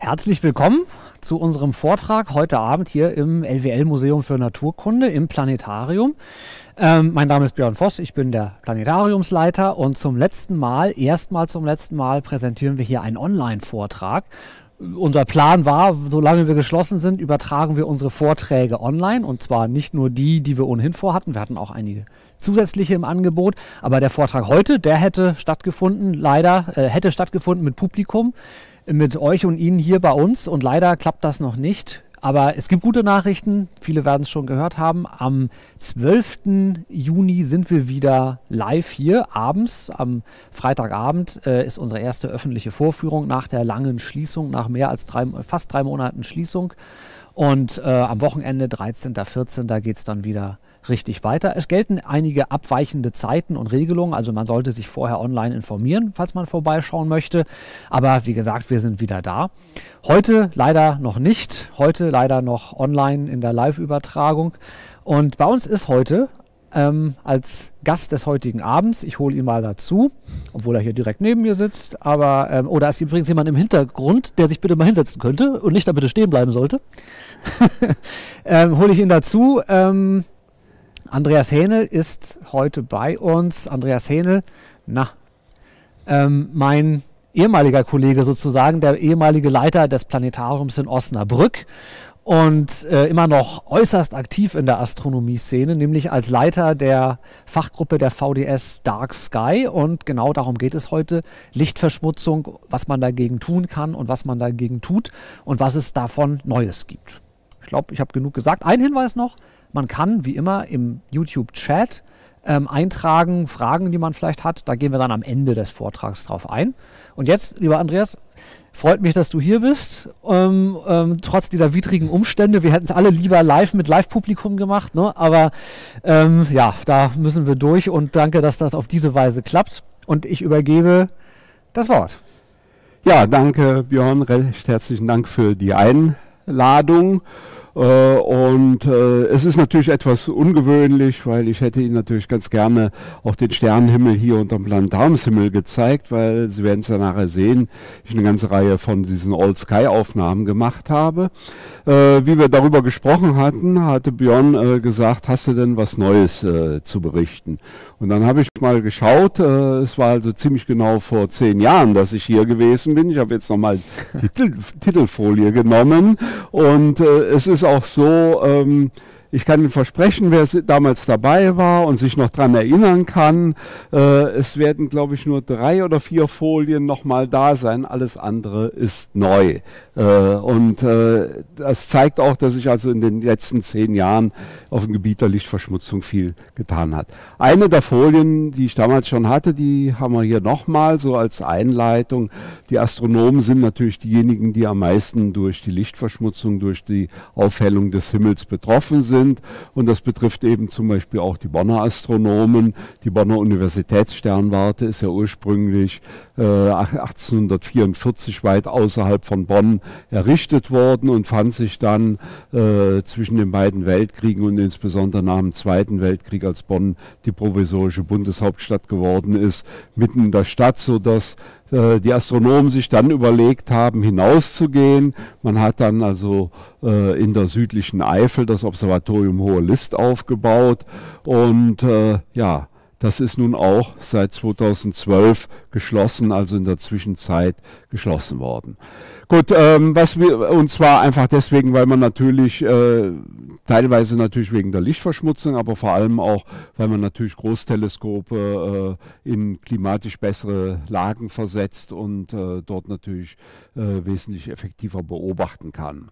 Herzlich willkommen zu unserem Vortrag heute Abend hier im LWL Museum für Naturkunde im Planetarium. Ähm, mein Name ist Björn Voss, ich bin der Planetariumsleiter und zum letzten Mal, erstmal zum letzten Mal präsentieren wir hier einen Online-Vortrag. Unser Plan war, solange wir geschlossen sind, übertragen wir unsere Vorträge online und zwar nicht nur die, die wir ohnehin vorhatten. Wir hatten auch einige zusätzliche im Angebot. Aber der Vortrag heute, der hätte stattgefunden, leider, äh, hätte stattgefunden mit Publikum mit euch und Ihnen hier bei uns. Und leider klappt das noch nicht. Aber es gibt gute Nachrichten. Viele werden es schon gehört haben. Am 12. Juni sind wir wieder live hier abends. Am Freitagabend äh, ist unsere erste öffentliche Vorführung nach der langen Schließung, nach mehr als drei, fast drei Monaten Schließung. Und äh, am Wochenende, 13. 14. geht es dann wieder richtig weiter. Es gelten einige abweichende Zeiten und Regelungen, also man sollte sich vorher online informieren, falls man vorbeischauen möchte. Aber wie gesagt, wir sind wieder da. Heute leider noch nicht, heute leider noch online in der Live-Übertragung. Und bei uns ist heute ähm, als Gast des heutigen Abends. Ich hole ihn mal dazu, obwohl er hier direkt neben mir sitzt. Aber ähm, oder oh, ist übrigens jemand im Hintergrund, der sich bitte mal hinsetzen könnte und nicht da bitte stehen bleiben sollte. ähm, hole ich ihn dazu. Ähm, Andreas Hähnel ist heute bei uns. Andreas Hähnel, na, ähm, mein ehemaliger Kollege sozusagen, der ehemalige Leiter des Planetariums in Osnabrück und äh, immer noch äußerst aktiv in der Astronomie-Szene, nämlich als Leiter der Fachgruppe der VDS Dark Sky. Und genau darum geht es heute, Lichtverschmutzung, was man dagegen tun kann und was man dagegen tut und was es davon Neues gibt. Ich glaube, ich habe genug gesagt. Ein Hinweis noch, man kann, wie immer, im YouTube-Chat ähm, eintragen, Fragen, die man vielleicht hat. Da gehen wir dann am Ende des Vortrags drauf ein. Und jetzt, lieber Andreas, freut mich, dass du hier bist. Ähm, ähm, trotz dieser widrigen Umstände. Wir hätten es alle lieber live mit Live-Publikum gemacht, ne? aber ähm, ja, da müssen wir durch und danke, dass das auf diese Weise klappt. Und ich übergebe das Wort. Ja, danke Björn, recht herzlichen Dank für die Einladung. Äh, und äh, es ist natürlich etwas ungewöhnlich, weil ich hätte Ihnen natürlich ganz gerne auch den Sternenhimmel hier unterm Planetariumshimmel gezeigt, weil Sie werden es ja nachher sehen, ich eine ganze Reihe von diesen Old Sky Aufnahmen gemacht habe. Äh, wie wir darüber gesprochen hatten, hatte Björn äh, gesagt, hast du denn was Neues zu berichten? Und dann habe ich mal geschaut, äh, es war also ziemlich genau vor zehn Jahren, dass ich hier gewesen bin. Ich habe jetzt nochmal die Titelfolie genommen und äh, es ist auch so, ähm, ich kann Ihnen versprechen, wer damals dabei war und sich noch daran erinnern kann, äh, es werden, glaube ich, nur drei oder vier Folien nochmal da sein. Alles andere ist neu. Äh, und äh, das zeigt auch, dass sich also in den letzten zehn Jahren auf dem Gebiet der Lichtverschmutzung viel getan hat. Eine der Folien, die ich damals schon hatte, die haben wir hier nochmal so als Einleitung. Die Astronomen sind natürlich diejenigen, die am meisten durch die Lichtverschmutzung, durch die Aufhellung des Himmels betroffen sind sind. Und das betrifft eben zum Beispiel auch die Bonner Astronomen. Die Bonner Universitätssternwarte ist ja ursprünglich äh, 1844 weit außerhalb von Bonn errichtet worden und fand sich dann äh, zwischen den beiden Weltkriegen und insbesondere nach dem Zweiten Weltkrieg, als Bonn die provisorische Bundeshauptstadt geworden ist, mitten in der Stadt, sodass äh, die Astronomen sich dann überlegt haben, hinauszugehen. Man hat dann also äh, in der südlichen Eifel das Observatorium Hohe List aufgebaut und äh, ja, das ist nun auch seit 2012 geschlossen, also in der Zwischenzeit geschlossen worden. Gut, ähm, was wir, und zwar einfach deswegen, weil man natürlich, äh, teilweise natürlich wegen der Lichtverschmutzung, aber vor allem auch, weil man natürlich Großteleskope äh, in klimatisch bessere Lagen versetzt und äh, dort natürlich äh, wesentlich effektiver beobachten kann.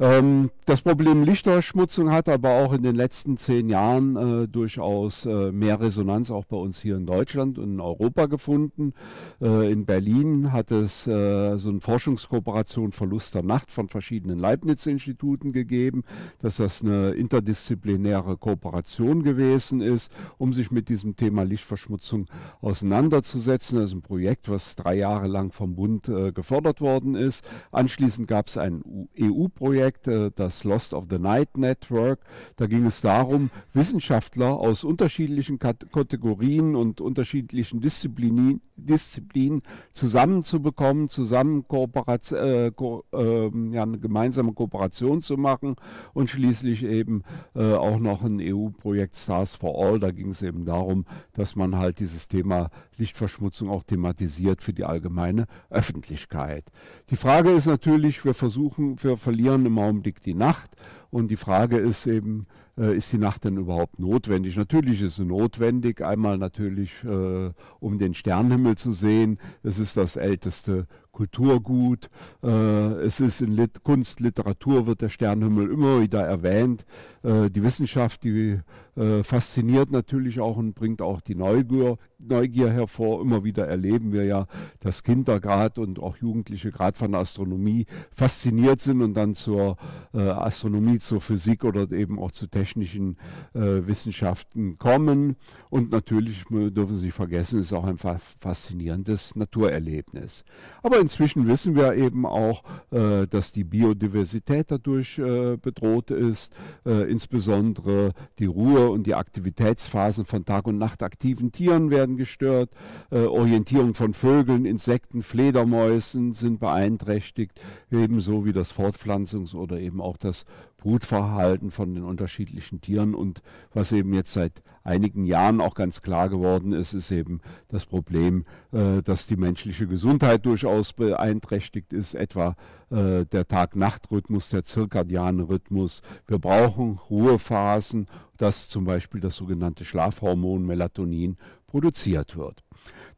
Ähm, das Problem Lichterschmutzung hat aber auch in den letzten zehn Jahren äh, durchaus äh, mehr Resonanz auch bei uns hier in Deutschland und in Europa gefunden. Äh, in Berlin hat es äh, so eine Forschungskooperation Verlust der Nacht von verschiedenen Leibniz-Instituten gegeben, dass das eine interdisziplinäre Kooperation gewesen ist, um sich mit diesem Thema Lichtverschmutzung auseinanderzusetzen. Das ist ein Projekt, was drei Jahre lang vom Bund äh, gefördert worden ist. Anschließend gab es ein EU-Projekt, Projekt, äh, das Lost of the Night Network. Da ging es darum, Wissenschaftler aus unterschiedlichen Kategorien und unterschiedlichen Disziplinen, Disziplinen zusammenzubekommen, zusammen äh, ko äh, ja, eine gemeinsame Kooperation zu machen und schließlich eben äh, auch noch ein EU-Projekt Stars for All. Da ging es eben darum, dass man halt dieses Thema Lichtverschmutzung auch thematisiert für die allgemeine Öffentlichkeit. Die Frage ist natürlich, wir versuchen, wir verlieren im im Augenblick die Nacht. Und die Frage ist eben, äh, ist die Nacht denn überhaupt notwendig? Natürlich ist sie notwendig. Einmal natürlich, äh, um den Sternenhimmel zu sehen. Es ist das älteste Kulturgut. Äh, es ist in Lit Kunst, Literatur wird der Sternenhimmel immer wieder erwähnt. Äh, die Wissenschaft, die äh, fasziniert natürlich auch und bringt auch die Neugier, Neugier hervor. Immer wieder erleben wir ja, dass Kinder gerade und auch Jugendliche gerade von Astronomie fasziniert sind und dann zur äh, Astronomie, zur Physik oder eben auch zu technischen äh, Wissenschaften kommen. Und natürlich dürfen Sie nicht vergessen, ist auch ein faszinierendes Naturerlebnis. Aber inzwischen wissen wir eben auch, äh, dass die Biodiversität dadurch äh, bedroht ist, insbesondere die Ruhe und die Aktivitätsphasen von Tag- und Nacht aktiven Tieren werden gestört. Äh, Orientierung von Vögeln, Insekten, Fledermäusen sind beeinträchtigt, ebenso wie das Fortpflanzungs- oder eben auch das Brutverhalten von den unterschiedlichen Tieren. Und was eben jetzt seit einigen Jahren auch ganz klar geworden ist, ist eben das Problem, äh, dass die menschliche Gesundheit durchaus beeinträchtigt ist, etwa äh, der Tag-Nacht-Rhythmus, der zirkadiane Rhythmus. Wir brauchen Ruhephasen, dass zum Beispiel das sogenannte Schlafhormon Melatonin produziert wird.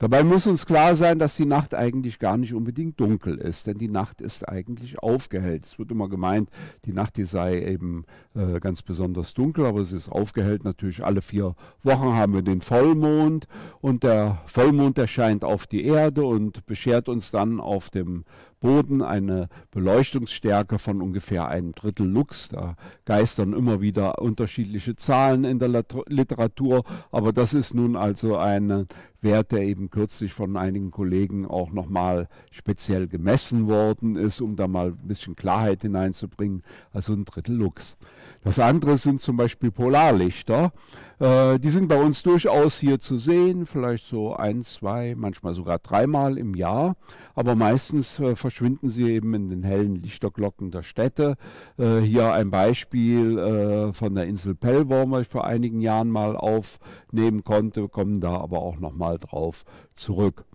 Dabei muss uns klar sein, dass die Nacht eigentlich gar nicht unbedingt dunkel ist, denn die Nacht ist eigentlich aufgehellt. Es wird immer gemeint, die Nacht, die sei eben äh, ganz besonders dunkel, aber es ist aufgehellt. Natürlich alle vier Wochen haben wir den Vollmond und der Vollmond erscheint auf die Erde und beschert uns dann auf dem Boden, eine Beleuchtungsstärke von ungefähr einem Drittel Lux. Da geistern immer wieder unterschiedliche Zahlen in der Literatur, aber das ist nun also ein Wert, der eben kürzlich von einigen Kollegen auch nochmal speziell gemessen worden ist, um da mal ein bisschen Klarheit hineinzubringen, also ein Drittel Lux. Das andere sind zum Beispiel Polarlichter. Äh, die sind bei uns durchaus hier zu sehen, vielleicht so ein, zwei, manchmal sogar dreimal im Jahr. Aber meistens äh, verschwinden sie eben in den hellen Lichterglocken der Städte. Äh, hier ein Beispiel äh, von der Insel Pell, wo man vor einigen Jahren mal aufnehmen konnte, kommen da aber auch nochmal drauf zurück.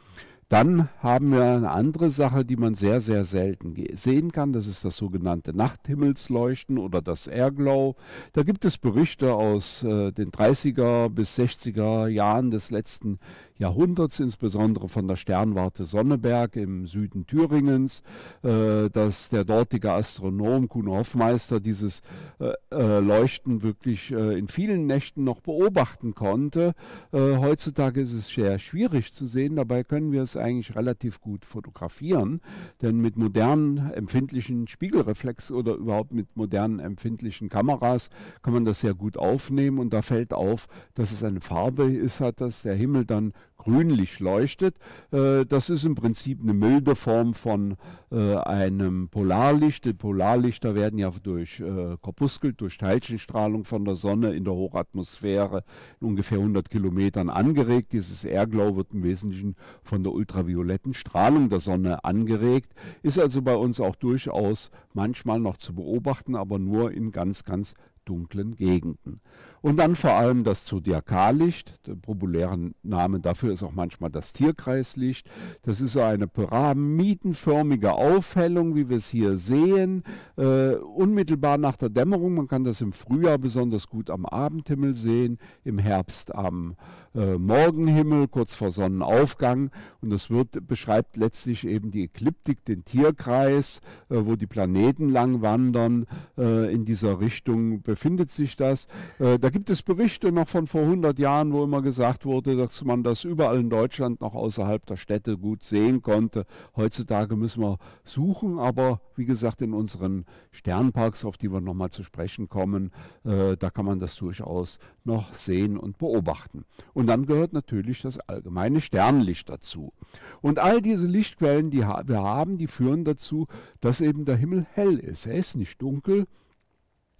Dann haben wir eine andere Sache, die man sehr, sehr selten sehen kann. Das ist das sogenannte Nachthimmelsleuchten oder das Airglow. Da gibt es Berichte aus äh, den 30er bis 60er Jahren des letzten Jahrhunderts, insbesondere von der Sternwarte Sonneberg im Süden Thüringens, äh, dass der dortige Astronom Kuno Hoffmeister dieses äh, äh Leuchten wirklich äh, in vielen Nächten noch beobachten konnte. Äh, heutzutage ist es sehr schwierig zu sehen. Dabei können wir es eigentlich relativ gut fotografieren, denn mit modernen empfindlichen Spiegelreflex oder überhaupt mit modernen empfindlichen Kameras kann man das sehr gut aufnehmen und da fällt auf, dass es eine Farbe ist, hat, dass der Himmel dann grünlich leuchtet. Äh, das ist im Prinzip eine milde Form von äh, einem Polarlicht. Die Polarlichter werden ja durch äh, Korpuskel, durch Teilchenstrahlung von der Sonne in der Hochatmosphäre in ungefähr 100 Kilometern angeregt. Dieses Airglow wird im Wesentlichen von der ultravioletten Strahlung der Sonne angeregt, ist also bei uns auch durchaus manchmal noch zu beobachten, aber nur in ganz, ganz dunklen Gegenden. Und dann vor allem das Zodiakallicht, der populäre Name dafür ist auch manchmal das Tierkreislicht. Das ist so eine pyramidenförmige Aufhellung, wie wir es hier sehen, äh, unmittelbar nach der Dämmerung. Man kann das im Frühjahr besonders gut am Abendhimmel sehen, im Herbst am äh, Morgenhimmel, kurz vor Sonnenaufgang. Und das wird, beschreibt letztlich eben die Ekliptik, den Tierkreis, äh, wo die Planeten lang wandern. Äh, in dieser Richtung befindet sich das. Äh, da gibt es Berichte noch von vor 100 Jahren, wo immer gesagt wurde, dass man das überall in Deutschland noch außerhalb der Städte gut sehen konnte. Heutzutage müssen wir suchen, aber wie gesagt, in unseren Sternparks, auf die wir nochmal zu sprechen kommen, äh, da kann man das durchaus noch sehen und beobachten. Und dann gehört natürlich das allgemeine Sternlicht dazu. Und all diese Lichtquellen, die wir haben, die führen dazu, dass eben der Himmel hell ist. Er ist nicht dunkel,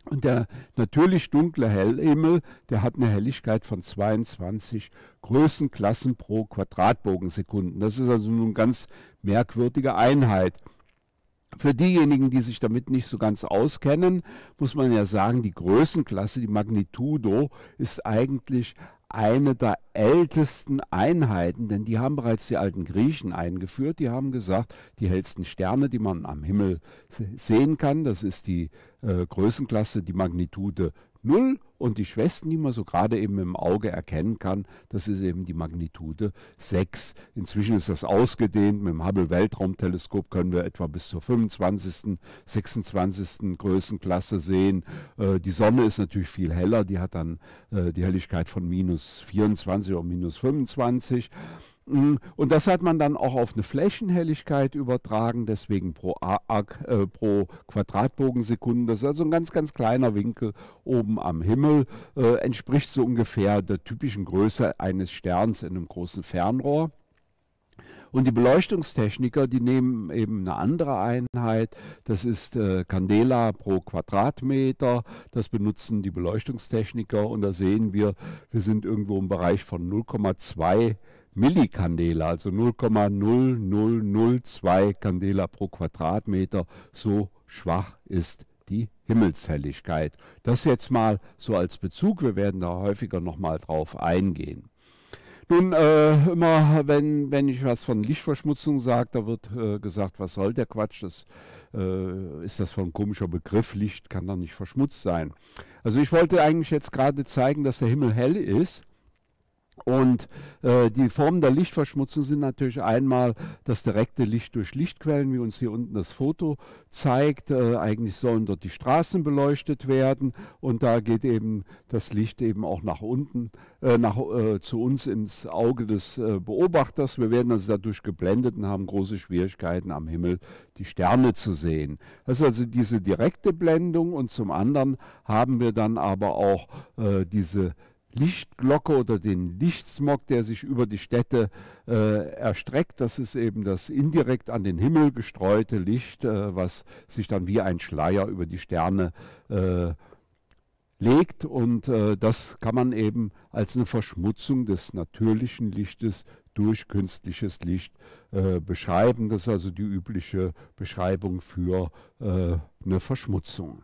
und der natürlich dunkle Hellhimmel, der hat eine Helligkeit von 22 Größenklassen pro Quadratbogensekunden. Das ist also nun ganz merkwürdige Einheit. Für diejenigen, die sich damit nicht so ganz auskennen, muss man ja sagen, die Größenklasse, die Magnitudo, ist eigentlich eine der ältesten Einheiten, denn die haben bereits die alten Griechen eingeführt. Die haben gesagt, die hellsten Sterne, die man am Himmel sehen kann, das ist die äh, Größenklasse, die Magnitude 0 und die Schwestern, die man so gerade eben im Auge erkennen kann, das ist eben die Magnitude 6. Inzwischen ist das ausgedehnt. Mit dem Hubble Weltraumteleskop können wir etwa bis zur 25., 26. Größenklasse sehen. Äh, die Sonne ist natürlich viel heller. Die hat dann äh, die Helligkeit von minus 24 oder minus 25. Mm, und das hat man dann auch auf eine Flächenhelligkeit übertragen, deswegen pro, A, äh, pro Quadratbogensekunde. Das ist also ein ganz, ganz kleiner Winkel oben am Himmel, äh, entspricht so ungefähr der typischen Größe eines Sterns in einem großen Fernrohr. Und die Beleuchtungstechniker, die nehmen eben eine andere Einheit. Das ist äh, Candela pro Quadratmeter. Das benutzen die Beleuchtungstechniker. Und da sehen wir, wir sind irgendwo im Bereich von 0,2 Millikandela, also 0,0002 Kandela pro Quadratmeter. So schwach ist die Himmelshelligkeit. Das jetzt mal so als Bezug. Wir werden da häufiger nochmal drauf eingehen. Nun, äh, immer wenn, wenn ich was von Lichtverschmutzung sage, da wird äh, gesagt, was soll der Quatsch? Das, äh, ist das für ein komischer Begriff? Licht kann doch nicht verschmutzt sein. Also ich wollte eigentlich jetzt gerade zeigen, dass der Himmel hell ist und äh, die Formen der Lichtverschmutzung sind natürlich einmal das direkte Licht durch Lichtquellen, wie uns hier unten das Foto zeigt. Äh, eigentlich sollen dort die Straßen beleuchtet werden und da geht eben das Licht eben auch nach unten, äh, nach, äh, zu uns ins Auge des äh, Beobachters. Wir werden also dadurch geblendet und haben große Schwierigkeiten am Himmel die Sterne zu sehen. Das ist also diese direkte Blendung und zum anderen haben wir dann aber auch äh, diese Lichtglocke oder den Lichtsmog, der sich über die Städte äh, erstreckt. Das ist eben das indirekt an den Himmel gestreute Licht, äh, was sich dann wie ein Schleier über die Sterne äh, legt. Und äh, das kann man eben als eine Verschmutzung des natürlichen Lichtes durch künstliches Licht äh, beschreiben. Das ist also die übliche Beschreibung für äh, eine Verschmutzung.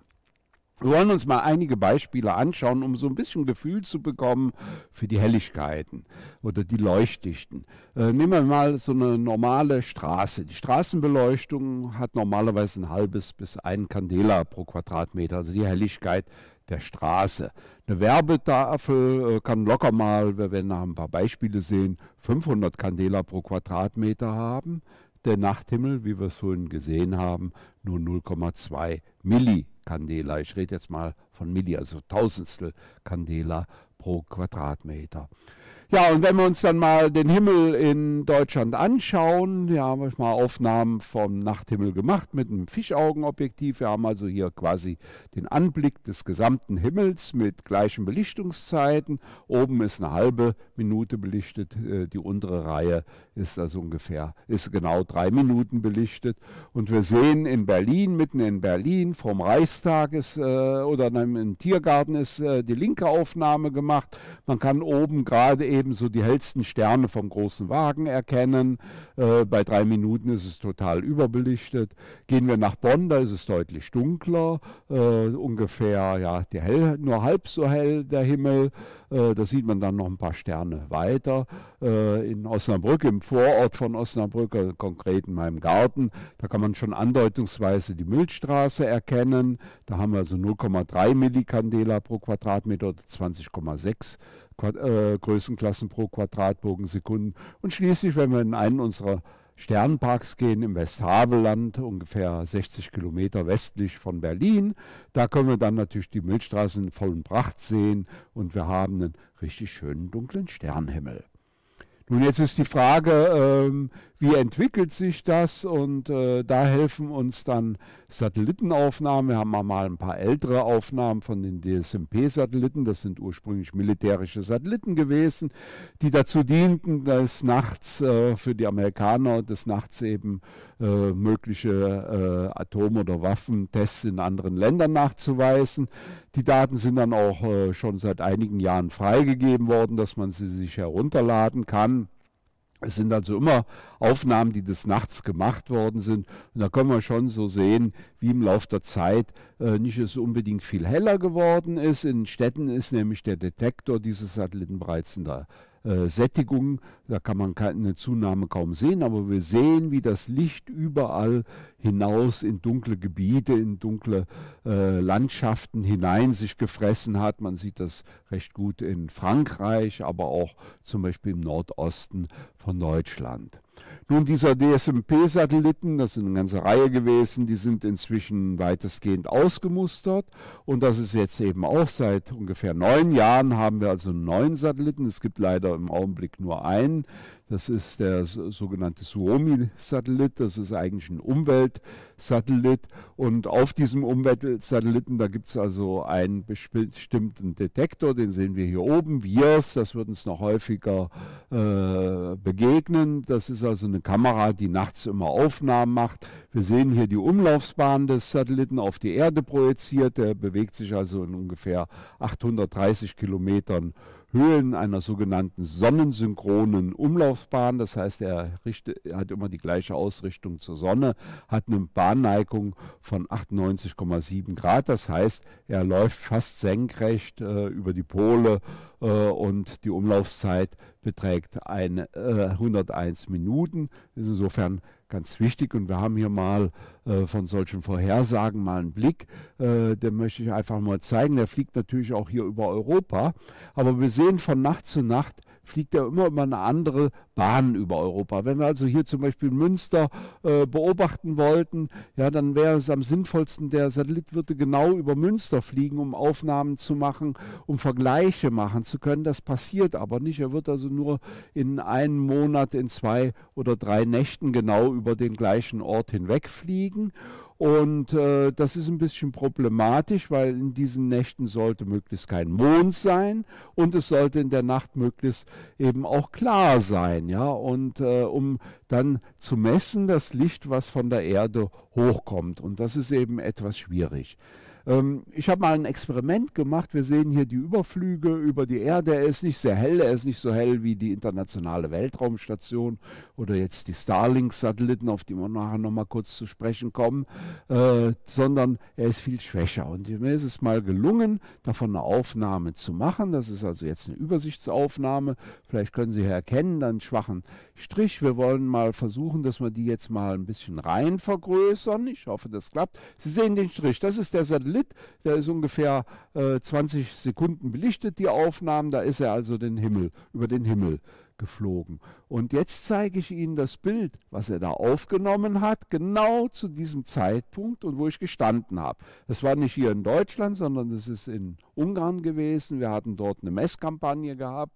Wir wollen uns mal einige Beispiele anschauen, um so ein bisschen Gefühl zu bekommen für die Helligkeiten oder die Leuchtdichten. Äh, nehmen wir mal so eine normale Straße. Die Straßenbeleuchtung hat normalerweise ein halbes bis ein Candela pro Quadratmeter, also die Helligkeit der Straße. Eine Werbetafel äh, kann locker mal, wir werden nach ein paar Beispiele sehen, 500 Candela pro Quadratmeter haben. Der Nachthimmel, wie wir es vorhin gesehen haben, nur 0,2 Milli Candela. Ich rede jetzt mal von Milli, also Tausendstel Candela pro Quadratmeter. Ja, und wenn wir uns dann mal den Himmel in Deutschland anschauen, hier haben wir mal Aufnahmen vom Nachthimmel gemacht mit einem Fischaugenobjektiv. Wir haben also hier quasi den Anblick des gesamten Himmels mit gleichen Belichtungszeiten. Oben ist eine halbe Minute belichtet, äh, die untere Reihe ist also ungefähr, ist genau drei Minuten belichtet. Und wir sehen in Berlin, mitten in Berlin, vom Reichstag ist äh, oder im Tiergarten ist äh, die linke Aufnahme gemacht. Man kann oben gerade eben eben so die hellsten Sterne vom großen Wagen erkennen. Äh, bei drei Minuten ist es total überbelichtet. Gehen wir nach Bonn, da ist es deutlich dunkler, äh, ungefähr ja, hell, nur halb so hell der Himmel. Äh, da sieht man dann noch ein paar Sterne weiter. Äh, in Osnabrück, im Vorort von Osnabrück, also konkret in meinem Garten, da kann man schon andeutungsweise die Müllstraße erkennen. Da haben wir also 0,3 Millikandela pro Quadratmeter oder 20,6 äh, Größenklassen pro Quadratbogensekunden. Und schließlich, wenn wir in einen unserer Sternparks gehen im Westhavelland, ungefähr 60 Kilometer westlich von Berlin. Da können wir dann natürlich die Milchstraßen in vollen Pracht sehen und wir haben einen richtig schönen dunklen Sternhimmel. Nun, jetzt ist die Frage, ähm, wie entwickelt sich das? Und äh, da helfen uns dann Satellitenaufnahmen. Wir haben mal ein paar ältere Aufnahmen von den DSMP-Satelliten. Das sind ursprünglich militärische Satelliten gewesen, die dazu dienten, dass nachts äh, für die Amerikaner des Nachts eben äh, mögliche äh, Atom- oder Waffentests in anderen Ländern nachzuweisen. Die Daten sind dann auch äh, schon seit einigen Jahren freigegeben worden, dass man sie sich herunterladen kann. Es sind also immer Aufnahmen, die des Nachts gemacht worden sind. Und da können wir schon so sehen, wie im Laufe der Zeit äh, nicht es unbedingt viel heller geworden ist. In Städten ist nämlich der Detektor dieses Satelliten bereits in der äh, Sättigung. Da kann man keine Zunahme kaum sehen, aber wir sehen, wie das Licht überall hinaus in dunkle Gebiete, in dunkle äh, Landschaften hinein sich gefressen hat. Man sieht das recht gut in Frankreich, aber auch zum Beispiel im Nordosten von Deutschland. Nun, dieser DSMP-Satelliten, das sind eine ganze Reihe gewesen, die sind inzwischen weitestgehend ausgemustert. Und das ist jetzt eben auch seit ungefähr neun Jahren haben wir also neun Satelliten. Es gibt leider im Augenblick nur einen, das ist der sogenannte Suomi-Satellit. Das ist eigentlich ein Umweltsatellit. Und auf diesem Umweltsatelliten, da gibt es also einen bestimmten Detektor, den sehen wir hier oben. VIRS, das wird uns noch häufiger äh, begegnen. Das ist also eine Kamera, die nachts immer Aufnahmen macht. Wir sehen hier die Umlaufsbahn des Satelliten auf die Erde projiziert. Der bewegt sich also in ungefähr 830 Kilometern Höhlen einer sogenannten sonnensynchronen Umlaufbahn. Das heißt, er richtet, er hat immer die gleiche Ausrichtung zur Sonne, hat eine Bahnneigung von 98,7 Grad. Das heißt, er läuft fast senkrecht äh, über die Pole äh, und die Umlaufzeit beträgt eine, äh, 101 Minuten. Insofern ganz wichtig. Und wir haben hier mal äh, von solchen Vorhersagen mal einen Blick. Äh, den möchte ich einfach mal zeigen. Der fliegt natürlich auch hier über Europa. Aber wir sehen von Nacht zu Nacht, fliegt ja immer über eine andere Bahn über Europa. Wenn wir also hier zum Beispiel Münster äh, beobachten wollten, ja, dann wäre es am sinnvollsten, der Satellit würde genau über Münster fliegen, um Aufnahmen zu machen, um Vergleiche machen zu können. Das passiert aber nicht. Er wird also nur in einem Monat, in zwei oder drei Nächten genau über den gleichen Ort hinwegfliegen. Und äh, das ist ein bisschen problematisch, weil in diesen Nächten sollte möglichst kein Mond sein und es sollte in der Nacht möglichst eben auch klar sein, ja. Und äh, um dann zu messen das Licht, was von der Erde hochkommt. Und das ist eben etwas schwierig. Ähm, ich habe mal ein Experiment gemacht. Wir sehen hier die Überflüge über die Erde. Er ist nicht sehr hell, er ist nicht so hell wie die internationale Weltraumstation oder jetzt die Starlink-Satelliten, auf die wir nachher nochmal kurz zu sprechen kommen, äh, sondern er ist viel schwächer. Und mir ist es mal gelungen, davon eine Aufnahme zu machen. Das ist also jetzt eine Übersichtsaufnahme. Vielleicht können Sie hier erkennen, dann schwachen Strich. Wir wollen mal versuchen, dass wir die jetzt mal ein bisschen rein vergrößern. Ich hoffe, das klappt. Sie sehen den Strich. Das ist der Satellit Satellit. Der ist ungefähr äh, 20 Sekunden belichtet, die Aufnahmen. Da ist er also den Himmel, über den Himmel geflogen. Und jetzt zeige ich Ihnen das Bild, was er da aufgenommen hat, genau zu diesem Zeitpunkt und wo ich gestanden habe. Das war nicht hier in Deutschland, sondern es ist in Ungarn gewesen. Wir hatten dort eine Messkampagne gehabt.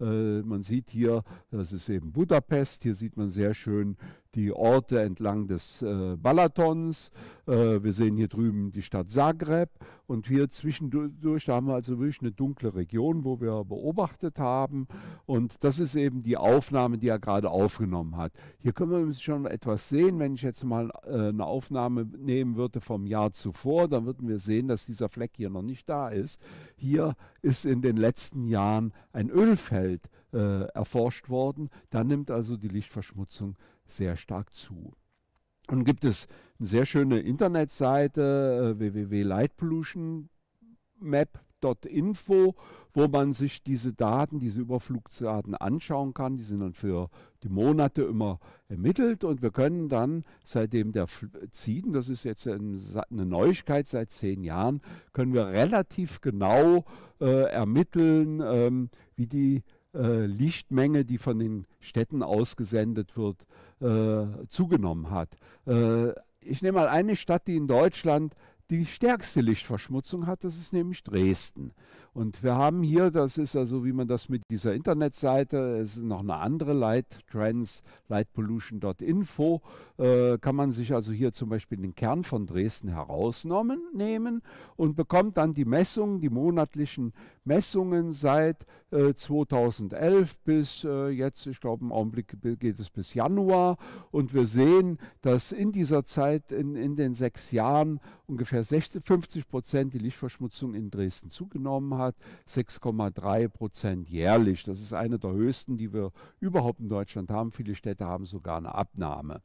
Äh, man sieht hier, das ist eben Budapest, hier sieht man sehr schön die Orte entlang des äh, Balatons. Äh, wir sehen hier drüben die Stadt Zagreb und hier zwischendurch da haben wir also wirklich eine dunkle Region, wo wir beobachtet haben. Und das ist eben die Aufnahme, die er gerade aufgenommen hat. Hier können wir schon etwas sehen. Wenn ich jetzt mal äh, eine Aufnahme nehmen würde vom Jahr zuvor, dann würden wir sehen, dass dieser Fleck hier noch nicht da ist. Hier ist in den letzten Jahren ein Ölfeld äh, erforscht worden. Da nimmt also die Lichtverschmutzung sehr stark zu. Und gibt es eine sehr schöne Internetseite äh, www.lightpollutionmap.info, wo man sich diese Daten, diese Überflugsdaten anschauen kann. Die sind dann für die Monate immer ermittelt und wir können dann, seitdem der Ziden, das ist jetzt eine Neuigkeit seit zehn Jahren, können wir relativ genau äh, ermitteln, ähm, wie die äh, Lichtmenge, die von den Städten ausgesendet wird, äh, zugenommen hat. Äh, ich nehme mal eine Stadt, die in Deutschland die stärkste Lichtverschmutzung hat, das ist nämlich Dresden. Und wir haben hier, das ist also, wie man das mit dieser Internetseite, es ist noch eine andere Light Trends, lightpollution.info, äh, kann man sich also hier zum Beispiel den Kern von Dresden herausnehmen und bekommt dann die Messungen, die monatlichen Messungen seit äh, 2011 bis äh, jetzt, ich glaube im Augenblick geht es bis Januar. Und wir sehen, dass in dieser Zeit, in, in den sechs Jahren ungefähr ungefähr 60, 50 Prozent die Lichtverschmutzung in Dresden zugenommen hat, 6,3 Prozent jährlich. Das ist eine der höchsten, die wir überhaupt in Deutschland haben. Viele Städte haben sogar eine Abnahme.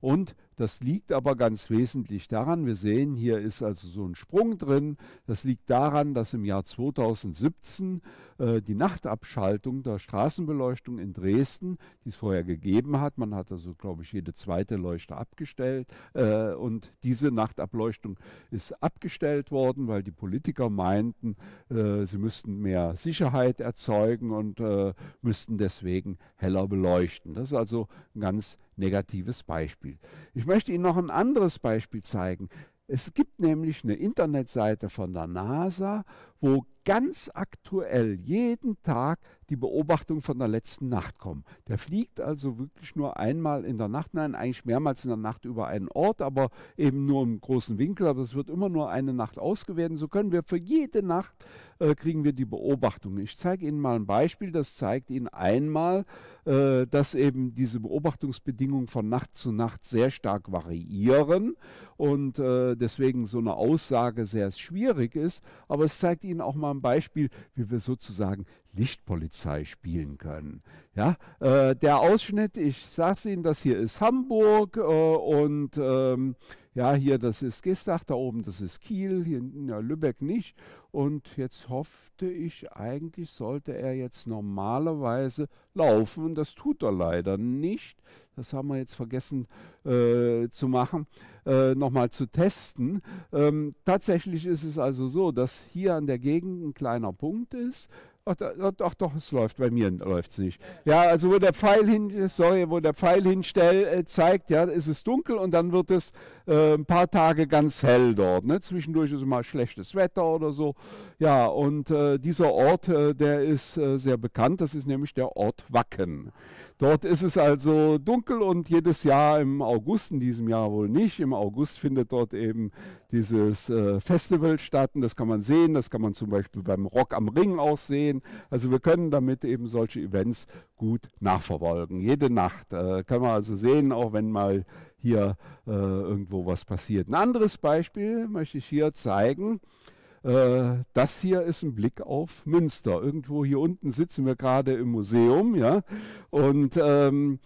Und das liegt aber ganz wesentlich daran, wir sehen, hier ist also so ein Sprung drin. Das liegt daran, dass im Jahr 2017 äh, die Nachtabschaltung der Straßenbeleuchtung in Dresden, die es vorher gegeben hat, man hat also, glaube ich, jede zweite Leuchte abgestellt äh, und diese Nachtableuchtung ist abgestellt worden, weil die Politiker meinten, äh, sie müssten mehr Sicherheit erzeugen und äh, müssten deswegen heller beleuchten. Das ist also ein ganz negatives Beispiel. Ich ich möchte Ihnen noch ein anderes Beispiel zeigen. Es gibt nämlich eine Internetseite von der NASA, wo ganz aktuell jeden Tag die Beobachtung von der letzten Nacht kommen. Der fliegt also wirklich nur einmal in der Nacht, nein, eigentlich mehrmals in der Nacht über einen Ort, aber eben nur im großen Winkel, aber es wird immer nur eine Nacht ausgewertet. So können wir für jede Nacht äh, kriegen wir die Beobachtung. Ich zeige Ihnen mal ein Beispiel, das zeigt Ihnen einmal, äh, dass eben diese Beobachtungsbedingungen von Nacht zu Nacht sehr stark variieren und äh, deswegen so eine Aussage sehr schwierig ist. Aber es zeigt Ihnen auch mal ein Beispiel, wie wir sozusagen Lichtpolizei spielen können. Ja, äh, der Ausschnitt, ich sage Ihnen, das hier ist Hamburg äh, und ähm, ja, hier, das ist Gestach, da oben, das ist Kiel, hier in Lübeck nicht. Und jetzt hoffte ich, eigentlich sollte er jetzt normalerweise laufen. Und das tut er leider nicht. Das haben wir jetzt vergessen äh, zu machen, äh, nochmal zu testen. Ähm, tatsächlich ist es also so, dass hier an der Gegend ein kleiner Punkt ist. Ach, doch, doch, es läuft. Bei mir läuft es nicht. Ja, also wo der Pfeil hin, sorry, wo der Pfeil hinstellt, äh, zeigt, ja, ist es dunkel und dann wird es äh, ein paar Tage ganz hell dort. Ne? Zwischendurch ist mal schlechtes Wetter oder so. Ja, und äh, dieser Ort, äh, der ist äh, sehr bekannt. Das ist nämlich der Ort Wacken. Dort ist es also dunkel und jedes Jahr im August, in diesem Jahr wohl nicht. Im August findet dort eben dieses äh, Festival statt das kann man sehen. Das kann man zum Beispiel beim Rock am Ring auch sehen. Also wir können damit eben solche Events gut nachverfolgen. Jede Nacht äh, kann man also sehen, auch wenn mal hier äh, irgendwo was passiert. Ein anderes Beispiel möchte ich hier zeigen. Äh, das hier ist ein Blick auf Münster. Irgendwo hier unten sitzen wir gerade im Museum, ja, und ähm,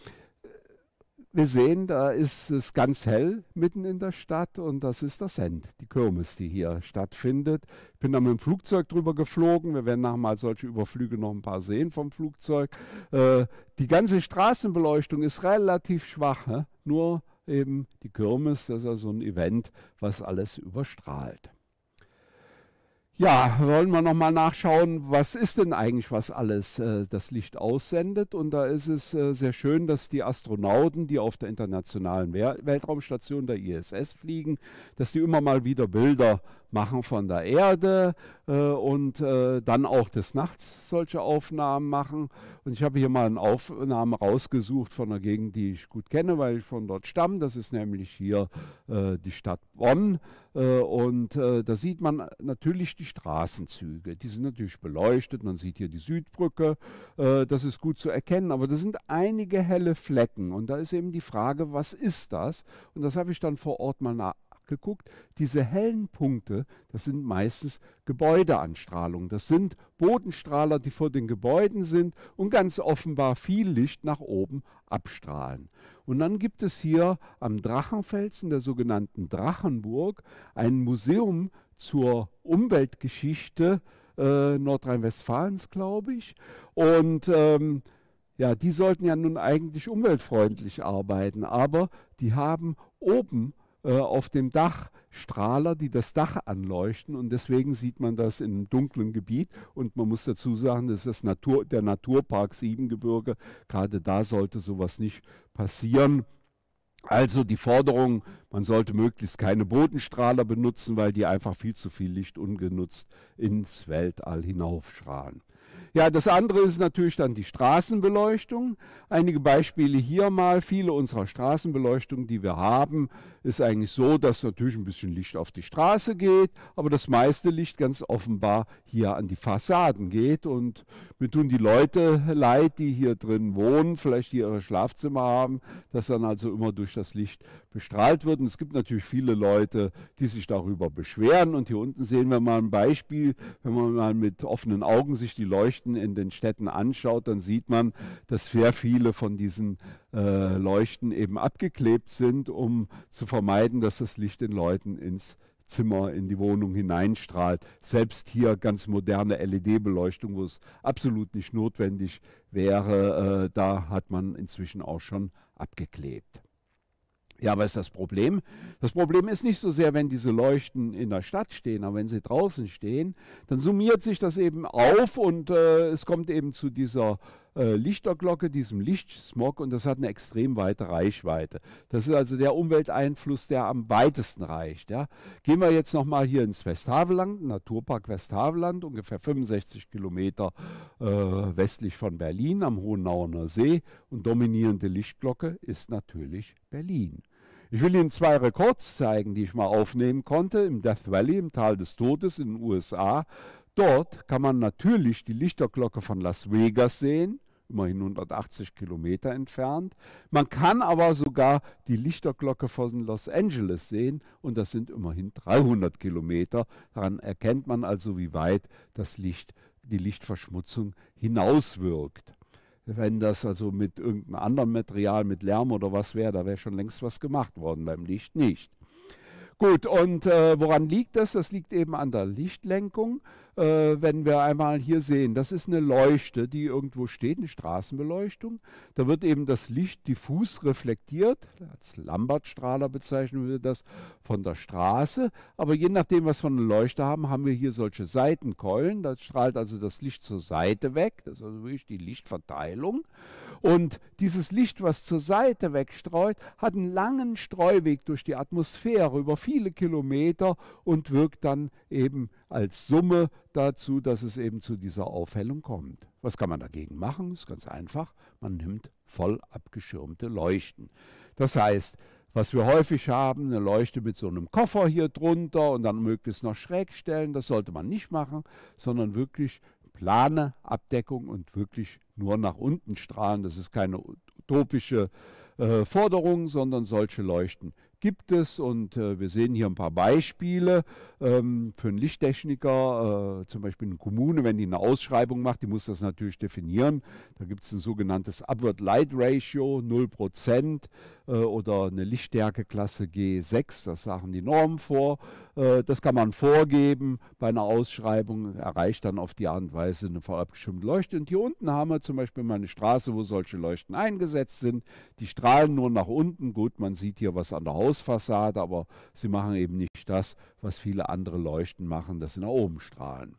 wir sehen, da ist es ganz hell mitten in der Stadt und das ist das Send, die Kirmes, die hier stattfindet. Ich bin da mit dem Flugzeug drüber geflogen. Wir werden nachher mal solche Überflüge noch ein paar sehen vom Flugzeug. Äh, die ganze Straßenbeleuchtung ist relativ schwach, ne? nur eben die Kirmes, das ist also ein Event, was alles überstrahlt. Ja, wollen wir nochmal nachschauen, was ist denn eigentlich, was alles äh, das Licht aussendet. Und da ist es äh, sehr schön, dass die Astronauten, die auf der Internationalen Weltraumstation der ISS fliegen, dass die immer mal wieder Bilder machen von der Erde äh, und äh, dann auch des Nachts solche Aufnahmen machen. Und ich habe hier mal eine Aufnahme rausgesucht von einer Gegend, die ich gut kenne, weil ich von dort stamme. Das ist nämlich hier äh, die Stadt Bonn. Äh, und äh, da sieht man natürlich die Straßenzüge. Die sind natürlich beleuchtet. Man sieht hier die Südbrücke. Äh, das ist gut zu erkennen. Aber das sind einige helle Flecken. Und da ist eben die Frage, was ist das? Und das habe ich dann vor Ort mal geguckt, diese hellen Punkte, das sind meistens Gebäudeanstrahlungen. Das sind Bodenstrahler, die vor den Gebäuden sind und ganz offenbar viel Licht nach oben abstrahlen. Und dann gibt es hier am Drachenfelsen, der sogenannten Drachenburg, ein Museum zur Umweltgeschichte äh, Nordrhein-Westfalens, glaube ich. Und ähm, ja, die sollten ja nun eigentlich umweltfreundlich arbeiten, aber die haben oben äh, auf dem Dach Strahler, die das Dach anleuchten und deswegen sieht man das in einem dunklen Gebiet und man muss dazu sagen, das ist Natur, der Naturpark Siebengebirge, gerade da sollte sowas nicht passieren. Also die Forderung, man sollte möglichst keine Bodenstrahler benutzen, weil die einfach viel zu viel Licht ungenutzt ins Weltall hinaufstrahlen. Ja, das andere ist natürlich dann die Straßenbeleuchtung. Einige Beispiele hier mal. Viele unserer Straßenbeleuchtungen, die wir haben, ist eigentlich so, dass natürlich ein bisschen Licht auf die Straße geht, aber das meiste Licht ganz offenbar hier an die Fassaden geht. Und mir tun die Leute leid, die hier drin wohnen, vielleicht die ihre Schlafzimmer haben, dass dann also immer durch das Licht bestrahlt wird. Und es gibt natürlich viele Leute, die sich darüber beschweren. Und hier unten sehen wir mal ein Beispiel. Wenn man mal mit offenen Augen sich die Leuchten in den Städten anschaut, dann sieht man, dass sehr viele von diesen äh, Leuchten eben abgeklebt sind, um zu vermeiden, dass das Licht den Leuten ins Zimmer, in die Wohnung hineinstrahlt. Selbst hier ganz moderne LED-Beleuchtung, wo es absolut nicht notwendig wäre, äh, da hat man inzwischen auch schon abgeklebt. Ja, was ist das Problem? Das Problem ist nicht so sehr, wenn diese Leuchten in der Stadt stehen, aber wenn sie draußen stehen, dann summiert sich das eben auf und äh, es kommt eben zu dieser äh, Lichterglocke, diesem Lichtsmog und das hat eine extrem weite Reichweite. Das ist also der Umwelteinfluss, der am weitesten reicht. Ja. Gehen wir jetzt nochmal hier ins Westhaveland, Naturpark Westhaveland, ungefähr 65 Kilometer äh, westlich von Berlin am Hohenauener See und dominierende Lichtglocke ist natürlich Berlin. Ich will Ihnen zwei Rekords zeigen, die ich mal aufnehmen konnte im Death Valley, im Tal des Todes in den USA. Dort kann man natürlich die Lichterglocke von Las Vegas sehen immerhin 180 Kilometer entfernt. Man kann aber sogar die Lichterglocke von Los Angeles sehen und das sind immerhin 300 Kilometer. Daran erkennt man also, wie weit das Licht, die Lichtverschmutzung hinauswirkt. Wenn das also mit irgendeinem anderen Material, mit Lärm oder was wäre, da wäre schon längst was gemacht worden, beim Licht nicht. Gut, und äh, woran liegt das? Das liegt eben an der Lichtlenkung. Äh, wenn wir einmal hier sehen, das ist eine Leuchte, die irgendwo steht, eine Straßenbeleuchtung. Da wird eben das Licht diffus reflektiert, als Lambertstrahler bezeichnen wir das, von der Straße. Aber je nachdem, was wir eine Leuchte haben, haben wir hier solche Seitenkeulen. Da strahlt also das Licht zur Seite weg. Das ist also wirklich die Lichtverteilung. Und dieses Licht, was zur Seite wegstreut, hat einen langen Streuweg durch die Atmosphäre über viele Kilometer und wirkt dann eben als Summe dazu, dass es eben zu dieser Aufhellung kommt. Was kann man dagegen machen? Das ist ganz einfach. Man nimmt voll abgeschirmte Leuchten. Das heißt, was wir häufig haben, eine Leuchte mit so einem Koffer hier drunter und dann möglichst noch schräg stellen, das sollte man nicht machen, sondern wirklich plane Abdeckung und wirklich nur nach unten strahlen. Das ist keine utopische äh, Forderung, sondern solche Leuchten gibt es und äh, wir sehen hier ein paar Beispiele ähm, für einen Lichttechniker, äh, zum Beispiel eine Kommune, wenn die eine Ausschreibung macht, die muss das natürlich definieren. Da gibt es ein sogenanntes Upward Light Ratio 0% äh, oder eine Lichtstärkeklasse G6, das sagen die Normen vor. Äh, das kann man vorgeben bei einer Ausschreibung, erreicht dann auf die Art und Weise eine verabschirmte Leuchte. Und hier unten haben wir zum Beispiel mal eine Straße, wo solche Leuchten eingesetzt sind. Die strahlen nur nach unten. Gut, man sieht hier was an der Haus Hausfassade, aber sie machen eben nicht das, was viele andere Leuchten machen, das sie nach oben strahlen.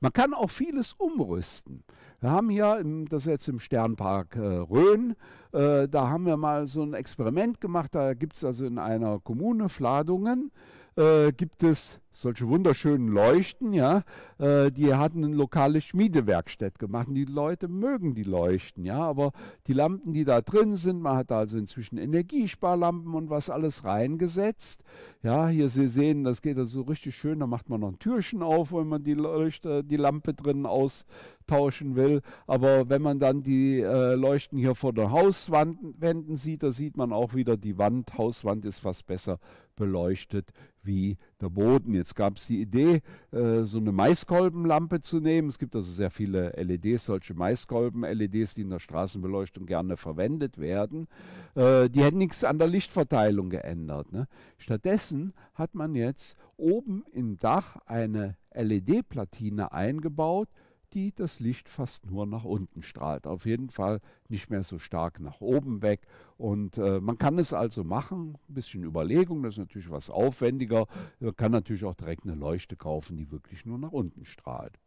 Man kann auch vieles umrüsten. Wir haben hier, im, das ist jetzt im Sternpark äh, Rhön, äh, da haben wir mal so ein Experiment gemacht. Da gibt es also in einer Kommune, Fladungen, äh, gibt es solche wunderschönen Leuchten, ja, äh, die hatten eine lokale Schmiedewerkstatt gemacht. Und die Leute mögen die Leuchten, ja, aber die Lampen, die da drin sind, man hat also inzwischen Energiesparlampen und was alles reingesetzt. Ja, hier Sie sehen, das geht also richtig schön, da macht man noch ein Türchen auf, wenn man die Leuchte, die Lampe drin austauschen will. Aber wenn man dann die äh, Leuchten hier vor den Hauswänden sieht, da sieht man auch wieder, die Wand, Hauswand ist fast besser beleuchtet wie der Boden. Jetzt gab es die Idee, äh, so eine Maiskolbenlampe zu nehmen. Es gibt also sehr viele LEDs, solche Maiskolben-LEDs, die in der Straßenbeleuchtung gerne verwendet werden. Äh, die hätten nichts an der Lichtverteilung geändert. Ne? Stattdessen hat man jetzt oben im Dach eine LED-Platine eingebaut, die das Licht fast nur nach unten strahlt. Auf jeden Fall nicht mehr so stark nach oben weg. Und äh, man kann es also machen, ein bisschen Überlegung, das ist natürlich was aufwendiger. Man kann natürlich auch direkt eine Leuchte kaufen, die wirklich nur nach unten strahlt.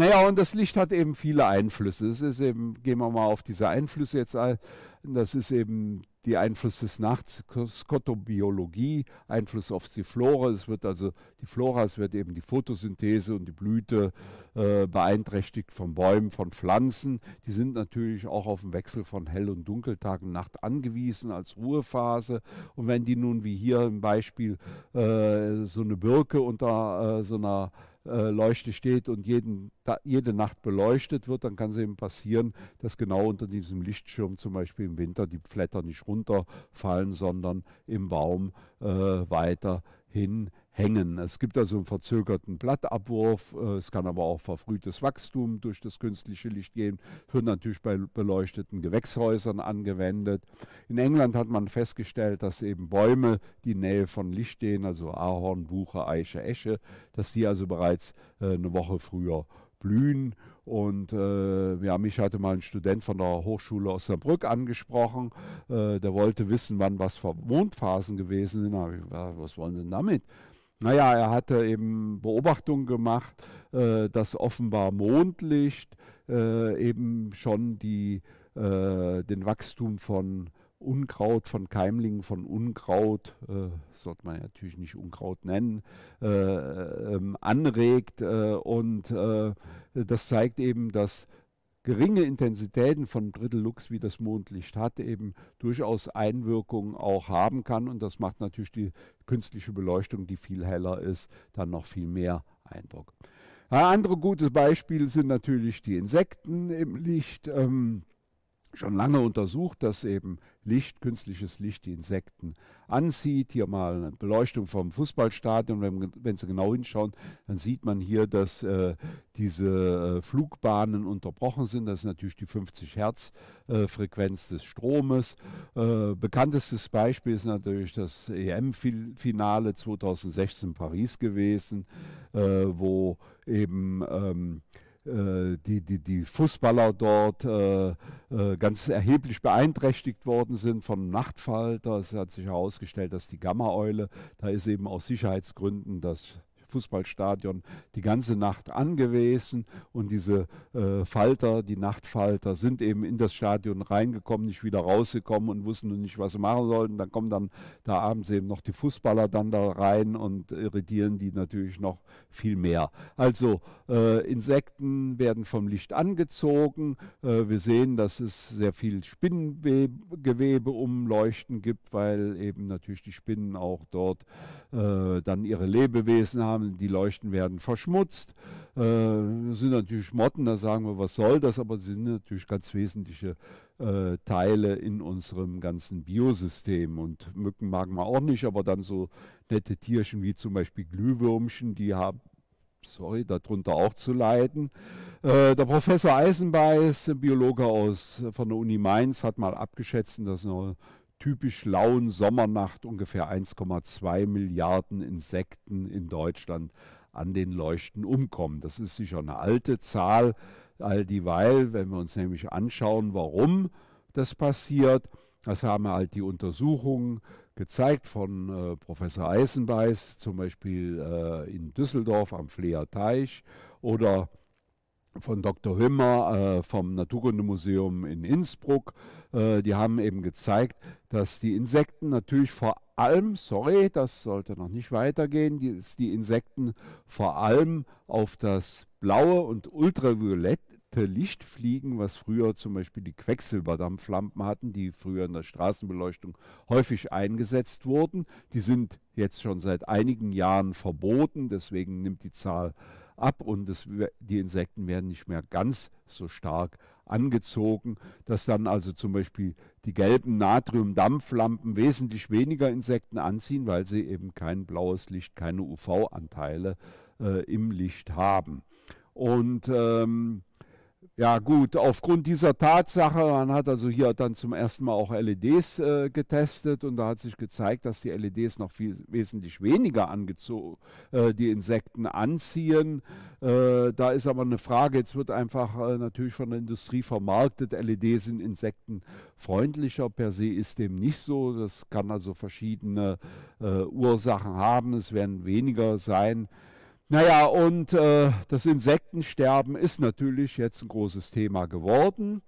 Naja, und das Licht hat eben viele Einflüsse. Es ist eben, gehen wir mal auf diese Einflüsse jetzt ein. Das ist eben die Einfluss des Nachts, Skotobiologie, Einfluss auf die Flora. Es wird also die Flora, es wird eben die Photosynthese und die Blüte äh, beeinträchtigt von Bäumen, von Pflanzen. Die sind natürlich auch auf den Wechsel von Hell- und Dunkeltag und Nacht angewiesen als Ruhephase. Und wenn die nun wie hier im Beispiel äh, so eine Birke unter äh, so einer äh, Leuchte steht und jeden, da, jede Nacht beleuchtet wird, dann kann es eben passieren, dass genau unter diesem Lichtschirm zum Beispiel im Winter die Blätter nicht runterfallen, sondern im Baum äh, weiter hängen. Es gibt also einen verzögerten Blattabwurf, äh, es kann aber auch verfrühtes Wachstum durch das künstliche Licht gehen. Das wird natürlich bei beleuchteten Gewächshäusern angewendet. In England hat man festgestellt, dass eben Bäume, die in Nähe von Licht stehen, also Ahorn, Buche, Eiche, Esche, dass die also bereits äh, eine Woche früher blühen. Und äh, ja, mich hatte mal ein Student von der Hochschule Osnabrück angesprochen, äh, der wollte wissen, wann was für Mondphasen gewesen sind. Da habe ich gesagt, was wollen Sie denn damit? Naja, er hatte eben Beobachtungen gemacht, äh, dass offenbar Mondlicht äh, eben schon die, äh, den Wachstum von Unkraut, von Keimlingen, von Unkraut, äh, sollte man natürlich nicht Unkraut nennen, äh, ähm, anregt. Äh, und das zeigt eben, dass geringe Intensitäten von Drittel Lux wie das Mondlicht hat, eben durchaus Einwirkungen auch haben kann. Und das macht natürlich die künstliche Beleuchtung, die viel heller ist, dann noch viel mehr Eindruck. Ein anderes gutes Beispiel sind natürlich die Insekten im Licht. Ähm, schon lange untersucht, dass eben Licht, künstliches Licht die Insekten anzieht. Hier mal eine Beleuchtung vom Fußballstadion. Wenn, wenn Sie genau hinschauen, dann sieht man hier, dass äh, diese äh, Flugbahnen unterbrochen sind. Das ist natürlich die 50 Hertz äh, Frequenz des Stromes. Äh, bekanntestes Beispiel ist natürlich das EM-Finale 2016 in Paris gewesen, äh, wo eben... Ähm, äh, die, die, die Fußballer dort äh, äh, ganz erheblich beeinträchtigt worden sind vom Nachtfall. Es hat sich herausgestellt, dass die Gammaeule, da ist eben aus Sicherheitsgründen das Fußballstadion die ganze Nacht angewiesen und diese äh, Falter, die Nachtfalter, sind eben in das Stadion reingekommen, nicht wieder rausgekommen und wussten nicht, was sie machen sollten. Dann kommen dann da abends eben noch die Fußballer dann da rein und irritieren die natürlich noch viel mehr. Also äh, Insekten werden vom Licht angezogen. Äh, wir sehen, dass es sehr viel Spinnengewebe umleuchten gibt, weil eben natürlich die Spinnen auch dort äh, dann ihre Lebewesen haben Maßnahmen, die Leuchten werden verschmutzt. Äh, sind natürlich Motten, da sagen wir, was soll das, aber sie sind natürlich ganz wesentliche äh, Teile in unserem ganzen Biosystem. Und Mücken mag man auch nicht, aber dann so nette Tierchen wie zum Beispiel Glühwürmchen, die haben sorry, darunter auch zu leiden. Äh, der Professor Eisenbeiß, Biologe aus, von der Uni Mainz, hat mal abgeschätzt, dass noch typisch lauen Sommernacht ungefähr 1,2 Milliarden Insekten in Deutschland an den Leuchten umkommen. Das ist sicher eine alte Zahl, all dieweil, wenn wir uns nämlich anschauen, warum das passiert, das haben halt die Untersuchungen gezeigt von äh, Professor Eisenbeiß, zum Beispiel äh, in Düsseldorf am Fleer Teich oder von Dr. Hümmer äh, vom Naturkundemuseum in Innsbruck. Äh, die haben eben gezeigt, dass die Insekten natürlich vor allem, sorry, das sollte noch nicht weitergehen, die, die Insekten vor allem auf das blaue und ultraviolette Licht fliegen, was früher zum Beispiel die Quecksilberdampflampen hatten, die früher in der Straßenbeleuchtung häufig eingesetzt wurden. Die sind jetzt schon seit einigen Jahren verboten, deswegen nimmt die Zahl ab und es, die Insekten werden nicht mehr ganz so stark angezogen, dass dann also zum Beispiel die gelben Natriumdampflampen wesentlich weniger Insekten anziehen, weil sie eben kein blaues Licht, keine UV-Anteile äh, im Licht haben. Und ähm, ja gut, aufgrund dieser Tatsache, man hat also hier dann zum ersten Mal auch LEDs äh, getestet und da hat sich gezeigt, dass die LEDs noch viel, wesentlich weniger äh, die Insekten anziehen. Äh, da ist aber eine Frage, jetzt wird einfach äh, natürlich von der Industrie vermarktet, LEDs sind insektenfreundlicher, per se ist dem nicht so. Das kann also verschiedene äh, Ursachen haben, es werden weniger sein. Naja, und äh, das Insektensterben ist natürlich jetzt ein großes Thema geworden.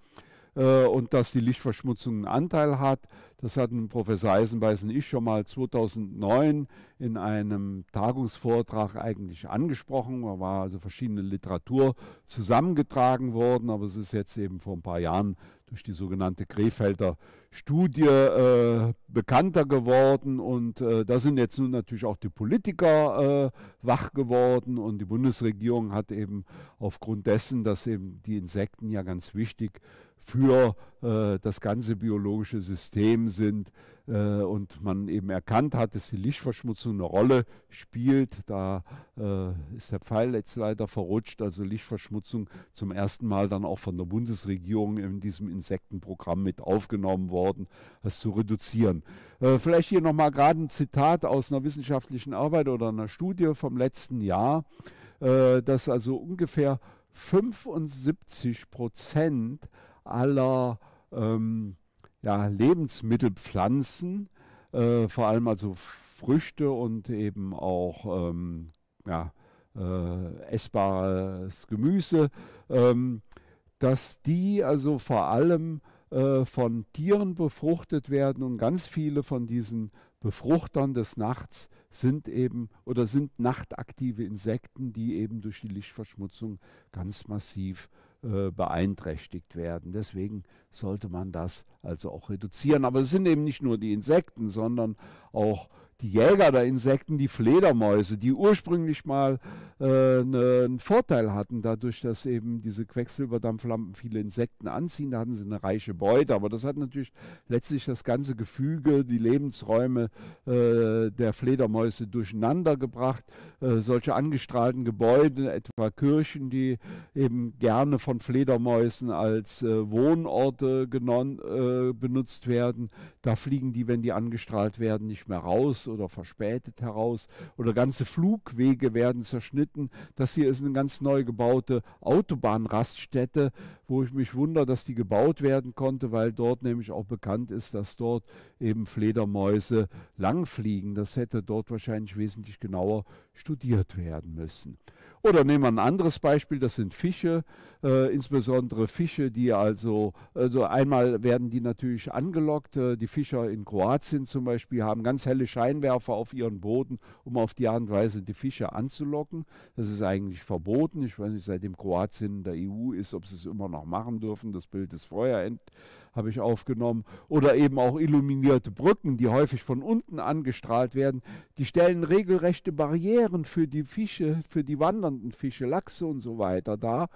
Äh, und dass die Lichtverschmutzung einen Anteil hat, das hatten Professor Eisenbeiß und ich schon mal 2009 in einem Tagungsvortrag eigentlich angesprochen. Da war also verschiedene Literatur zusammengetragen worden, aber es ist jetzt eben vor ein paar Jahren durch die sogenannte Krefelder äh, Studie äh, bekannter geworden und äh, da sind jetzt nun natürlich auch die Politiker äh, wach geworden und die Bundesregierung hat eben aufgrund dessen, dass eben die Insekten ja ganz wichtig für äh, das ganze biologische System sind äh, und man eben erkannt hat, dass die Lichtverschmutzung eine Rolle spielt. Da äh, ist der Pfeil jetzt leider verrutscht, also Lichtverschmutzung zum ersten Mal dann auch von der Bundesregierung in diesem Insektenprogramm mit aufgenommen worden Worten, das zu reduzieren. Äh, vielleicht hier nochmal gerade ein Zitat aus einer wissenschaftlichen Arbeit oder einer Studie vom letzten Jahr, äh, dass also ungefähr 75 Prozent aller ähm, ja, Lebensmittelpflanzen, äh, vor allem also Früchte und eben auch ähm, ja, äh, essbares Gemüse, ähm, dass die also vor allem äh, von Tieren befruchtet werden und ganz viele von diesen Befruchtern des Nachts sind eben oder sind nachtaktive Insekten, die eben durch die Lichtverschmutzung ganz massiv äh, beeinträchtigt werden. Deswegen sollte man das also auch reduzieren. Aber es sind eben nicht nur die Insekten, sondern auch die Jäger der Insekten, die Fledermäuse, die ursprünglich mal äh, ne, einen Vorteil hatten, dadurch, dass eben diese Quecksilberdampflampen viele Insekten anziehen, da hatten sie eine reiche Beute. Aber das hat natürlich letztlich das ganze Gefüge, die Lebensräume äh, der Fledermäuse durcheinander gebracht. Äh, solche angestrahlten Gebäude, etwa Kirchen, die eben gerne von Fledermäusen als äh, Wohnorte äh, benutzt werden, da fliegen die, wenn die angestrahlt werden, nicht mehr raus oder verspätet heraus oder ganze Flugwege werden zerschnitten. Das hier ist eine ganz neu gebaute Autobahnraststätte, wo ich mich wundere, dass die gebaut werden konnte, weil dort nämlich auch bekannt ist, dass dort eben Fledermäuse langfliegen. Das hätte dort wahrscheinlich wesentlich genauer studiert werden müssen. Oder nehmen wir ein anderes Beispiel, das sind Fische. Äh, insbesondere Fische, die also, also einmal werden die natürlich angelockt. Äh, die Fischer in Kroatien zum Beispiel haben ganz helle Scheinwerfer auf ihren Boden, um auf die Art und Weise die Fische anzulocken. Das ist eigentlich verboten. Ich weiß nicht, seitdem Kroatien in der EU ist, ob sie es immer noch machen dürfen. Das Bild des Feuerend habe ich aufgenommen. Oder eben auch illuminierte Brücken, die häufig von unten angestrahlt werden. Die stellen regelrechte Barrieren für die Fische, für die wandernden Fische, Lachse und so weiter dar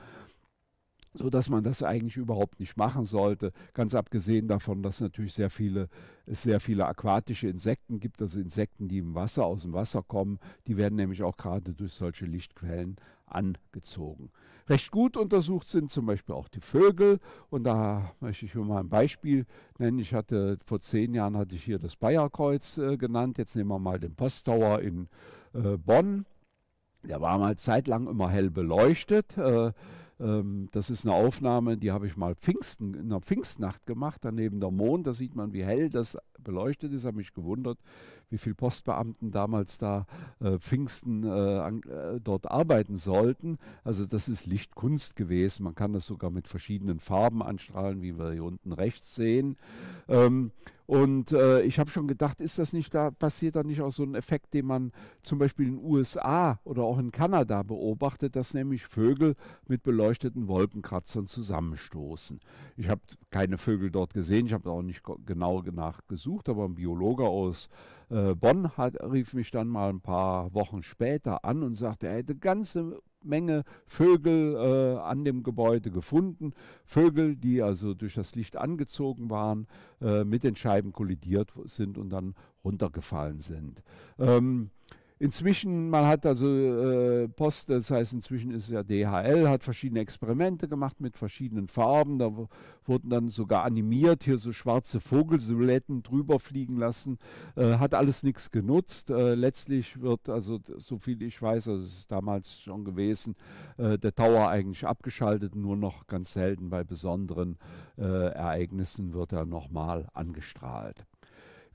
so dass man das eigentlich überhaupt nicht machen sollte. Ganz abgesehen davon, dass natürlich sehr viele, es sehr viele aquatische Insekten gibt, also Insekten, die im Wasser aus dem Wasser kommen, die werden nämlich auch gerade durch solche Lichtquellen angezogen. Recht gut untersucht sind zum Beispiel auch die Vögel und da möchte ich mal ein Beispiel nennen. Ich hatte vor zehn Jahren hatte ich hier das Bayerkreuz äh, genannt. Jetzt nehmen wir mal den Posttower in äh, Bonn. Der war mal zeitlang immer hell beleuchtet. Äh, ähm, das ist eine Aufnahme, die habe ich mal Pfingsten, in der Pfingstnacht gemacht, daneben der Mond, da sieht man, wie hell das beleuchtet ist, habe mich gewundert, wie viele Postbeamten damals da äh, Pfingsten äh, an, äh, dort arbeiten sollten. Also das ist Lichtkunst gewesen, man kann das sogar mit verschiedenen Farben anstrahlen, wie wir hier unten rechts sehen. Ähm, und äh, ich habe schon gedacht, ist das nicht da, passiert da nicht auch so ein Effekt, den man zum Beispiel in den USA oder auch in Kanada beobachtet, dass nämlich Vögel mit beleuchteten Wolkenkratzern zusammenstoßen. Ich habe keine Vögel dort gesehen, ich habe auch nicht genau nachgesucht, aber ein Biologe aus äh, Bonn hat, rief mich dann mal ein paar Wochen später an und sagte, er hätte ganze Menge Vögel äh, an dem Gebäude gefunden. Vögel, die also durch das Licht angezogen waren, äh, mit den Scheiben kollidiert sind und dann runtergefallen sind. Ähm, Inzwischen, man hat also äh, Post, das heißt, inzwischen ist es ja DHL, hat verschiedene Experimente gemacht mit verschiedenen Farben. Da wurden dann sogar animiert, hier so schwarze Vogelsilhouetten drüber fliegen lassen. Äh, hat alles nichts genutzt. Äh, letztlich wird, also so viel ich weiß, also es ist damals schon gewesen, äh, der Tower eigentlich abgeschaltet. Nur noch ganz selten bei besonderen äh, Ereignissen wird er nochmal angestrahlt.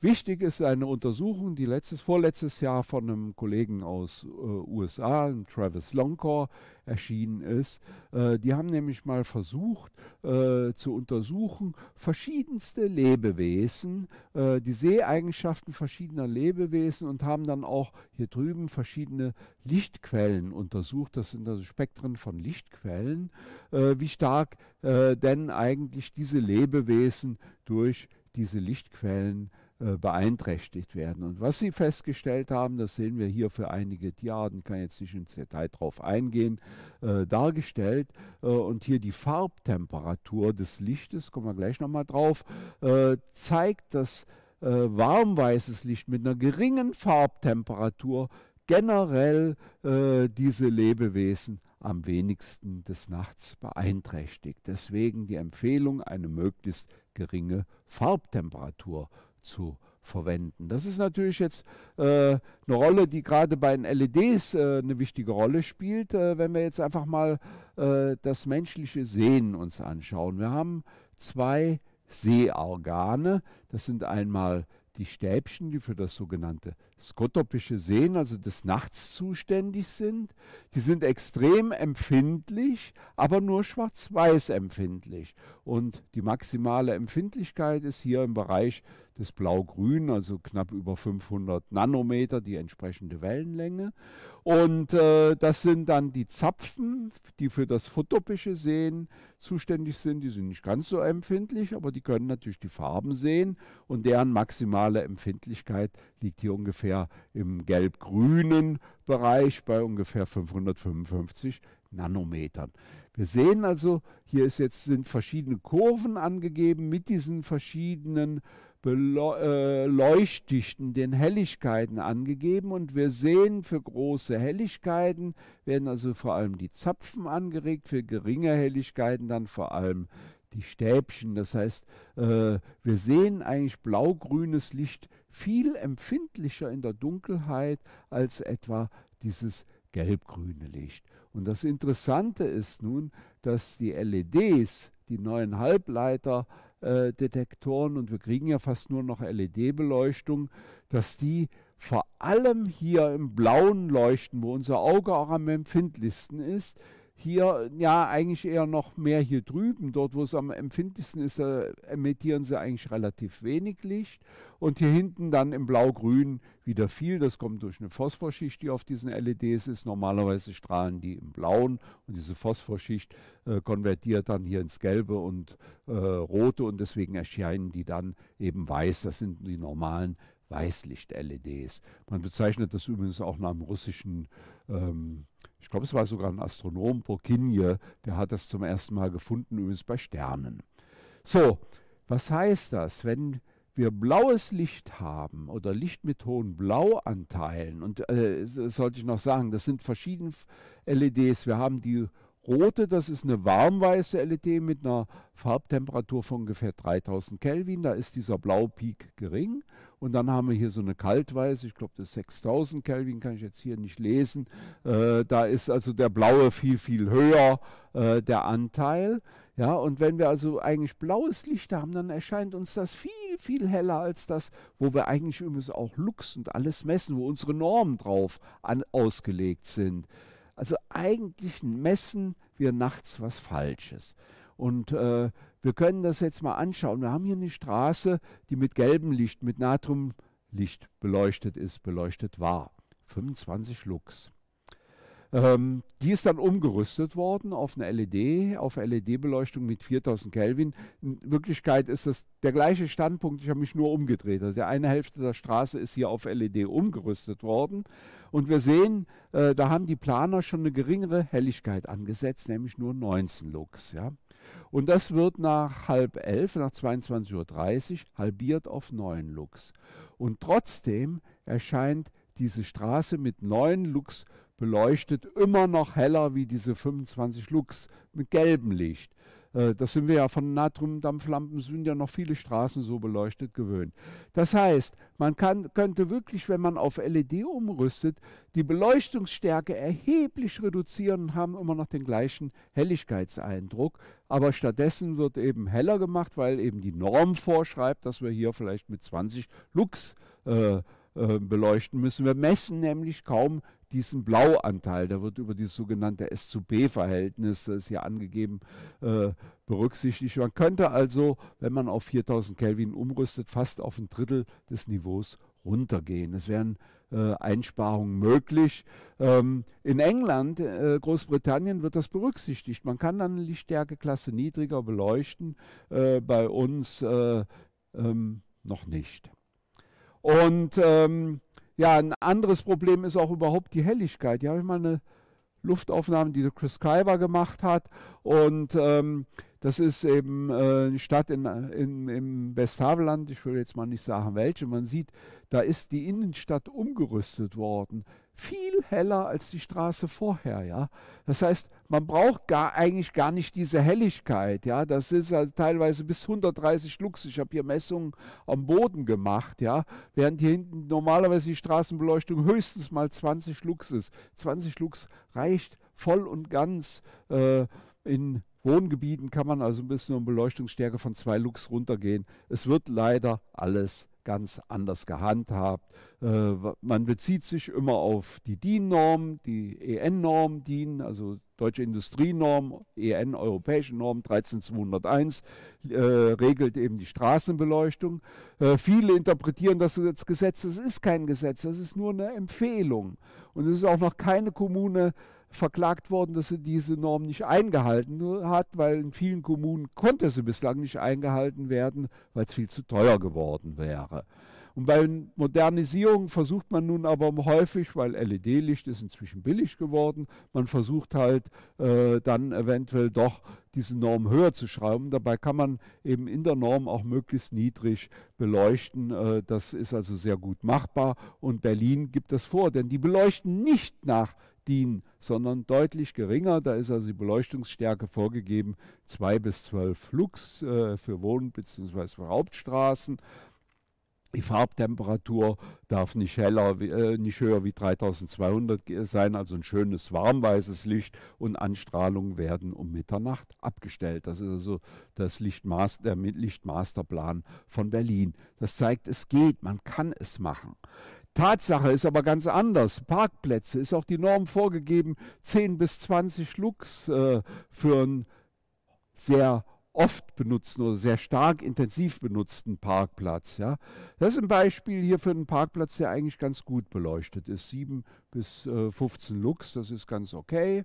Wichtig ist eine Untersuchung, die letztes, vorletztes Jahr von einem Kollegen aus äh, USA, Travis Longcore, erschienen ist. Äh, die haben nämlich mal versucht äh, zu untersuchen, verschiedenste Lebewesen, äh, die Seheigenschaften verschiedener Lebewesen und haben dann auch hier drüben verschiedene Lichtquellen untersucht. Das sind also Spektren von Lichtquellen, äh, wie stark äh, denn eigentlich diese Lebewesen durch diese Lichtquellen äh, äh, beeinträchtigt werden. Und was sie festgestellt haben, das sehen wir hier für einige Tierarten, kann jetzt nicht ins Detail drauf eingehen, äh, dargestellt. Äh, und hier die Farbtemperatur des Lichtes, kommen wir gleich nochmal drauf, äh, zeigt, dass äh, warmweißes Licht mit einer geringen Farbtemperatur generell äh, diese Lebewesen am wenigsten des Nachts beeinträchtigt. Deswegen die Empfehlung, eine möglichst geringe Farbtemperatur äh, zu verwenden. Das ist natürlich jetzt äh, eine Rolle, die gerade bei den LEDs äh, eine wichtige Rolle spielt, äh, wenn wir jetzt einfach mal äh, das menschliche Sehen uns anschauen. Wir haben zwei Sehorgane. Das sind einmal die Stäbchen, die für das sogenannte skotopische Sehen, also des Nachts zuständig sind. Die sind extrem empfindlich, aber nur schwarz-weiß empfindlich. Und die maximale Empfindlichkeit ist hier im Bereich das Blau-Grün, also knapp über 500 Nanometer, die entsprechende Wellenlänge. Und äh, das sind dann die Zapfen, die für das photopische Sehen zuständig sind. Die sind nicht ganz so empfindlich, aber die können natürlich die Farben sehen und deren maximale Empfindlichkeit liegt hier ungefähr im gelb-grünen Bereich bei ungefähr 555 Nanometern. Wir sehen also, hier ist jetzt, sind verschiedene Kurven angegeben mit diesen verschiedenen Beleuchtigten, äh, den Helligkeiten angegeben und wir sehen für große Helligkeiten werden also vor allem die Zapfen angeregt, für geringe Helligkeiten dann vor allem die Stäbchen. Das heißt, äh, wir sehen eigentlich blaugrünes Licht viel empfindlicher in der Dunkelheit als etwa dieses gelbgrüne Licht. Und das Interessante ist nun, dass die LEDs, die neuen Halbleiter, äh, Detektoren und wir kriegen ja fast nur noch LED-Beleuchtung, dass die vor allem hier im blauen Leuchten, wo unser Auge auch am empfindlichsten ist, hier, ja, eigentlich eher noch mehr hier drüben. Dort, wo es am empfindlichsten ist, emittieren sie eigentlich relativ wenig Licht. Und hier hinten dann im Blau-Grün wieder viel. Das kommt durch eine Phosphorschicht, die auf diesen LEDs ist. Normalerweise strahlen die im Blauen und diese Phosphorschicht äh, konvertiert dann hier ins Gelbe und äh, Rote und deswegen erscheinen die dann eben weiß. Das sind die normalen Weißlicht-LEDs. Man bezeichnet das übrigens auch nach dem russischen ähm, ich glaube, es war sogar ein Astronom, Burkinje, der hat das zum ersten Mal gefunden, übrigens bei Sternen. So, was heißt das, wenn wir blaues Licht haben oder Licht mit hohen Blauanteilen? Und äh, sollte ich noch sagen, das sind verschiedene LEDs. Wir haben die rote, das ist eine warmweiße LED mit einer Farbtemperatur von ungefähr 3000 Kelvin. Da ist dieser Blaupeak gering. Und dann haben wir hier so eine kaltweiße, ich glaube, das ist 6000 Kelvin, kann ich jetzt hier nicht lesen. Äh, da ist also der blaue viel, viel höher, äh, der Anteil. Ja, und wenn wir also eigentlich blaues Licht haben, dann erscheint uns das viel, viel heller als das, wo wir eigentlich übrigens auch Lux und alles messen, wo unsere Normen drauf an, ausgelegt sind. Also eigentlich messen wir nachts was Falsches. Und äh, wir können das jetzt mal anschauen. Wir haben hier eine Straße, die mit gelbem Licht, mit Natriumlicht beleuchtet ist, beleuchtet war. 25 Lux. Ähm, die ist dann umgerüstet worden auf eine LED, auf LED-Beleuchtung mit 4000 Kelvin. In Wirklichkeit ist das der gleiche Standpunkt, ich habe mich nur umgedreht. Also die eine Hälfte der Straße ist hier auf LED umgerüstet worden. Und wir sehen, äh, da haben die Planer schon eine geringere Helligkeit angesetzt, nämlich nur 19 Lux. Ja? Und das wird nach halb elf, nach 22.30 Uhr, halbiert auf 9 Lux. Und trotzdem erscheint diese Straße mit 9 Lux beleuchtet, immer noch heller wie diese 25 Lux mit gelbem Licht. Äh, das sind wir ja von Natriumdampflampen, sind ja noch viele Straßen so beleuchtet gewöhnt. Das heißt, man kann, könnte wirklich, wenn man auf LED umrüstet, die Beleuchtungsstärke erheblich reduzieren und haben immer noch den gleichen Helligkeitseindruck. Aber stattdessen wird eben heller gemacht, weil eben die Norm vorschreibt, dass wir hier vielleicht mit 20 Lux äh, äh, beleuchten müssen. Wir messen nämlich kaum diesen Blauanteil, der wird über das sogenannte S zu B-Verhältnis, das ist hier angegeben, äh, berücksichtigt. Man könnte also, wenn man auf 4000 Kelvin umrüstet, fast auf ein Drittel des Niveaus runtergehen. Es wären äh, Einsparungen möglich. Ähm, in England, äh, Großbritannien wird das berücksichtigt. Man kann dann eine Lichtstärkeklasse niedriger beleuchten, äh, bei uns ähm, noch nicht. Und ähm, ja, ein anderes Problem ist auch überhaupt die Helligkeit. Hier habe ich mal eine Luftaufnahme, die Chris Kaiber gemacht hat. Und ähm, das ist eben äh, eine Stadt in, in, im Westhaveland. Ich will jetzt mal nicht sagen, welche. Man sieht, da ist die Innenstadt umgerüstet worden viel heller als die Straße vorher, ja. Das heißt, man braucht gar, eigentlich gar nicht diese Helligkeit, ja. Das ist halt teilweise bis 130 Lux. Ich habe hier Messungen am Boden gemacht, ja. Während hier hinten normalerweise die Straßenbeleuchtung höchstens mal 20 Lux ist. 20 Lux reicht voll und ganz äh, in Wohngebieten kann man also ein bisschen um Beleuchtungsstärke von 2 Lux runtergehen. Es wird leider alles ganz anders gehandhabt. Äh, man bezieht sich immer auf die DIN-Norm, die EN-Norm, DIN, also Deutsche Industrienorm, EN, Europäische Norm 13201, äh, regelt eben die Straßenbeleuchtung. Äh, viele interpretieren das als Gesetz. Das ist kein Gesetz, das ist nur eine Empfehlung. Und es ist auch noch keine Kommune verklagt worden, dass sie diese Norm nicht eingehalten hat, weil in vielen Kommunen konnte sie bislang nicht eingehalten werden, weil es viel zu teuer geworden wäre. Und bei Modernisierungen versucht man nun aber häufig, weil LED-Licht ist inzwischen billig geworden, man versucht halt äh, dann eventuell doch diese Norm höher zu schrauben. Dabei kann man eben in der Norm auch möglichst niedrig beleuchten. Äh, das ist also sehr gut machbar und Berlin gibt das vor, denn die beleuchten nicht nach DIN, sondern deutlich geringer. Da ist also die Beleuchtungsstärke vorgegeben 2 bis 12 Lux äh, für Wohn- bzw. für Hauptstraßen. Die Farbtemperatur darf nicht, heller, äh, nicht höher wie 3200 sein, also ein schönes warmweißes Licht und Anstrahlungen werden um Mitternacht abgestellt. Das ist also das Lichtmaß, der Lichtmasterplan von Berlin. Das zeigt, es geht, man kann es machen. Tatsache ist aber ganz anders. Parkplätze ist auch die Norm vorgegeben, 10 bis 20 Lux äh, für einen sehr oft benutzten oder sehr stark intensiv benutzten Parkplatz. Ja. Das ist ein Beispiel hier für einen Parkplatz, der eigentlich ganz gut beleuchtet ist. 7 bis äh, 15 Lux, das ist ganz okay.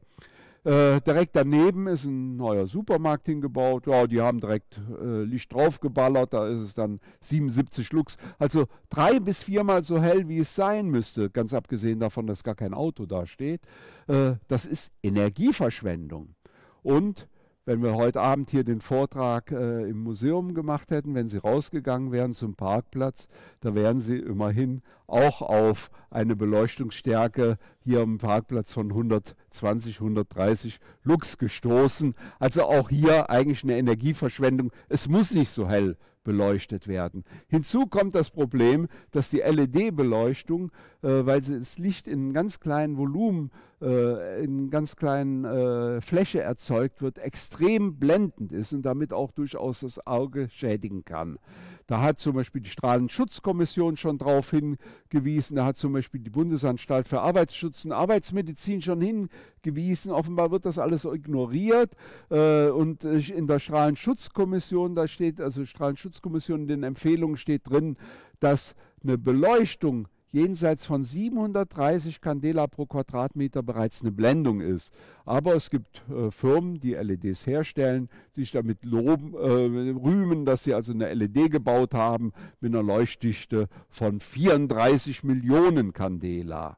Äh, direkt daneben ist ein neuer Supermarkt hingebaut. Ja, die haben direkt äh, Licht draufgeballert, da ist es dann 77 Lux. Also drei bis viermal so hell, wie es sein müsste, ganz abgesehen davon, dass gar kein Auto da steht. Äh, das ist Energieverschwendung. Und wenn wir heute Abend hier den Vortrag äh, im Museum gemacht hätten, wenn Sie rausgegangen wären zum Parkplatz, da wären Sie immerhin auch auf eine Beleuchtungsstärke hier am Parkplatz von 120, 130 Lux gestoßen. Also auch hier eigentlich eine Energieverschwendung. Es muss nicht so hell beleuchtet werden. Hinzu kommt das Problem, dass die LED-Beleuchtung, äh, weil sie das Licht in ganz kleinen Volumen, äh, in ganz kleinen äh, Fläche erzeugt wird, extrem blendend ist und damit auch durchaus das Auge schädigen kann. Da hat zum Beispiel die Strahlenschutzkommission schon darauf hingewiesen, da hat zum Beispiel die Bundesanstalt für Arbeitsschutz und Arbeitsmedizin schon hingewiesen. Offenbar wird das alles ignoriert. Äh, und äh, in der Strahlenschutzkommission, da steht, also Strahlenschutzkommission in den Empfehlungen steht drin, dass eine Beleuchtung jenseits von 730 Candela pro Quadratmeter bereits eine Blendung ist. Aber es gibt äh, Firmen, die LEDs herstellen, sich damit loben, äh, rühmen, dass sie also eine LED gebaut haben mit einer Leuchtdichte von 34 Millionen Candela.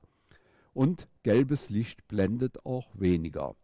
Und gelbes Licht blendet auch weniger.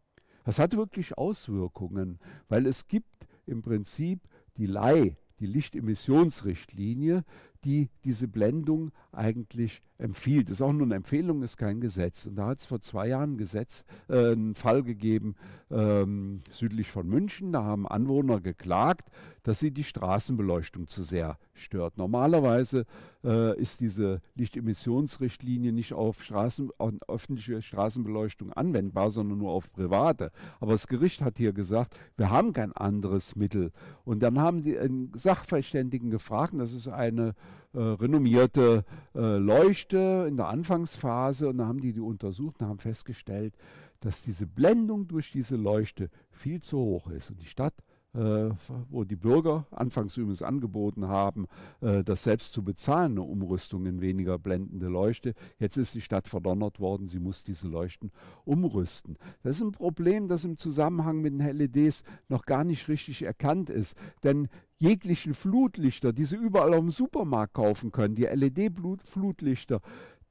Das hat wirklich Auswirkungen, weil es gibt im Prinzip die Leih, die Lichtemissionsrichtlinie, die diese Blendung eigentlich empfiehlt. Das ist auch nur eine Empfehlung, ist kein Gesetz. Und da hat es vor zwei Jahren Gesetz, äh, einen Fall gegeben ähm, südlich von München. Da haben Anwohner geklagt, dass sie die Straßenbeleuchtung zu sehr stört. Normalerweise äh, ist diese Lichtemissionsrichtlinie nicht auf, Straßen, auf öffentliche Straßenbeleuchtung anwendbar, sondern nur auf private. Aber das Gericht hat hier gesagt, wir haben kein anderes Mittel. Und dann haben die einen Sachverständigen gefragt, und das ist eine äh, renommierte äh, Leuchte in der Anfangsphase und da haben die die untersucht und haben festgestellt, dass diese Blendung durch diese Leuchte viel zu hoch ist. Und die Stadt äh, wo die Bürger anfangs übrigens angeboten haben, äh, das selbst zu bezahlen, eine Umrüstung in weniger blendende Leuchte. Jetzt ist die Stadt verdonnert worden, sie muss diese Leuchten umrüsten. Das ist ein Problem, das im Zusammenhang mit den LEDs noch gar nicht richtig erkannt ist, denn jeglichen Flutlichter, die Sie überall auf dem Supermarkt kaufen können, die LED-Flutlichter,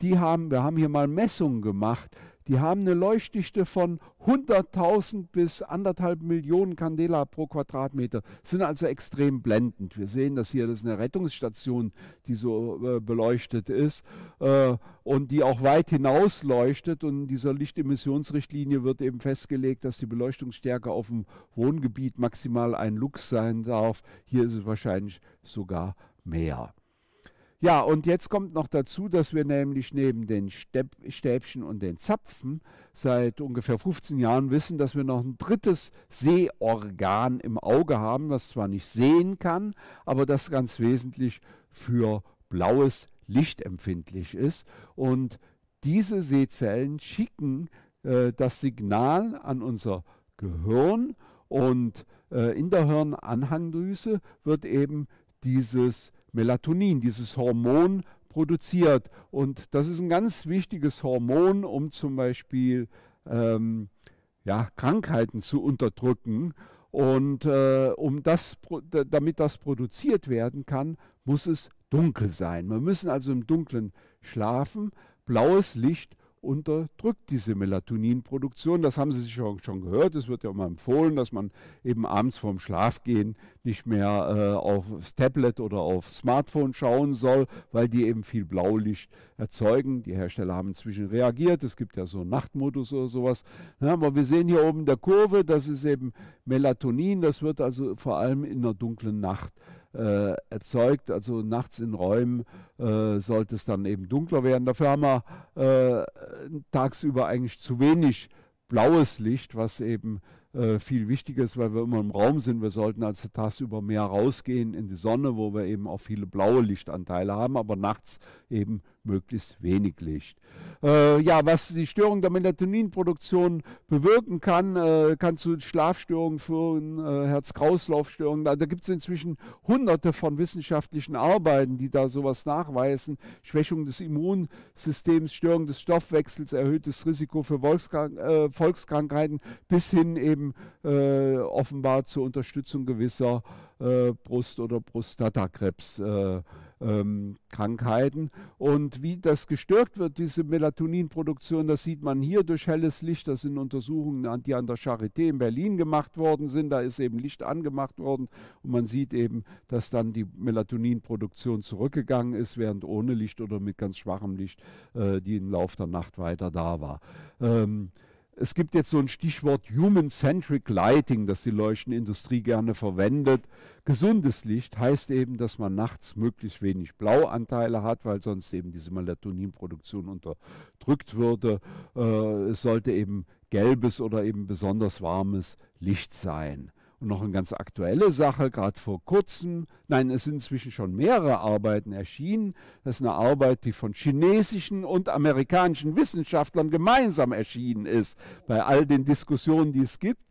die haben, wir haben hier mal Messungen gemacht, die haben eine Leuchtdichte von 100.000 bis anderthalb Millionen Candela pro Quadratmeter, sind also extrem blendend. Wir sehen das hier, das ist eine Rettungsstation, die so äh, beleuchtet ist äh, und die auch weit hinaus leuchtet. Und in dieser Lichtemissionsrichtlinie wird eben festgelegt, dass die Beleuchtungsstärke auf dem Wohngebiet maximal ein Lux sein darf. Hier ist es wahrscheinlich sogar mehr. Ja, und jetzt kommt noch dazu, dass wir nämlich neben den Stäbchen und den Zapfen seit ungefähr 15 Jahren wissen, dass wir noch ein drittes Sehorgan im Auge haben, was zwar nicht sehen kann, aber das ganz wesentlich für blaues Licht empfindlich ist. Und diese Sehzellen schicken äh, das Signal an unser Gehirn und äh, in der Hirnanhangdrüse wird eben dieses Melatonin, dieses Hormon produziert. Und das ist ein ganz wichtiges Hormon, um zum Beispiel ähm, ja, Krankheiten zu unterdrücken. Und äh, um das, damit das produziert werden kann, muss es dunkel sein. Wir müssen also im Dunkeln schlafen. Blaues Licht unterdrückt diese Melatoninproduktion. Das haben Sie sicher schon gehört. Es wird ja immer empfohlen, dass man eben abends vorm Schlafgehen nicht mehr äh, aufs Tablet oder aufs Smartphone schauen soll, weil die eben viel Blaulicht erzeugen. Die Hersteller haben inzwischen reagiert. Es gibt ja so einen Nachtmodus oder sowas. Ja, aber wir sehen hier oben der Kurve, das ist eben Melatonin. Das wird also vor allem in der dunklen Nacht äh, äh, erzeugt. Also nachts in Räumen äh, sollte es dann eben dunkler werden. Dafür haben wir äh, tagsüber eigentlich zu wenig blaues Licht, was eben äh, viel wichtiger ist, weil wir immer im Raum sind. Wir sollten also tagsüber mehr rausgehen in die Sonne, wo wir eben auch viele blaue Lichtanteile haben, aber nachts eben möglichst wenig Licht. Äh, ja, was die Störung der Melatoninproduktion bewirken kann, äh, kann zu Schlafstörungen führen, äh, Herz-Kreislauf-Störungen. Da, da gibt es inzwischen hunderte von wissenschaftlichen Arbeiten, die da sowas nachweisen. Schwächung des Immunsystems, Störung des Stoffwechsels, erhöhtes Risiko für Volkskrank äh, Volkskrankheiten bis hin eben äh, offenbar zur Unterstützung gewisser äh, Brust- oder Prostatakrebs ähm, Krankheiten. Und wie das gestört wird, diese Melatoninproduktion, das sieht man hier durch helles Licht. Das sind Untersuchungen, die an der Charité in Berlin gemacht worden sind. Da ist eben Licht angemacht worden und man sieht eben, dass dann die Melatoninproduktion zurückgegangen ist, während ohne Licht oder mit ganz schwachem Licht äh, die im Lauf der Nacht weiter da war. Ähm, es gibt jetzt so ein Stichwort Human-Centric Lighting, das die Leuchtenindustrie gerne verwendet. Gesundes Licht heißt eben, dass man nachts möglichst wenig Blauanteile hat, weil sonst eben diese Melatoninproduktion unterdrückt würde. Äh, es sollte eben gelbes oder eben besonders warmes Licht sein. Und noch eine ganz aktuelle Sache, gerade vor kurzem, nein, es sind inzwischen schon mehrere Arbeiten erschienen. Das ist eine Arbeit, die von chinesischen und amerikanischen Wissenschaftlern gemeinsam erschienen ist, bei all den Diskussionen, die es gibt.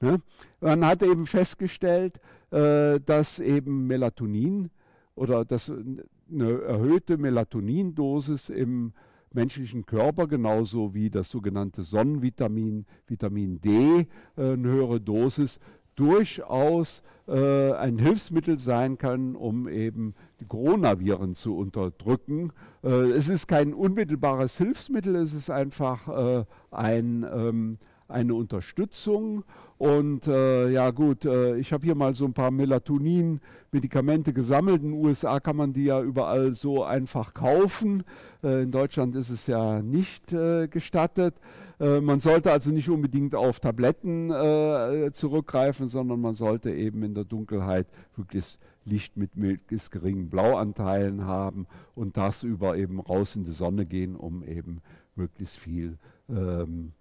Ne? Man hat eben festgestellt, äh, dass eben Melatonin oder dass eine erhöhte Melatonindosis im menschlichen Körper, genauso wie das sogenannte Sonnenvitamin, Vitamin D, äh, eine höhere Dosis, durchaus äh, ein Hilfsmittel sein kann, um eben die Coronaviren zu unterdrücken. Äh, es ist kein unmittelbares Hilfsmittel, es ist einfach äh, ein, ähm, eine Unterstützung. Und äh, ja gut, äh, ich habe hier mal so ein paar Melatonin-Medikamente gesammelt. In den USA kann man die ja überall so einfach kaufen. Äh, in Deutschland ist es ja nicht gestattet. Äh, man sollte also nicht unbedingt auf Tabletten äh, zurückgreifen, sondern man sollte eben in der Dunkelheit wirklich Licht mit möglichst geringen Blauanteilen haben und das über eben raus in die Sonne gehen, um eben möglichst viel ähm,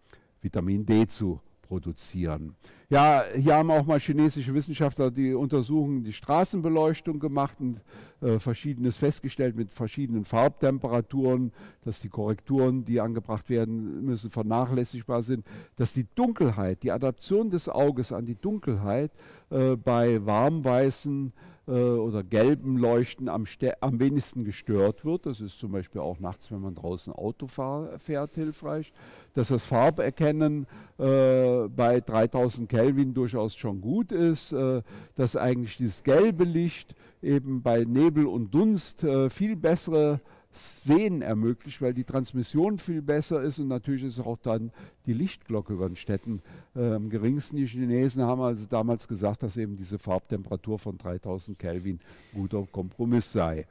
Vitamin D zu produzieren. Ja, hier haben auch mal chinesische Wissenschaftler die Untersuchungen, die Straßenbeleuchtung gemacht und äh, verschiedenes festgestellt mit verschiedenen Farbtemperaturen, dass die Korrekturen, die angebracht werden müssen, vernachlässigbar sind, dass die Dunkelheit, die Adaption des Auges an die Dunkelheit äh, bei warmweißen äh, oder gelben Leuchten am, am, wenigsten gestört wird. Das ist zum Beispiel auch nachts, wenn man draußen Auto fahr fährt, hilfreich. Dass das Farberkennen äh, bei 3000 Kelvin durchaus schon gut ist. Äh, dass eigentlich dieses gelbe Licht eben bei Nebel und Dunst äh, viel bessere äh, Sehen ermöglicht, weil die Transmission viel besser ist und natürlich ist auch dann die Lichtglocke über den Städten äh, am geringsten. Die Chinesen haben also damals gesagt, dass eben diese Farbtemperatur von 3000 Kelvin guter Kompromiss sei.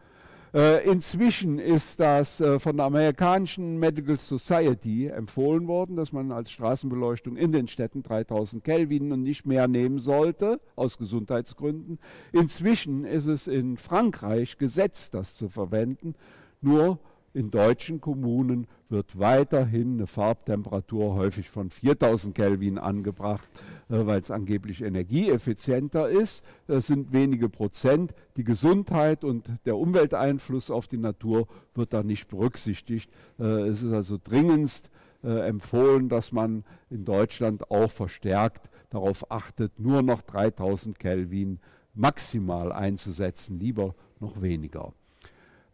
Äh, inzwischen ist das äh, von der amerikanischen Medical Society empfohlen worden, dass man als Straßenbeleuchtung in den Städten 3000 Kelvin und nicht mehr nehmen sollte, aus Gesundheitsgründen. Inzwischen ist es in Frankreich gesetzt, das zu verwenden. Nur in deutschen Kommunen wird weiterhin eine Farbtemperatur häufig von 4000 Kelvin angebracht, äh, weil es angeblich energieeffizienter ist. Das sind wenige Prozent. Die Gesundheit und der Umwelteinfluss auf die Natur wird da nicht berücksichtigt. Äh, es ist also dringendst äh, empfohlen, dass man in Deutschland auch verstärkt darauf achtet, nur noch 3000 Kelvin maximal einzusetzen, lieber noch weniger.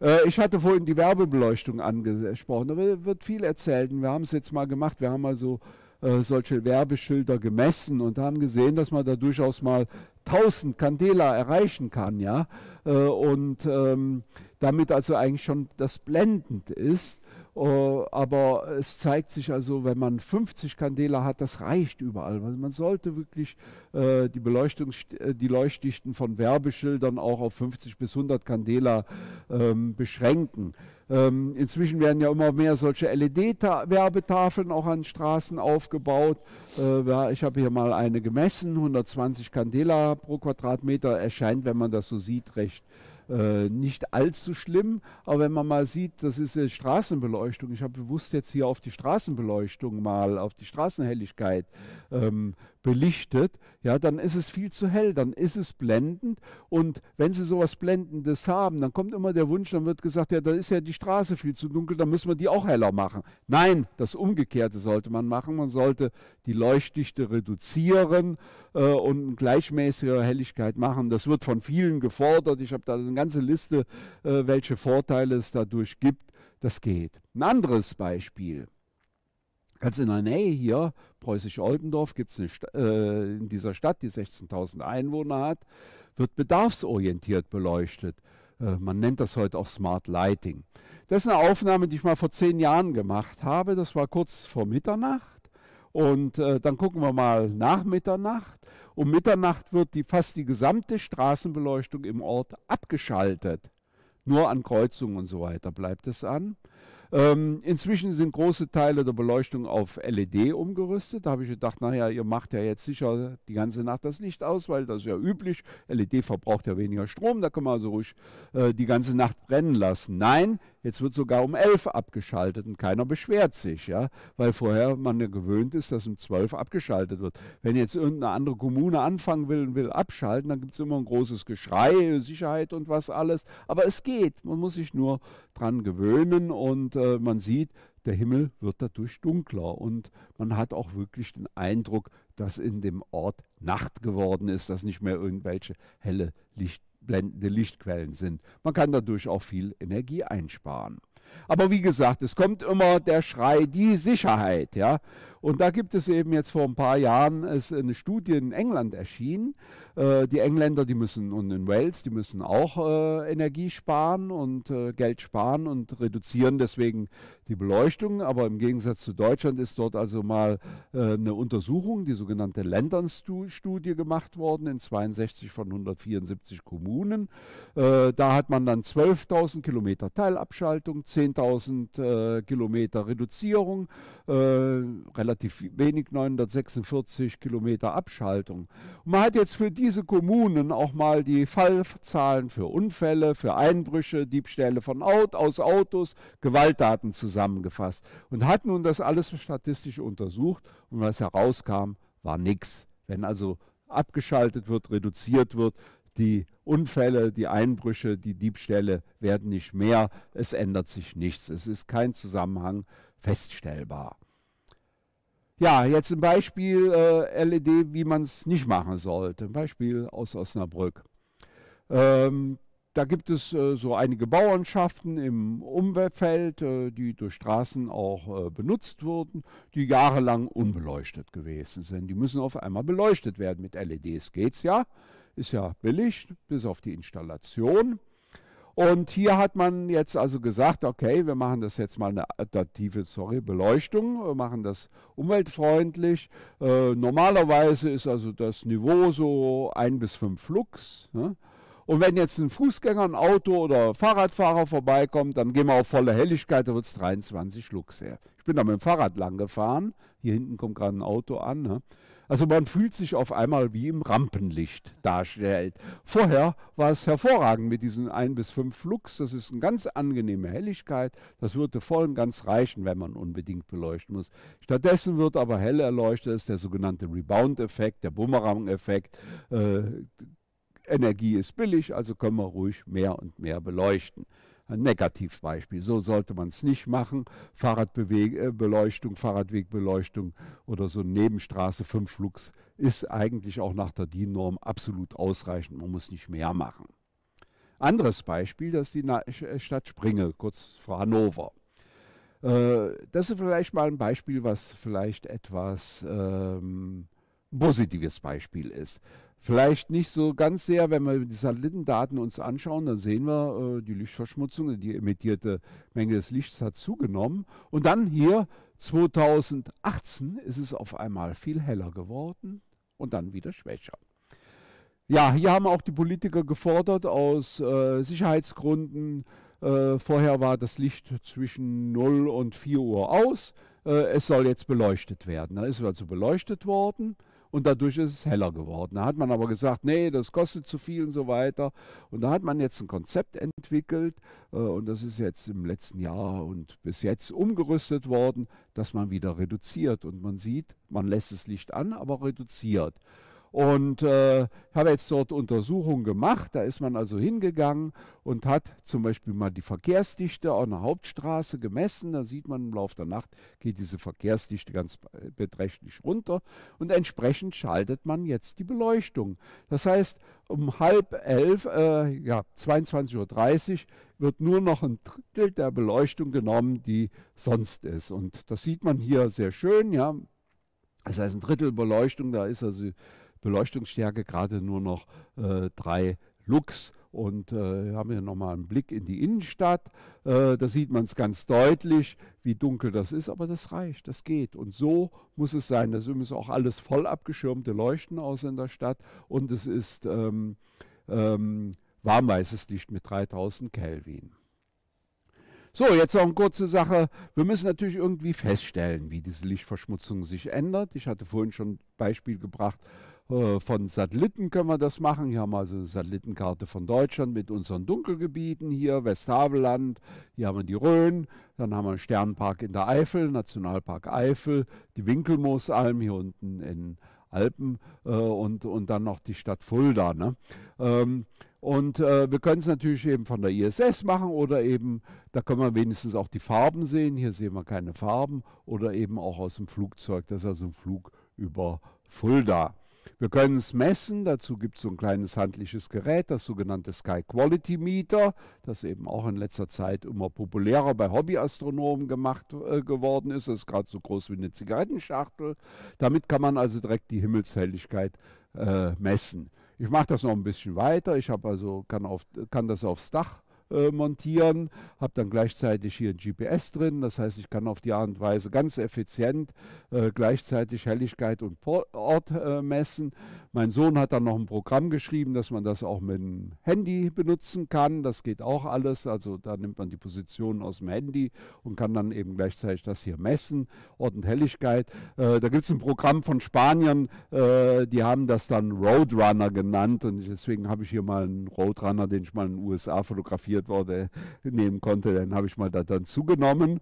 Äh, ich hatte vorhin die Werbebeleuchtung angesprochen. Da wird viel erzählt und wir haben es jetzt mal gemacht. Wir haben mal so äh, solche Werbeschilder gemessen und haben gesehen, dass man da durchaus mal 1000 Candela erreichen kann, ja, äh, und ähm, damit also eigentlich schon das blendend ist. Uh, aber es zeigt sich also, wenn man 50 Kandela hat, das reicht überall. Also man sollte wirklich uh, die, Beleuchtungs äh, die Leuchtdichten von Werbeschildern auch auf 50 bis 100 Kandela ähm, beschränken. Ähm, inzwischen werden ja immer mehr solche LED-Werbetafeln auch an Straßen aufgebaut. Äh, ja, ich habe hier mal eine gemessen, 120 Kandela pro Quadratmeter erscheint, wenn man das so sieht, recht äh, äh, nicht allzu schlimm. Aber wenn man mal sieht, das ist äh, Straßenbeleuchtung. Ich habe bewusst jetzt hier auf die Straßenbeleuchtung mal, auf die Straßenhelligkeit ähm, belichtet, ja, dann ist es viel zu hell, dann ist es blendend. Und wenn Sie sowas Blendendes haben, dann kommt immer der Wunsch, dann wird gesagt, ja, da ist ja die Straße viel zu dunkel, dann müssen wir die auch heller machen. Nein, das Umgekehrte sollte man machen. Man sollte die Leuchtdichte reduzieren äh, und gleichmäßige Helligkeit machen. Das wird von vielen gefordert. Ich habe da eine ganze Liste, äh, welche Vorteile es dadurch gibt. Das geht. Ein anderes Beispiel. Ganz in der Nähe hier, Preußisch-Oldendorf, gibt es äh, in dieser Stadt, die 16.000 Einwohner hat, wird bedarfsorientiert beleuchtet. Äh, man nennt das heute auch Smart Lighting. Das ist eine Aufnahme, die ich mal vor zehn Jahren gemacht habe. Das war kurz vor Mitternacht. Und äh, dann gucken wir mal nach Mitternacht. Um Mitternacht wird die, fast die gesamte Straßenbeleuchtung im Ort abgeschaltet. Nur an Kreuzungen und so weiter bleibt es an. Ähm, inzwischen sind große Teile der Beleuchtung auf LED umgerüstet. Da habe ich gedacht, naja, ihr macht ja jetzt sicher die ganze Nacht das Licht aus, weil das ist ja üblich. LED verbraucht ja weniger Strom, da kann man also ruhig äh, die ganze Nacht brennen lassen. Nein, Jetzt wird sogar um 11 abgeschaltet und keiner beschwert sich, ja, weil vorher man ja gewöhnt ist, dass um 12 abgeschaltet wird. Wenn jetzt irgendeine andere Kommune anfangen will und will abschalten, dann gibt es immer ein großes Geschrei, Sicherheit und was alles. Aber es geht, man muss sich nur dran gewöhnen und äh, man sieht, der Himmel wird dadurch dunkler und man hat auch wirklich den Eindruck, dass in dem Ort Nacht geworden ist, dass nicht mehr irgendwelche helle Licht blendende Lichtquellen sind. Man kann dadurch auch viel Energie einsparen. Aber wie gesagt, es kommt immer der Schrei, die Sicherheit, ja. Und da gibt es eben jetzt vor ein paar Jahren ist eine Studie in England erschienen. Äh, die Engländer, die müssen, und in Wales, die müssen auch äh, Energie sparen und äh, Geld sparen und reduzieren deswegen die Beleuchtung. Aber im Gegensatz zu Deutschland ist dort also mal äh, eine Untersuchung, die sogenannte Ländernstudie gemacht worden in 62 von 174 Kommunen. Äh, da hat man dann 12.000 Kilometer Teilabschaltung, 10.000 äh, Kilometer Reduzierung, relativ relativ wenig, 946 Kilometer Abschaltung. Und man hat jetzt für diese Kommunen auch mal die Fallzahlen für Unfälle, für Einbrüche, Diebstähle von Auto, aus Autos, Gewaltdaten zusammengefasst und hat nun das alles statistisch untersucht und was herauskam, war nichts. Wenn also abgeschaltet wird, reduziert wird, die Unfälle, die Einbrüche, die Diebstähle werden nicht mehr. Es ändert sich nichts. Es ist kein Zusammenhang feststellbar. Ja, jetzt ein Beispiel äh, LED, wie man es nicht machen sollte. Ein Beispiel aus Osnabrück. Ähm, da gibt es äh, so einige Bauernschaften im Umweltfeld, äh, die durch Straßen auch äh, benutzt wurden, die jahrelang unbeleuchtet gewesen sind. Die müssen auf einmal beleuchtet werden. Mit LEDs geht's ja. Ist ja billig, bis auf die Installation. Und hier hat man jetzt also gesagt, okay, wir machen das jetzt mal eine adaptive sorry, Beleuchtung, wir äh, machen das umweltfreundlich. Äh, normalerweise ist also das Niveau so 1 bis 5 Lux. Ne? Und wenn jetzt ein Fußgänger, ein Auto oder Fahrradfahrer vorbeikommt, dann gehen wir auf volle Helligkeit, da wird es 23 Lux her. Ich bin da mit dem Fahrrad lang gefahren. Hier hinten kommt gerade ein Auto an. Ne? Also man fühlt sich auf einmal wie im Rampenlicht darstellt. Vorher war es hervorragend mit diesen 1 bis 5 Lux. Das ist eine ganz angenehme Helligkeit. Das würde voll und ganz reichen, wenn man unbedingt beleuchten muss. Stattdessen wird aber hell erleuchtet, das ist der sogenannte Rebound-Effekt, der Bumerang-Effekt. Äh, Energie ist billig, also können wir ruhig mehr und mehr beleuchten ein Negativbeispiel. So sollte man es nicht machen. Fahrradbeleuchtung, äh, Fahrradwegbeleuchtung oder so Nebenstraße 5 Lux ist eigentlich auch nach der DIN-Norm absolut ausreichend. Man muss nicht mehr machen. Anderes Beispiel, das ist die äh, Stadt Springe, kurz vor Hannover. Äh, das ist vielleicht mal ein Beispiel, was vielleicht etwas ähm, positives Beispiel ist. Vielleicht nicht so ganz sehr, wenn wir die Satellitendaten uns anschauen, dann sehen wir, äh, die Lichtverschmutzung, die emittierte Menge des Lichts hat zugenommen. Und dann hier 2018 ist es auf einmal viel heller geworden und dann wieder schwächer. Ja, hier haben auch die Politiker gefordert, aus äh, Sicherheitsgründen. Äh, vorher war das Licht zwischen 0 und 4 Uhr aus. Äh, es soll jetzt beleuchtet werden. Da ist also beleuchtet worden und dadurch ist es heller geworden. Da hat man aber gesagt, nee, das kostet zu viel und so weiter. Und da hat man jetzt ein Konzept entwickelt äh, und das ist jetzt im letzten Jahr und bis jetzt umgerüstet worden, dass man wieder reduziert und man sieht, man lässt das Licht an, aber reduziert. Und äh, habe jetzt dort Untersuchungen gemacht. Da ist man also hingegangen und hat zum Beispiel mal die Verkehrsdichte an der Hauptstraße gemessen. Da sieht man im Laufe der Nacht geht diese Verkehrsdichte ganz beträchtlich runter. Und entsprechend schaltet man jetzt die Beleuchtung. Das heißt, um halb elf, äh, ja, 22.30 Uhr wird nur noch ein Drittel der Beleuchtung genommen, die sonst ist. Und das sieht man hier sehr schön, ja. Das heißt, ein Drittel Beleuchtung, da ist also Beleuchtungsstärke gerade nur noch äh, 3 Lux. Und äh, haben hier nochmal einen Blick in die Innenstadt. Äh, da sieht man es ganz deutlich, wie dunkel das ist, aber das reicht, das geht. Und so muss es sein. Das also ist auch alles voll abgeschirmte Leuchten aus in der Stadt. Und es ist ähm, ähm, warmweißes Licht mit 3000 Kelvin. So, jetzt noch eine kurze Sache. Wir müssen natürlich irgendwie feststellen, wie diese Lichtverschmutzung sich ändert. Ich hatte vorhin schon ein Beispiel gebracht äh, von Satelliten können wir das machen. Hier haben wir also eine Satellitenkarte von Deutschland mit unseren Dunkelgebieten hier, Westhaveland, hier haben wir die Rhön, dann haben wir einen Sternpark in der Eifel, Nationalpark Eifel, die Winkelmoosalm hier unten in Alpen äh, und, und dann noch die Stadt Fulda. Ne? Ähm, und äh, wir können es natürlich eben von der ISS machen oder eben, da können wir wenigstens auch die Farben sehen. Hier sehen wir keine Farben oder eben auch aus dem Flugzeug. Das ist also ein Flug über Fulda. Wir können es messen, dazu gibt es so ein kleines handliches Gerät, das sogenannte Sky Quality Meter, das eben auch in letzter Zeit immer populärer bei Hobbyastronomen gemacht äh, geworden ist. Das ist gerade so groß wie eine Zigarettenschachtel. Damit kann man also direkt die Himmelshelligkeit äh, messen. Ich mache das noch ein bisschen weiter. Ich also, kann, auf, kann das aufs Dach äh, montieren, habe dann gleichzeitig hier ein GPS drin, das heißt, ich kann auf die Art und Weise ganz effizient äh, gleichzeitig Helligkeit und Ort äh, messen. Mein Sohn hat dann noch ein Programm geschrieben, dass man das auch mit dem Handy benutzen kann, das geht auch alles, also da nimmt man die Position aus dem Handy und kann dann eben gleichzeitig das hier messen, Ort und Helligkeit. Äh, da gibt es ein Programm von Spaniern, äh, die haben das dann Roadrunner genannt und deswegen habe ich hier mal einen Roadrunner, den ich mal in den USA fotografiert produziert wurde, nehmen konnte. Dann habe ich mal da dann zugenommen.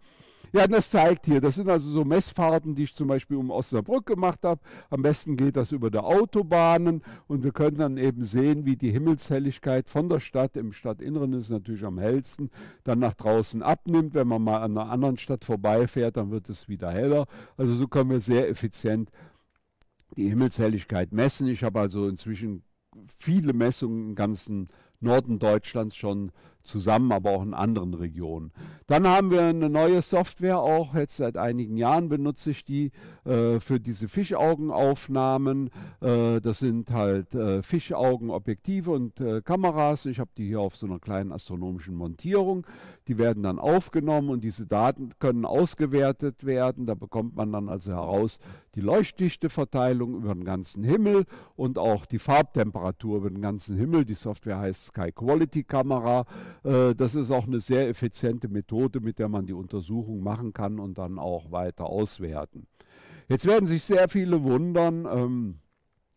Ja, das zeigt hier, das sind also so Messfahrten, die ich zum Beispiel um Osnabrück gemacht habe. Am besten geht das über die Autobahnen und wir können dann eben sehen, wie die Himmelshelligkeit von der Stadt, im Stadtinneren ist natürlich am hellsten, dann nach draußen abnimmt. Wenn man mal an einer anderen Stadt vorbeifährt, dann wird es wieder heller. Also so können wir sehr effizient die Himmelshelligkeit messen. Ich habe also inzwischen viele Messungen im ganzen Norden Deutschlands schon äh, zusammen, aber auch in anderen Regionen. Dann haben wir eine neue Software auch, jetzt seit einigen Jahren benutze ich die äh, für diese Fischaugenaufnahmen. Äh, das sind halt äh, Fischaugenobjektive und äh, Kameras. Ich habe die hier auf so einer kleinen astronomischen Montierung. Die werden dann aufgenommen und diese Daten können ausgewertet werden. Da bekommt man dann also heraus die Leuchtdichteverteilung über den ganzen Himmel und auch die Farbtemperatur über den ganzen Himmel. Die Software heißt Sky Quality Kamera. Äh, das ist auch eine sehr effiziente Methode, mit der man die Untersuchung machen kann und dann auch weiter auswerten. Jetzt werden sich sehr viele wundern, ähm,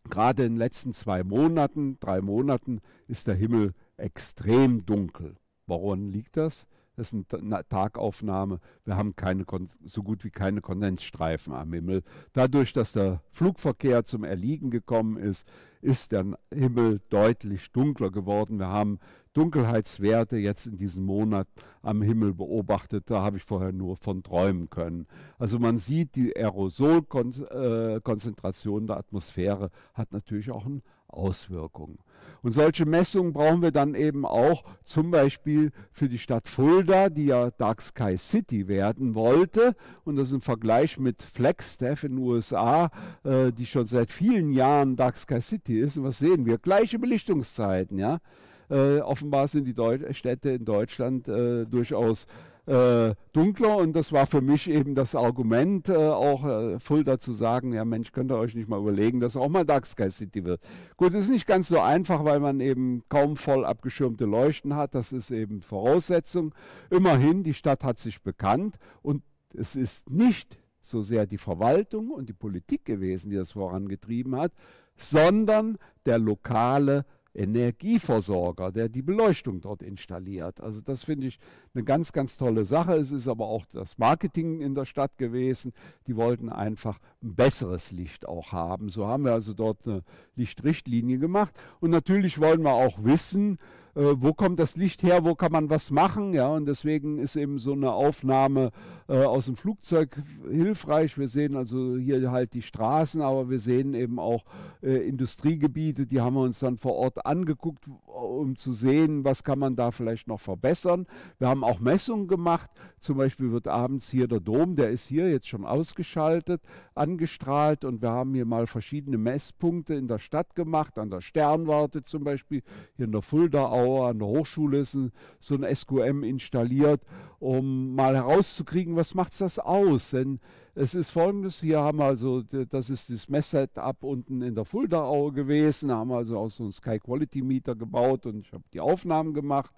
gerade in den letzten zwei Monaten, drei Monaten ist der Himmel extrem dunkel. Woran liegt das? Das ist eine Tagaufnahme. Wir haben keine, so gut wie keine Kondensstreifen am Himmel. Dadurch, dass der Flugverkehr zum Erliegen gekommen ist, ist der Himmel deutlich dunkler geworden. Wir haben Dunkelheitswerte jetzt in diesem Monat am Himmel beobachtet. Da habe ich vorher nur von träumen können. Also man sieht, die Aerosolkonzentration der Atmosphäre hat natürlich auch eine Auswirkung. Und solche Messungen brauchen wir dann eben auch zum Beispiel für die Stadt Fulda, die ja Dark Sky City werden wollte. Und das ist im Vergleich mit Flagstaff in den USA, äh, die schon seit vielen Jahren Dark Sky City ist. Und was sehen wir? Gleiche Belichtungszeiten, ja. Äh, offenbar sind die Deu Städte in Deutschland äh, durchaus äh, dunkler und das war für mich eben das Argument, äh, auch äh, Fulda zu sagen, ja Mensch, könnt ihr euch nicht mal überlegen, dass auch mal Dark Sky City wird. Gut, es ist nicht ganz so einfach, weil man eben kaum voll abgeschirmte Leuchten hat, das ist eben Voraussetzung. Immerhin, die Stadt hat sich bekannt und es ist nicht so sehr die Verwaltung und die Politik gewesen, die das vorangetrieben hat, sondern der lokale Energieversorger, der die Beleuchtung dort installiert. Also das finde ich eine ganz, ganz tolle Sache. Es ist aber auch das Marketing in der Stadt gewesen. Die wollten einfach ein besseres Licht auch haben. So haben wir also dort eine Lichtrichtlinie gemacht. Und natürlich wollen wir auch wissen, äh, wo kommt das Licht her, wo kann man was machen. Ja, und deswegen ist eben so eine Aufnahme äh, aus dem Flugzeug hilfreich. Wir sehen also hier halt die Straßen, aber wir sehen eben auch äh, Industriegebiete, die haben wir uns dann vor Ort angeguckt, um zu sehen, was kann man da vielleicht noch verbessern. Wir haben auch Messungen gemacht. Zum Beispiel wird abends hier der Dom, der ist hier jetzt schon ausgeschaltet, angestrahlt und wir haben hier mal verschiedene Messpunkte in der Stadt gemacht, an der Sternwarte zum Beispiel, hier in der Fulda auch Bauer, an der Hochschule ist so ein SQM installiert, um mal herauszukriegen, was macht das aus? Denn es ist folgendes, hier haben wir also, das ist das Mess-Setup unten in der Fuldaaue gewesen, haben also auch so einen Sky-Quality-Meter gebaut und ich habe die Aufnahmen gemacht.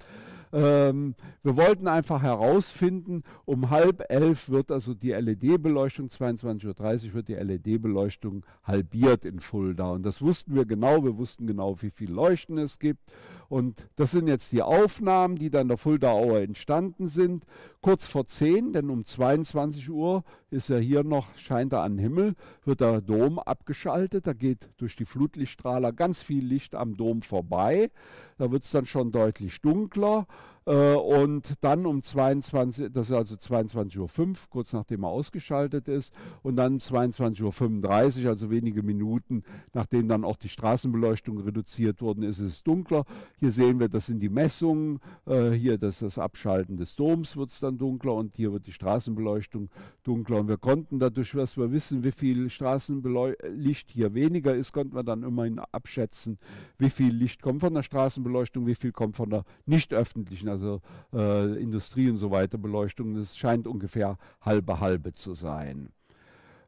Ähm, wir wollten einfach herausfinden, um halb elf wird also die LED-Beleuchtung, 22.30 Uhr wird die LED-Beleuchtung halbiert in Fulda. Und das wussten wir genau, wir wussten genau, wie viel Leuchten es gibt und das sind jetzt die Aufnahmen, die dann der Fuldaauer entstanden sind. Kurz vor 10, denn um 22 Uhr ist er hier noch, scheint er an Himmel, wird der Dom abgeschaltet. Da geht durch die Flutlichtstrahler ganz viel Licht am Dom vorbei. Da wird es dann schon deutlich dunkler. Äh, und dann um 22, das ist also 22.05 Uhr, kurz nachdem er ausgeschaltet ist, und dann 22.35 Uhr, also wenige Minuten, nachdem dann auch die Straßenbeleuchtung reduziert worden ist, ist es dunkler. Hier sehen wir, das sind die Messungen, äh, hier das, das Abschalten des Doms wird es dann dunkler und hier wird die Straßenbeleuchtung dunkler. Und wir konnten dadurch, dass wir wissen, wie viel Straßenlicht hier weniger ist, konnten wir dann immerhin abschätzen, wie viel Licht kommt von der Straßenbeleuchtung, wie viel kommt von der nicht öffentlichen also äh, Industrie und so weiter Beleuchtung. Das scheint ungefähr halbe halbe zu sein.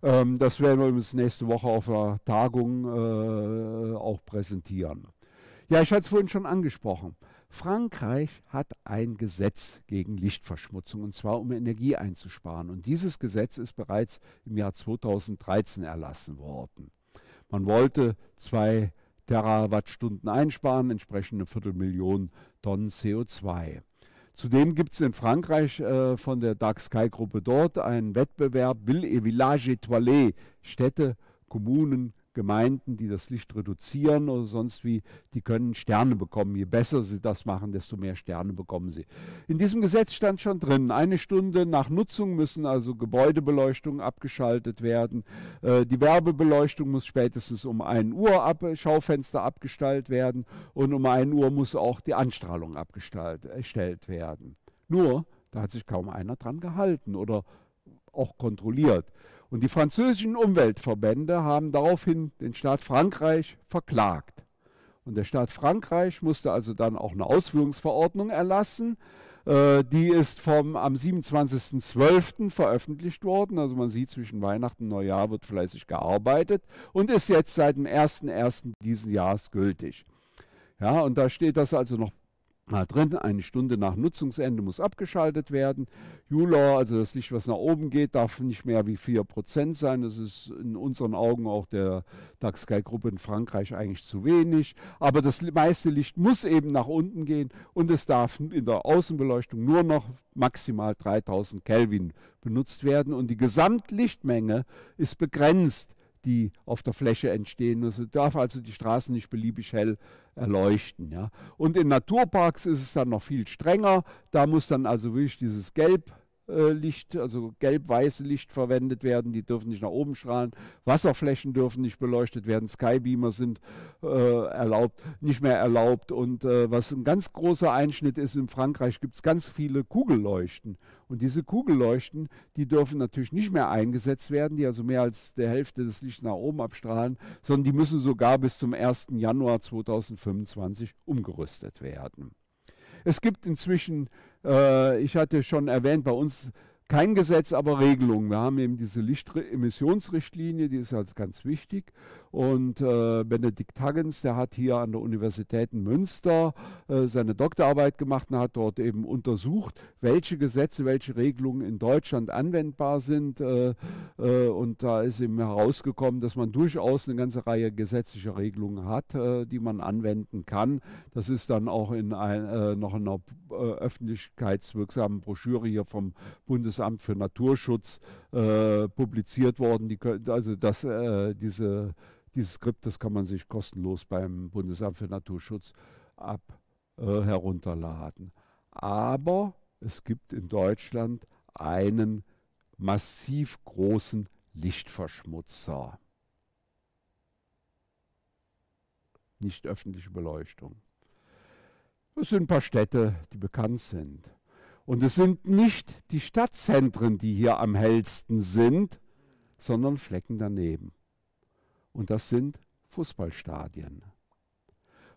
Ähm, das werden wir übrigens nächste Woche auf einer Tagung äh, auch präsentieren. Ja, ich hatte es vorhin schon angesprochen. Frankreich hat ein Gesetz gegen Lichtverschmutzung und zwar um Energie einzusparen. Und dieses Gesetz ist bereits im Jahr 2013 erlassen worden. Man wollte zwei Terawattstunden einsparen, entsprechend eine Viertelmillion Tonnen CO2. Zudem gibt es in Frankreich äh, von der Dark Sky Gruppe dort einen Wettbewerb Ville et Village Toilets, Städte, Kommunen, Gemeinden, die das Licht reduzieren oder sonst wie, die können Sterne bekommen. Je besser sie das machen, desto mehr Sterne bekommen sie. In diesem Gesetz stand schon drin, eine Stunde nach Nutzung müssen also Gebäudebeleuchtungen abgeschaltet werden. Äh, die Werbebeleuchtung muss spätestens um 1 Uhr ab, Schaufenster abgestellt werden und um 1 Uhr muss auch die Anstrahlung abgestellt werden. Nur, da hat sich kaum einer dran gehalten oder auch kontrolliert. Und die französischen Umweltverbände haben daraufhin den Staat Frankreich verklagt. Und der Staat Frankreich musste also dann auch eine Ausführungsverordnung erlassen. Äh, die ist vom, am 27.12. veröffentlicht worden. Also man sieht, zwischen Weihnachten und Neujahr wird fleißig gearbeitet und ist jetzt seit dem 1.1. diesen Jahres gültig. Ja, und da steht das also noch mal drin, eine Stunde nach Nutzungsende muss abgeschaltet werden. ULA, also das Licht, was nach oben geht, darf nicht mehr wie 4% sein. Das ist in unseren Augen auch der DAX Sky Gruppe in Frankreich eigentlich zu wenig. Aber das meiste Licht muss eben nach unten gehen und es darf in der Außenbeleuchtung nur noch maximal 3000 Kelvin benutzt werden. Und die Gesamtlichtmenge ist begrenzt die auf der Fläche entstehen. Es also darf also die Straßen nicht beliebig hell erleuchten. Ja. Und in Naturparks ist es dann noch viel strenger. Da muss dann also wirklich dieses Gelb äh, Licht, also gelb-weiße Licht verwendet werden, die dürfen nicht nach oben strahlen, Wasserflächen dürfen nicht beleuchtet werden, Skybeamer sind äh, erlaubt, nicht mehr erlaubt und äh, was ein ganz großer Einschnitt ist, in Frankreich gibt es ganz viele Kugelleuchten und diese Kugelleuchten, die dürfen natürlich nicht mehr eingesetzt werden, die also mehr als der Hälfte des Lichts nach oben abstrahlen, sondern die müssen sogar bis zum 1. Januar 2025 umgerüstet werden. Es gibt inzwischen äh, ich hatte schon erwähnt, bei uns kein Gesetz, aber Regelungen. Wir haben eben diese Lichtemissionsrichtlinie, die ist halt ganz wichtig. Und äh, Benedikt Haggens, der hat hier an der Universität in Münster äh, seine Doktorarbeit gemacht und hat dort eben untersucht, welche Gesetze, welche Regelungen in Deutschland anwendbar sind. Äh, äh und da ist eben herausgekommen, dass man durchaus eine ganze Reihe gesetzlicher Regelungen hat, äh, die man anwenden kann. Das ist dann auch in ein, äh, noch einer öffentlichkeitswirksamen Broschüre hier vom Bundesamt für Naturschutz publiziert worden. Die, also dass diese dieses Skript, das kann man sich kostenlos beim Bundesamt für Naturschutz ab, äh, herunterladen. Aber es gibt in Deutschland einen massiv großen Lichtverschmutzer. Nicht öffentliche Beleuchtung. Es sind ein paar Städte, die bekannt sind. Und es sind nicht die Stadtzentren, die hier am hellsten sind, sondern Flecken daneben. Und das sind Fußballstadien.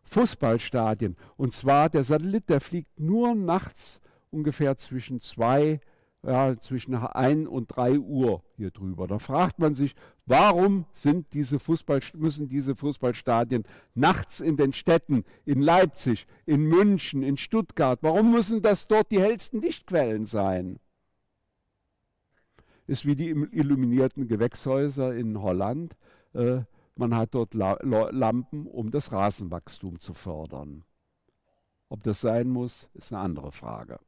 Fußballstadien. Und zwar der Satellit, der fliegt nur nachts ungefähr zwischen zwei, ja, zwischen 1 und 3 Uhr hier drüber. Da fragt man sich, warum sind diese Fußball, müssen diese Fußballstadien nachts in den Städten, in Leipzig, in München, in Stuttgart, warum müssen das dort die hellsten Lichtquellen sein? Ist wie die illuminierten Gewächshäuser in Holland. Äh, man hat dort Lampen, um das Rasenwachstum zu fördern. Ob das sein muss, ist eine andere Frage.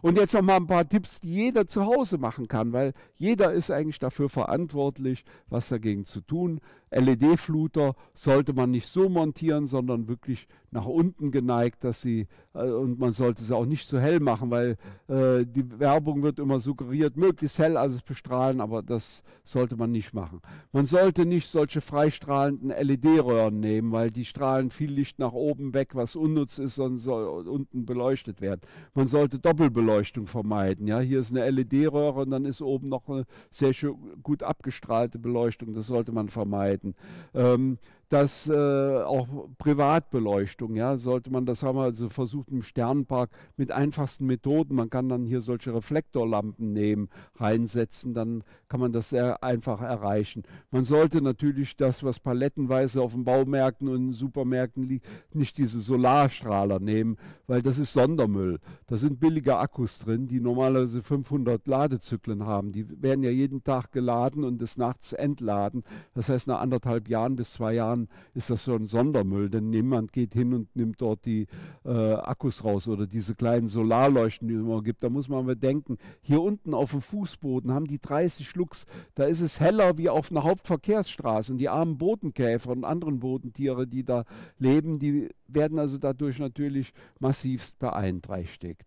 Und jetzt noch mal ein paar Tipps, die jeder zu Hause machen kann, weil jeder ist eigentlich dafür verantwortlich, was dagegen zu tun. LED-Fluter sollte man nicht so montieren, sondern wirklich nach unten geneigt, dass sie äh, und man sollte sie auch nicht zu so hell machen, weil äh, die Werbung wird immer suggeriert, möglichst hell alles also bestrahlen, aber das sollte man nicht machen. Man sollte nicht solche freistrahlenden LED-Röhren nehmen, weil die strahlen viel Licht nach oben weg, was unnütz ist, sondern soll unten beleuchtet werden. Man sollte Doppelbeleuchtung vermeiden. Ja, hier ist eine LED-Röhre und dann ist oben noch eine sehr schön, gut abgestrahlte Beleuchtung. Das sollte man vermeiden. Möglichkeiten. Ähm, dass äh, auch Privatbeleuchtung, ja, sollte man, das haben wir also versucht im Sternenpark mit einfachsten Methoden. Man kann dann hier solche Reflektorlampen nehmen, reinsetzen, dann kann man das sehr einfach erreichen. Man sollte natürlich das, was palettenweise auf den Baumärkten und Supermärkten liegt, nicht diese Solarstrahler nehmen, weil das ist Sondermüll. Da sind billige Akkus drin, die normalerweise 500 Ladezyklen haben. Die werden ja jeden Tag geladen und des Nachts entladen. Das heißt, nach anderthalb Jahren bis zwei Jahren Jahren ist das schon Sondermüll, denn niemand geht hin und nimmt dort die äh, Akkus raus oder diese kleinen Solarleuchten, die es immer gibt. Da muss man aber denken, hier unten auf dem Fußboden haben die 30 Lux, da ist es heller wie auf einer Hauptverkehrsstraße. Und die armen Bodenkäfer und anderen Bodentiere, die da leben, die werden also dadurch natürlich massivst beeinträchtigt.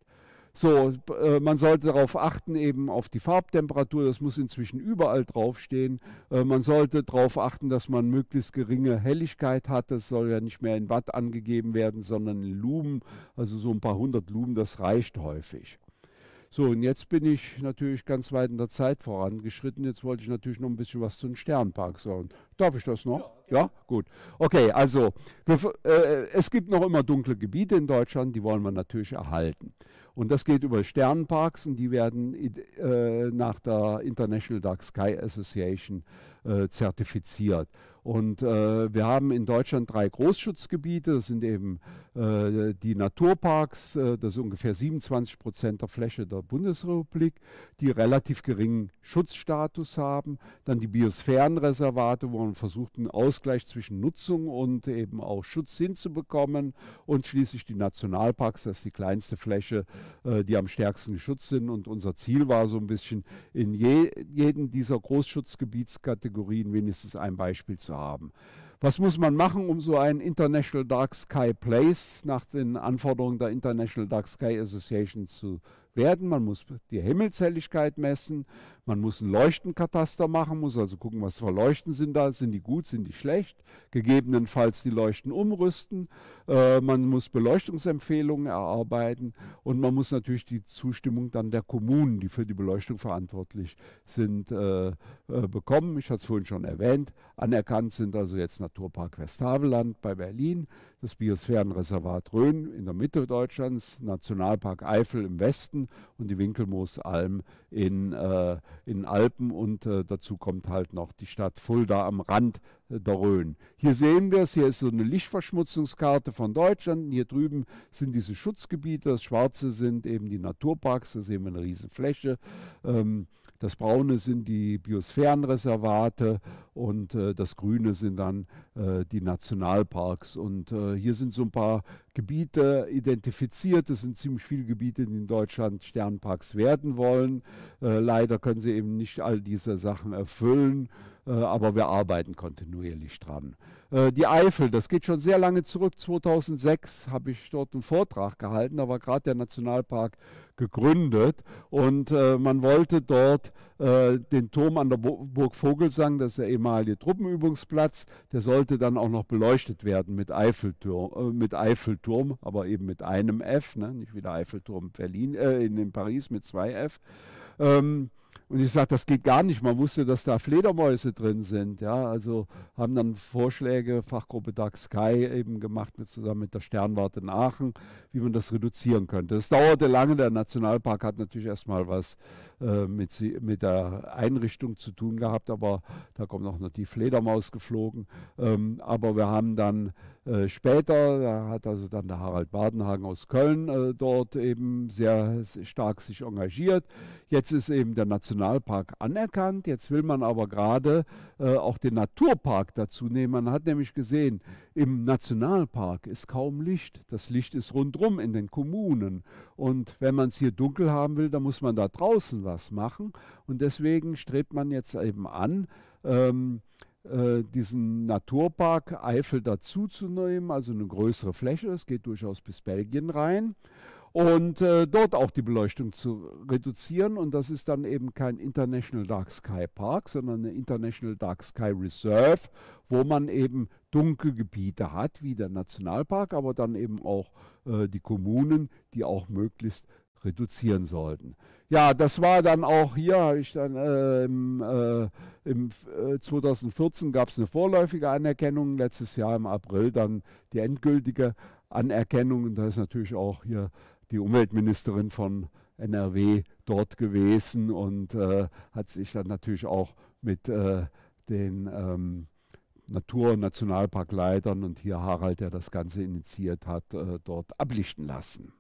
So, äh, man sollte darauf achten, eben auf die Farbtemperatur, das muss inzwischen überall draufstehen. Äh, man sollte darauf achten, dass man möglichst geringe Helligkeit hat. Das soll ja nicht mehr in Watt angegeben werden, sondern in Lumen, also so ein paar hundert Lumen, das reicht häufig. So, und jetzt bin ich natürlich ganz weit in der Zeit vorangeschritten. Jetzt wollte ich natürlich noch ein bisschen was zu den Sternpark sagen. Darf ich das noch? Ja, ja? gut. Okay, also wir, äh, es gibt noch immer dunkle Gebiete in Deutschland, die wollen wir natürlich erhalten. Und das geht über Sternparks und die werden äh, nach der International Dark Sky Association äh, zertifiziert. Und äh, wir haben in Deutschland drei Großschutzgebiete. Das sind eben äh, die Naturparks, äh, das ist ungefähr 27 Prozent der Fläche der Bundesrepublik, die relativ geringen Schutzstatus haben. Dann die Biosphärenreservate, wo man versucht, einen Ausgleich zwischen Nutzung und eben auch Schutz hinzubekommen. Und schließlich die Nationalparks, das ist die kleinste Fläche, äh, die am stärksten geschützt sind. Und unser Ziel war so ein bisschen, in je, jedem dieser Großschutzgebietskategorien wenigstens ein Beispiel zu zu haben. Was muss man machen, um so ein International Dark Sky Place nach den Anforderungen der International Dark Sky Association zu werden? Man muss die Himmelshelligkeit messen, man muss einen Leuchtenkataster machen, muss also gucken, was für Leuchten sind da, sind die gut, sind die schlecht, gegebenenfalls die Leuchten umrüsten. Äh, man muss Beleuchtungsempfehlungen erarbeiten und man muss natürlich die Zustimmung dann der Kommunen, die für die Beleuchtung verantwortlich sind, äh, äh, bekommen. Ich hatte es vorhin schon erwähnt. Anerkannt sind also jetzt Naturpark Westhaveland bei Berlin, das Biosphärenreservat Rhön in der Mitte Deutschlands, Nationalpark Eifel im Westen und die Winkelmoosalm in äh, in den Alpen und äh, dazu kommt halt noch die Stadt Fulda am Rand äh, der Rhön. Hier sehen wir es, hier ist so eine Lichtverschmutzungskarte von Deutschland. Hier drüben sind diese Schutzgebiete, das Schwarze sind eben die Naturparks, da sehen wir eine riesen Fläche. Ähm, das Braune sind die Biosphärenreservate und äh, das Grüne sind dann äh, die Nationalparks. Und äh, hier sind so ein paar Gebiete identifiziert. Es sind ziemlich viele Gebiete, die in Deutschland Sternparks werden wollen. Äh, leider können sie eben nicht all diese Sachen erfüllen. Äh, aber wir arbeiten kontinuierlich dran. Äh, die Eifel, das geht schon sehr lange zurück. 2006 habe ich dort einen Vortrag gehalten. Da war gerade der Nationalpark gegründet und äh, man wollte dort den Turm an der Burg Vogelsang, das ist der ehemalige Truppenübungsplatz, der sollte dann auch noch beleuchtet werden mit Eiffelturm, mit Eiffelturm aber eben mit einem F, ne? nicht wie der Eiffelturm Berlin, äh, in Paris mit zwei F. Ähm, und ich sagte, das geht gar nicht. Man wusste, dass da Fledermäuse drin sind. Ja, also haben dann Vorschläge, Fachgruppe Dark Sky eben gemacht, mit, zusammen mit der Sternwarte in Aachen, wie man das reduzieren könnte. Das dauerte lange. Der Nationalpark hat natürlich erstmal was äh, mit, mit, der Einrichtung zu tun gehabt, aber da kommt auch noch die Fledermaus geflogen. Ähm, aber wir haben dann äh, später, da hat also dann der Harald Badenhagen aus Köln äh, dort eben sehr stark sich engagiert. Jetzt ist eben der Nationalpark anerkannt, jetzt will man aber gerade äh, auch den Naturpark dazu nehmen. Man hat nämlich gesehen, im Nationalpark ist kaum Licht. Das Licht ist rundrum in den Kommunen. Und wenn man es hier dunkel haben will, dann muss man da draußen was was machen. Und deswegen strebt man jetzt eben an, ähm, äh, diesen Naturpark Eifel dazuzunehmen, also eine größere Fläche, es geht durchaus bis Belgien rein und äh, dort auch die Beleuchtung zu reduzieren. Und das ist dann eben kein International Dark Sky Park, sondern eine International Dark Sky Reserve, wo man eben dunkle Gebiete hat, wie der Nationalpark, aber dann eben auch äh, die Kommunen, die auch möglichst reduzieren sollten ja, das war dann auch hier, habe ich dann äh, im, äh, im äh, 2014 gab es eine vorläufige Anerkennung, letztes Jahr im April dann die endgültige Anerkennung. Und da ist natürlich auch hier die Umweltministerin von NRW dort gewesen und äh, hat sich dann natürlich auch mit äh, den ähm, Natur- und Nationalparkleitern und hier Harald, der das Ganze initiiert hat, äh, dort ablichten lassen.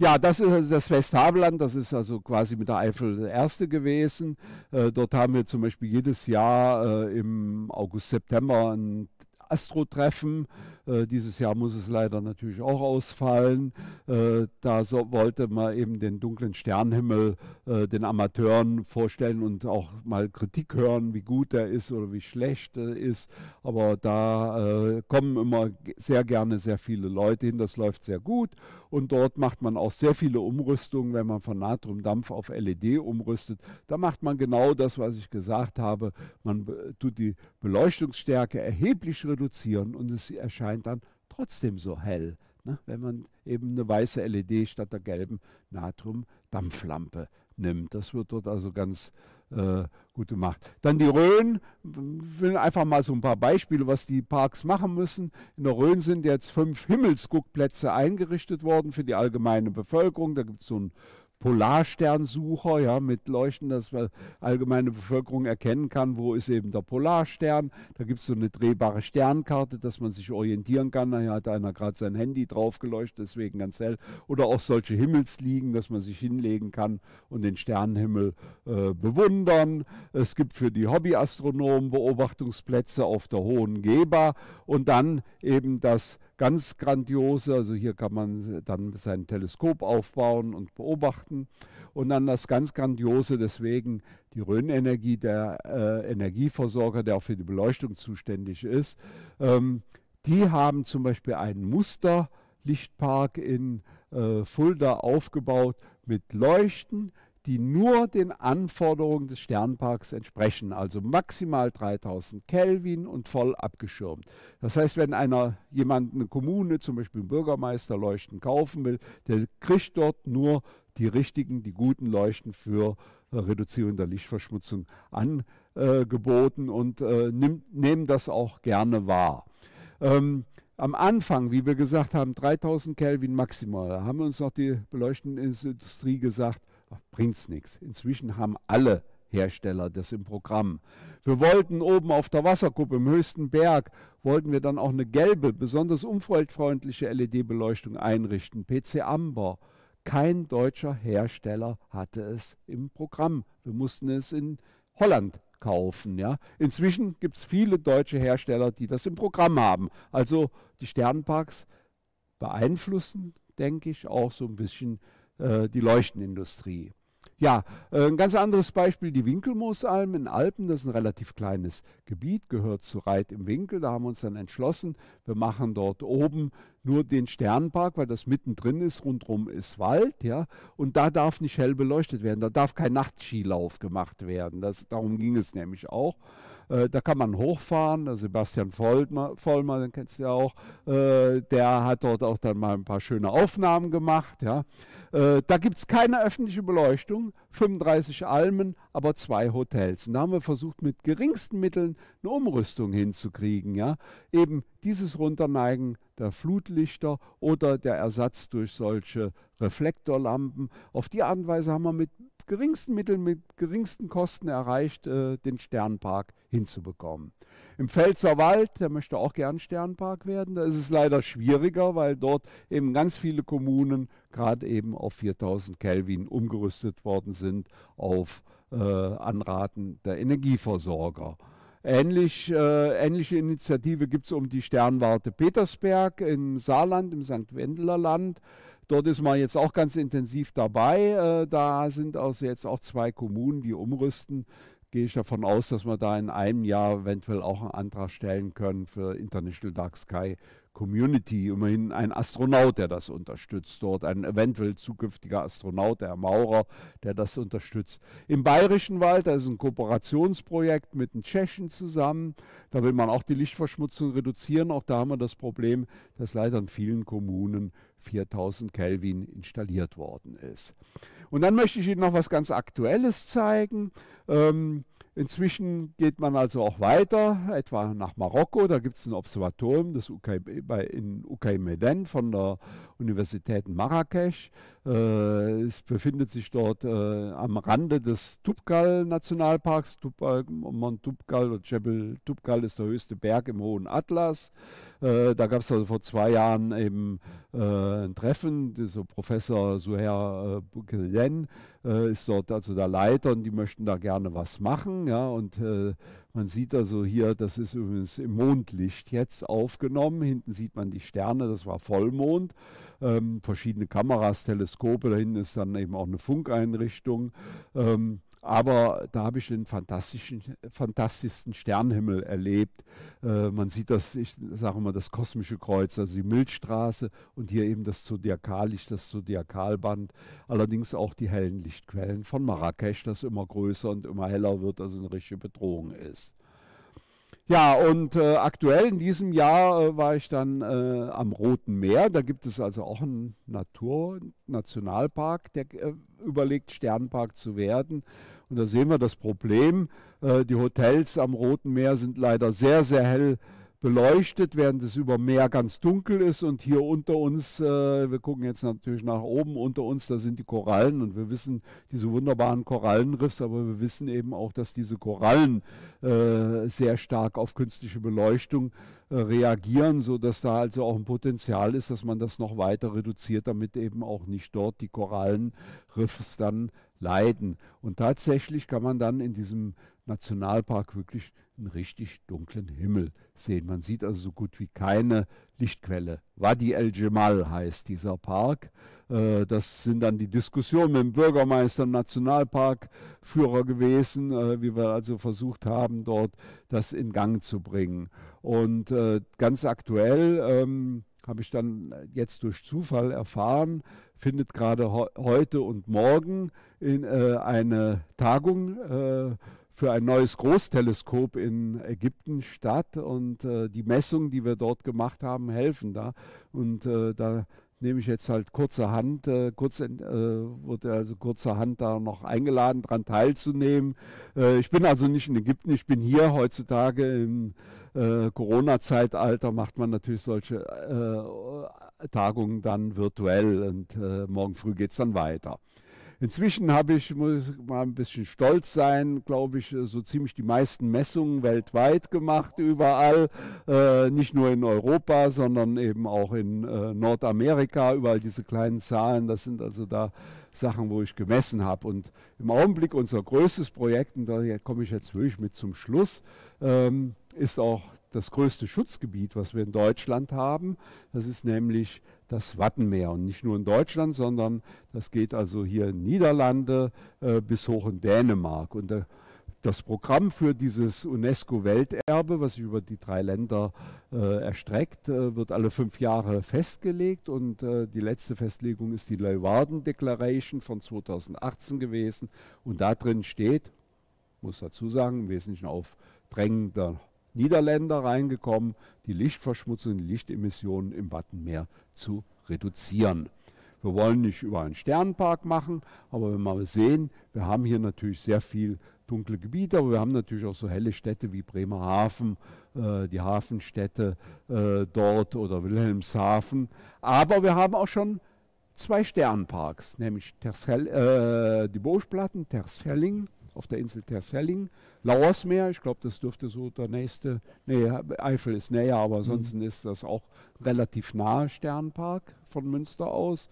Ja, das ist also das Westhaveland, das ist also quasi mit der Eifel der erste gewesen. Äh, dort haben wir zum Beispiel jedes Jahr äh, im August, September ein Astro-Treffen äh, dieses Jahr muss es leider natürlich auch ausfallen. Äh, da so, wollte man eben den dunklen Sternenhimmel äh, den Amateuren vorstellen und auch mal Kritik hören, wie gut er ist oder wie schlecht er ist. Aber da äh, kommen immer sehr gerne sehr viele Leute hin. Das läuft sehr gut. Und dort macht man auch sehr viele Umrüstungen, wenn man von Natriumdampf auf LED umrüstet. Da macht man genau das, was ich gesagt habe. Man tut die Beleuchtungsstärke erheblich reduzieren und es erscheint Glühwein dann trotzdem so hell, ne? wenn man eben eine weiße LED statt der gelben Natrium-Dampflampe nimmt. Das wird dort also ganz äh, gut gemacht. Dann die Rhön, ich will einfach mal so ein paar Beispiele, was die Parks machen müssen. In der Rhön sind jetzt fünf Himmelsguckplätze eingerichtet worden für die allgemeine Bevölkerung. Da gibt es so einen Polarsternsucher, ja, mit Leuchten, dass man allgemeine Bevölkerung erkennen kann, wo ist eben der Polarstern. Da gibt es so eine drehbare Sternkarte, dass man sich orientieren kann. Da hat einer gerade sein Handy drauf geleuchtet, deswegen ganz hell. Oder auch solche Himmelsliegen, dass man sich hinlegen kann und den Sternenhimmel äh, bewundern. Es gibt für die Hobbyastronomen Beobachtungsplätze auf der Hohen Geber und dann eben das ganz grandiose. Also hier kann man dann sein Teleskop aufbauen und beobachten. Und dann das ganz grandiose, deswegen die Rhönenergie, der äh, Energieversorger, der auch für die Beleuchtung zuständig ist. Ähm, die haben zum Beispiel einen Musterlichtpark in äh, Fulda aufgebaut mit Leuchten, die nur den Anforderungen des Sternparks entsprechen, also maximal 3000 Kelvin und voll abgeschirmt. Das heißt, wenn einer jemand eine Kommune, zum Beispiel einen Bürgermeister, Leuchten kaufen will, der kriegt dort nur die richtigen, die guten Leuchten für äh, Reduzierung der Lichtverschmutzung angeboten und äh, nimm, nehmen das auch gerne wahr. Ähm, am Anfang, wie wir gesagt haben, 3000 Kelvin maximal, haben uns noch die beleuchtende Industrie gesagt, bringt es nichts. Inzwischen haben alle Hersteller das im Programm. Wir wollten oben auf der Wasserkuppe im höchsten Berg, wollten wir dann auch eine gelbe, besonders umweltfreundliche LED-Beleuchtung einrichten, PC Amber. Kein deutscher Hersteller hatte es im Programm. Wir mussten es in Holland kaufen. Ja. Inzwischen gibt es viele deutsche Hersteller, die das im Programm haben. Also die Sternparks beeinflussen, denke ich, auch so ein bisschen äh, die Leuchtenindustrie. Ja, äh, ein ganz anderes Beispiel, die Winkelmoosalm in Alpen. Das ist ein relativ kleines Gebiet, gehört zu Reit im Winkel. Da haben wir uns dann entschlossen, wir machen dort oben nur den Sternpark, weil das mittendrin ist, rundherum ist Wald. ja. Und da darf nicht hell beleuchtet werden, da darf kein Nachtskilauf gemacht werden. Das, darum ging es nämlich auch. Äh, da kann man hochfahren. Sebastian Vollmer, Vollmer den kennst du ja auch, äh, der hat dort auch dann mal ein paar schöne Aufnahmen gemacht. Ja. Äh, da gibt es keine öffentliche Beleuchtung, 35 Almen, aber zwei Hotels. Und da haben wir versucht, mit geringsten Mitteln eine Umrüstung hinzukriegen. Ja. Eben dieses Runterneigen der Flutlichter oder der Ersatz durch solche Reflektorlampen. Auf die Art und Weise haben wir mit geringsten Mitteln, mit geringsten Kosten erreicht, äh, den Sternpark hinzubekommen. Im Pfälzer Wald, der möchte auch gern Sternpark werden, da ist es leider schwieriger, weil dort eben ganz viele Kommunen gerade eben auf 4000 Kelvin umgerüstet worden sind auf äh, Anraten der Energieversorger. Ähnlich, äh, ähnliche Initiative gibt es um die Sternwarte Petersberg im Saarland, im St. Wendeler Land. Dort ist man jetzt auch ganz intensiv dabei. Äh, da sind also jetzt auch zwei Kommunen, die umrüsten. Gehe ich davon aus, dass wir da in einem Jahr eventuell auch einen Antrag stellen können für International Dark Sky Community, immerhin ein Astronaut, der das unterstützt dort, ein eventuell zukünftiger Astronaut, der Maurer, der das unterstützt. Im Bayerischen Wald, da ist ein Kooperationsprojekt mit den Tschechen zusammen, da will man auch die Lichtverschmutzung reduzieren, auch da haben wir das Problem, dass leider in vielen Kommunen 4000 Kelvin installiert worden ist. Und dann möchte ich Ihnen noch was ganz Aktuelles zeigen. Ähm, Inzwischen geht man also auch weiter, etwa nach Marokko. Da gibt es ein Observatorium das UK, bei, in UK Meden von der Universität Marrakesch. Äh, es befindet sich dort äh, am Rande des Tubkal-Nationalparks. Tubkal, Mont Tubkal und Jebel Tubkal ist der höchste Berg im Hohen Atlas. Äh, da gab es also vor zwei Jahren eben äh, ein Treffen. So Professor Suher äh, Bukelen äh, ist dort also der Leiter und die möchten da gerne was machen. Ja, und äh, man sieht also hier, das ist übrigens im Mondlicht jetzt aufgenommen. Hinten sieht man die Sterne, das war Vollmond. Ähm, verschiedene Kameras, Teleskope, da hinten ist dann eben auch eine Funkeinrichtung. Ähm, aber da habe ich einen fantastischen, fantastischsten Sternhimmel erlebt. Äh, man sieht das, ich sage mal, das kosmische Kreuz, also die Milchstraße und hier eben das Zodiakallicht, das Zodiakalband. Allerdings auch die hellen Lichtquellen von Marrakesch, das immer größer und immer heller wird, also eine richtige Bedrohung ist. Ja, und äh, aktuell in diesem Jahr äh, war ich dann äh, am Roten Meer. Da gibt es also auch einen Natur-Nationalpark, der äh, überlegt, Sternpark zu werden. Und da sehen wir das Problem. Äh, die Hotels am Roten Meer sind leider sehr, sehr hell beleuchtet, während es über Meer ganz dunkel ist. Und hier unter uns, äh, wir gucken jetzt natürlich nach oben, unter uns, da sind die Korallen und wir wissen diese wunderbaren Korallenriffs, aber wir wissen eben auch, dass diese Korallen äh, sehr stark auf künstliche Beleuchtung äh, reagieren, sodass da also auch ein Potenzial ist, dass man das noch weiter reduziert, damit eben auch nicht dort die Korallenriffs dann leiden. Und tatsächlich kann man dann in diesem Nationalpark wirklich einen richtig dunklen Himmel sehen. Man sieht also so gut wie keine Lichtquelle. Wadi El Jemal heißt dieser Park. Äh, das sind dann die Diskussionen mit dem Bürgermeister, dem Nationalparkführer gewesen, äh, wie wir also versucht haben, dort das in Gang zu bringen. Und äh, ganz aktuell ähm, habe ich dann jetzt durch Zufall erfahren, findet gerade heute und morgen in, eine Tagung statt für ein neues Großteleskop in Ägypten statt und äh, die Messungen, die wir dort gemacht haben, helfen da. Und äh, da nehme ich jetzt halt kurzerhand, äh, kurz, äh, wurde also kurzerhand da noch eingeladen, daran teilzunehmen. Äh, ich bin also nicht in Ägypten, ich bin hier heutzutage im äh, Corona-Zeitalter, macht man natürlich solche äh, Tagungen dann virtuell und äh, morgen früh geht es dann weiter. Inzwischen habe ich, muss ich mal ein bisschen stolz sein, glaube ich, so ziemlich die meisten Messungen weltweit gemacht, überall, äh, nicht nur in Europa, sondern eben auch in äh, Nordamerika, überall diese kleinen Zahlen, das sind also da Sachen, wo ich gemessen habe. Und im Augenblick unser größtes Projekt, und da komme ich jetzt wirklich mit zum Schluss, ähm, ist auch das größte Schutzgebiet, was wir in Deutschland haben. Das ist nämlich das Wattenmeer. Und nicht nur in Deutschland, sondern das geht also hier in Niederlande äh, bis hoch in Dänemark. Und äh, das Programm für dieses UNESCO-Welterbe, was sich über die drei Länder äh, erstreckt, äh, wird alle fünf Jahre festgelegt und äh, die letzte Festlegung ist die Leeuwarden Declaration von 2018 gewesen und da drin steht, muss dazu sagen, im Wesentlichen auf Drängen der Niederländer reingekommen, die Lichtverschmutzung, die Lichtemissionen im Wattenmeer zu reduzieren. Wir wollen nicht über einen Sternpark machen, aber wenn wir mal sehen, wir haben hier natürlich sehr viel dunkle Gebiete, aber wir haben natürlich auch so helle Städte wie Bremerhaven, äh, die Hafenstädte äh, dort oder Wilhelmshaven. Aber wir haben auch schon zwei Sternparks, nämlich Terschel, äh, die Boschplatten, Terschelling auf der Insel Terselling, Lauersmeer, ich glaube, das dürfte so der nächste, nee, Eifel ist näher, aber mhm. ansonsten mhm. ist das auch relativ nahe Sternpark von Münster aus.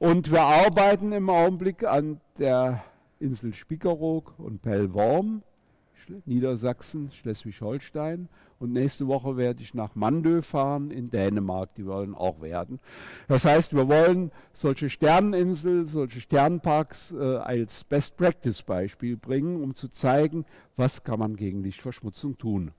Und wir arbeiten im Augenblick an der Insel Spiekeroog und Pellworm Niedersachsen, Schleswig-Holstein. Und nächste Woche werde ich nach Mandö fahren in Dänemark. Die wollen auch werden. Das heißt, wir wollen solche Sterneninseln, solche Sternparks äh, als Best Practice Beispiel bringen, um zu zeigen, was kann man gegen Lichtverschmutzung tun.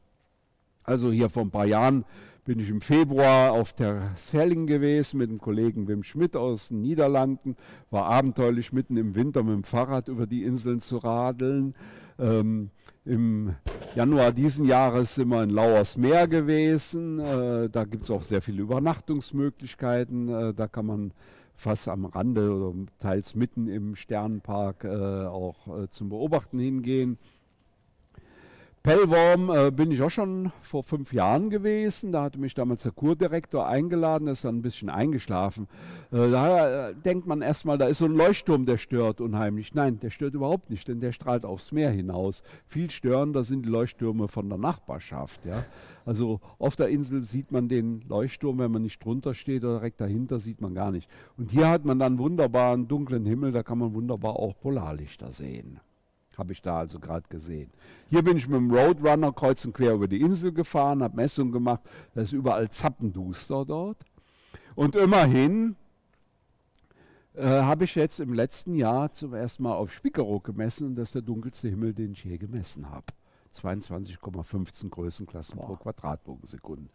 Also hier vor ein paar Jahren bin ich im Februar auf der Selling gewesen mit dem Kollegen Wim Schmidt aus den Niederlanden. War abenteuerlich mitten im Winter mit dem Fahrrad über die Inseln zu radeln. Ähm, im Januar diesen Jahres sind wir in Lauers Meer gewesen. Äh, da gibt es auch sehr viele Übernachtungsmöglichkeiten. Äh, da kann man fast am Rande oder teils mitten im Sternenpark äh, auch äh, zum Beobachten hingehen. Pellworm äh, bin ich auch schon vor fünf Jahren gewesen. Da hatte mich damals der Kurdirektor eingeladen, ist dann ein bisschen eingeschlafen. Äh, da äh, denkt man erstmal, da ist so ein Leuchtturm, der stört unheimlich. Nein, der stört überhaupt nicht, denn der strahlt aufs Meer hinaus. Viel störender sind die Leuchttürme von der Nachbarschaft. Ja? Also auf der Insel sieht man den Leuchtturm, wenn man nicht drunter steht oder direkt dahinter, sieht man gar nicht. Und hier hat man dann wunderbar einen dunklen Himmel, da kann man wunderbar auch Polarlichter sehen. Habe ich da also gerade gesehen. Hier bin ich mit dem Roadrunner kreuz und quer über die Insel gefahren, habe Messungen gemacht. da ist überall zappenduster dort. Und immerhin äh, habe ich jetzt im letzten Jahr zum ersten Mal auf Spiekeroog gemessen und das ist der dunkelste Himmel, den ich je gemessen habe. 22,15 Größenklassen Boah. pro Quadratbogensekunden.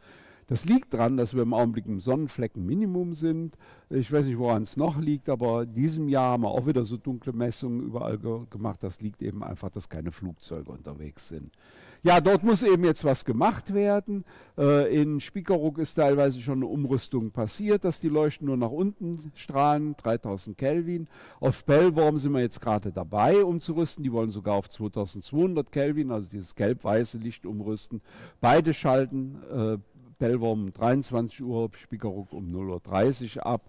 Das liegt daran, dass wir im Augenblick im Sonnenfleckenminimum sind. Ich weiß nicht, woran es noch liegt, aber in diesem Jahr haben wir auch wieder so dunkle Messungen überall ge gemacht. Das liegt eben einfach, dass keine Flugzeuge unterwegs sind. Ja, dort muss eben jetzt was gemacht werden. Äh, in Spiekeroog ist teilweise schon eine Umrüstung passiert, dass die Leuchten nur nach unten strahlen, 3000 Kelvin. Auf Pellworm sind wir jetzt gerade dabei, umzurüsten. Die wollen sogar auf 2200 Kelvin, also dieses gelb-weiße Licht umrüsten. Beide schalten äh, Bellworm um 23 Uhr, Spiekeroog um 0.30 Uhr ab.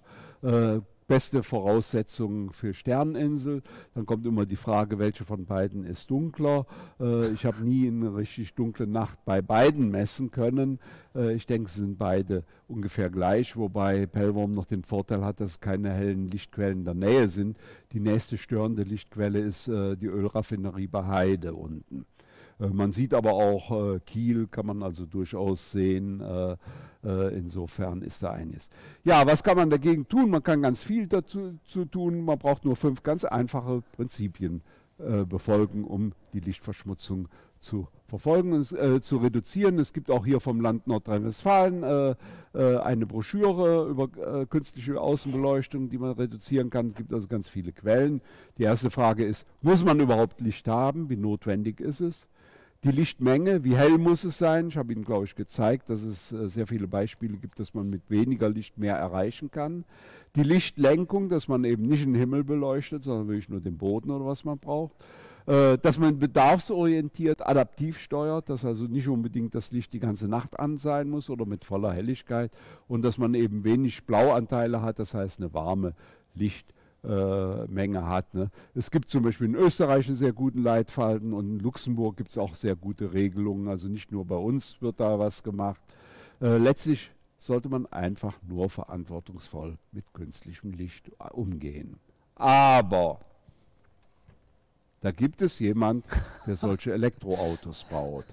Äh, beste Voraussetzungen für Sterninsel. Dann kommt immer die Frage, welche von beiden ist dunkler. Äh, ich habe nie eine richtig dunkle Nacht bei beiden messen können. Äh, ich denke, sie sind beide ungefähr gleich, wobei Pellworm noch den Vorteil hat, dass keine hellen Lichtquellen in der Nähe sind. Die nächste störende Lichtquelle ist äh, die Ölraffinerie bei Heide unten. Äh, man sieht aber auch äh, Kiel, kann man also durchaus sehen. Äh, insofern ist da einiges. Ja, was kann man dagegen tun? Man kann ganz viel dazu tun. Man braucht nur fünf ganz einfache Prinzipien befolgen, um die Lichtverschmutzung zu verfolgen und äh, zu reduzieren. Es gibt auch hier vom Land Nordrhein-Westfalen äh, äh, eine Broschüre über künstliche Außenbeleuchtung, die man reduzieren kann. Es gibt also ganz viele Quellen. Die erste Frage ist, muss man überhaupt Licht haben? Wie notwendig ist es? Die Lichtmenge, wie hell muss es sein? Ich habe Ihnen, glaube ich, gezeigt, dass es äh, sehr viele Beispiele gibt, dass man mit weniger Licht mehr erreichen kann. Die Lichtlenkung, dass man eben nicht den Himmel beleuchtet, sondern wirklich nur den Boden oder was man braucht. Äh, dass man bedarfsorientiert, adaptiv steuert, dass also nicht unbedingt das Licht die ganze Nacht an sein muss oder mit voller Helligkeit und dass man eben wenig Blauanteile hat, das heißt eine warme Lichtlenkung äh, Menge hat. Ne? Es gibt zum Beispiel in Österreich einen sehr guten Leitfaden und in Luxemburg gibt es auch sehr gute Regelungen. Also nicht nur bei uns wird da was gemacht. Äh, letztlich sollte man einfach nur verantwortungsvoll mit künstlichem Licht äh, umgehen. Aber da gibt es jemand, der solche Elektroautos baut.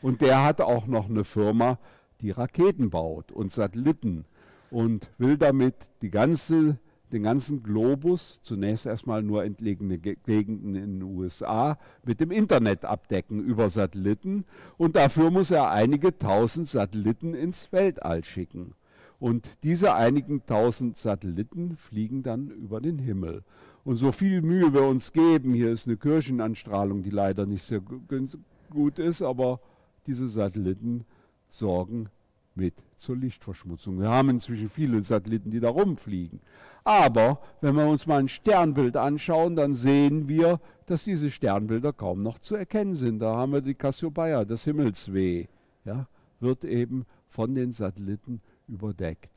Und der hat auch noch eine Firma, die Raketen baut und Satelliten und will damit die ganze den ganzen Globus, zunächst erstmal nur entlegene Gegenden in den USA, mit dem Internet abdecken über Satelliten. Und dafür muss er einige tausend Satelliten ins Weltall schicken. Und diese einigen tausend Satelliten fliegen dann über den Himmel. Und so viel Mühe wir uns geben, hier ist eine Kirchenanstrahlung, die leider nicht sehr gut ist, aber diese Satelliten sorgen mit zur Lichtverschmutzung. Wir haben inzwischen viele Satelliten, die da rumfliegen. Aber wenn wir uns mal ein Sternbild anschauen, dann sehen wir, dass diese Sternbilder kaum noch zu erkennen sind. Da haben wir die Cassiopeia, das Himmelsweh, ja, wird eben von den Satelliten überdeckt.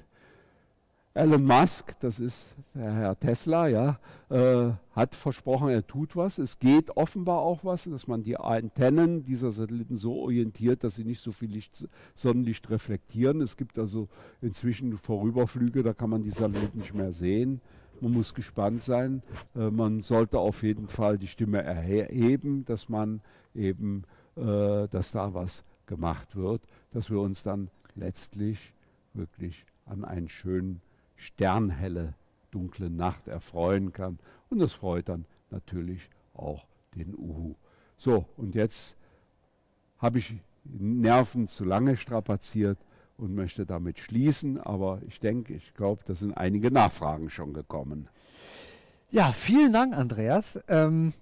Elon Musk, das ist der Herr Tesla, ja, äh, hat versprochen, er tut was. Es geht offenbar auch was, dass man die Antennen dieser Satelliten so orientiert, dass sie nicht so viel Licht, Sonnenlicht reflektieren. Es gibt also inzwischen Vorüberflüge, da kann man die Satelliten nicht mehr sehen. Man muss gespannt sein. Äh, man sollte auf jeden Fall die Stimme erheben, dass man eben, äh, dass da was gemacht wird, dass wir uns dann letztlich wirklich an einen schönen sternhelle, dunkle Nacht erfreuen kann. Und das freut dann natürlich auch den Uhu. So, und jetzt habe ich Nerven zu lange strapaziert und möchte damit schließen, aber ich denke, ich glaube, da sind einige Nachfragen schon gekommen. Ja, vielen Dank, Andreas. Ähm,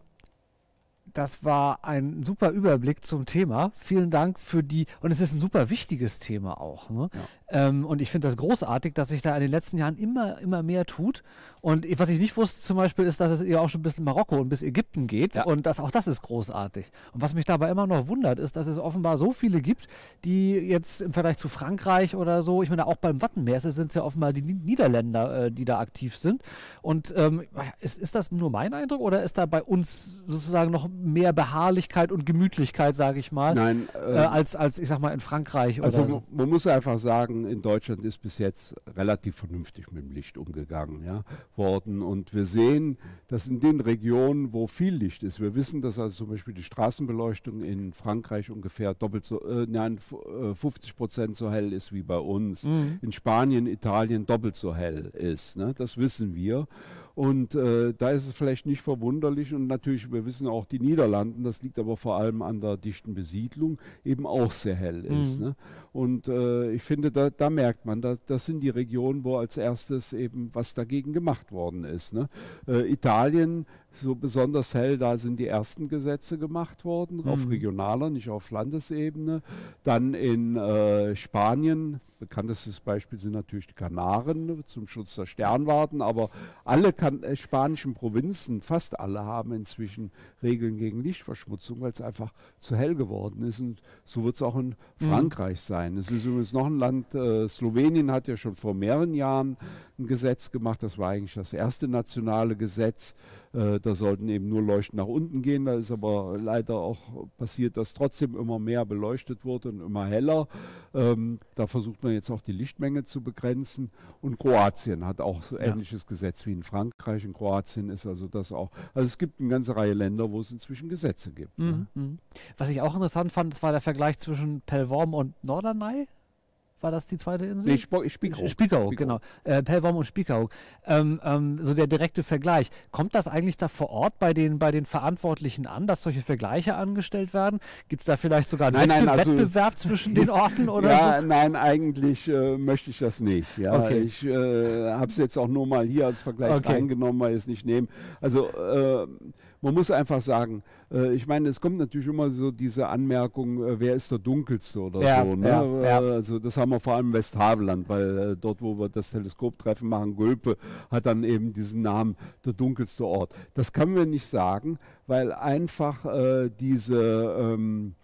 das war ein super Überblick zum Thema. Vielen Dank für die, und es ist ein super wichtiges Thema auch. Ne? Ähm, und ich finde das großartig, dass sich da in den letzten Jahren immer, immer mehr tut. Und was ich nicht wusste zum Beispiel ist, dass es ja auch schon bis Marokko und bis Ägypten geht. Ja. Und das, auch das ist großartig. Und was mich dabei immer noch wundert, ist, dass es offenbar so viele gibt, die jetzt im Vergleich zu Frankreich oder so, ich meine, auch beim Wattenmeer sind es ja offenbar die Niederländer, äh, die da aktiv sind. Und ähm, ist, ist das nur mein Eindruck oder ist da bei uns sozusagen noch mehr Beharrlichkeit und Gemütlichkeit, sage ich mal, Nein, äh, äh, als, als, ich sag mal, in Frankreich? also so? man muss einfach sagen, in Deutschland ist bis jetzt relativ vernünftig mit dem Licht umgegangen ja, worden. Und wir sehen, dass in den Regionen, wo viel Licht ist, wir wissen, dass also zum Beispiel die Straßenbeleuchtung in Frankreich ungefähr doppelt so, äh, nein, 50 äh, Prozent so hell ist wie bei uns. Mhm. In Spanien, Italien doppelt so hell ist. Ne? Das wissen wir. Und äh, da ist es vielleicht nicht verwunderlich und natürlich, wir wissen auch, die Niederlanden, das liegt aber vor allem an der dichten Besiedlung, eben auch sehr hell mhm. ist. Ne? Und äh, ich finde, da, da merkt man, da, das sind die Regionen, wo als erstes eben was dagegen gemacht worden ist. Ne? Äh, Italien so besonders hell, da sind die ersten Gesetze gemacht worden, mhm. auf regionaler, nicht auf Landesebene. Dann in äh, Spanien, bekanntestes Beispiel sind natürlich die Kanaren zum Schutz der Sternwarten, aber alle kan äh, spanischen Provinzen, fast alle, haben inzwischen Regeln gegen Lichtverschmutzung, weil es einfach zu hell geworden ist. Und so wird es auch in mhm. Frankreich sein. Es ist übrigens noch ein Land, äh, Slowenien hat ja schon vor mehreren Jahren ein Gesetz gemacht, das war eigentlich das erste nationale Gesetz äh, da sollten eben nur Leuchten nach unten gehen. Da ist aber leider auch passiert, dass trotzdem immer mehr beleuchtet wurde und immer heller. Ähm, da versucht man jetzt auch die Lichtmenge zu begrenzen. Und Kroatien hat auch so ähnliches ja. Gesetz wie in Frankreich. In Kroatien ist also das auch. Also es gibt eine ganze Reihe Länder, wo es inzwischen Gesetze gibt. Ne? Mhm. Ne? Was ich auch interessant fand, das war der Vergleich zwischen Pellworm und Norderney war das die zweite Insel? Nee, Sp Spiekeroog. Spiekeroog, genau. Äh, Pellworm und Spiekeroog. Ähm, ähm, so der direkte Vergleich. Kommt das eigentlich da vor Ort bei den, bei den Verantwortlichen an, dass solche Vergleiche angestellt werden? Gibt es da vielleicht sogar einen nein, Wettbe nein, also, Wettbewerb zwischen den Orten oder ja, so? Nein, eigentlich äh, möchte ich das nicht. Ja. Okay. Ich äh, habe es jetzt auch nur mal hier als Vergleich okay. reingenommen, weil ich es nicht nehme. Also äh, man muss einfach sagen, äh, ich meine, es kommt natürlich immer so diese Anmerkung, äh, wer ist der Dunkelste oder ja, so. Ne? Ja, ja. Äh, also das haben wir vor allem Westhaveland, weil äh, dort, wo wir das Teleskoptreffen machen, Gülpe, hat dann eben diesen Namen der dunkelste Ort. Das können wir nicht sagen, weil einfach äh, diese... Ähm,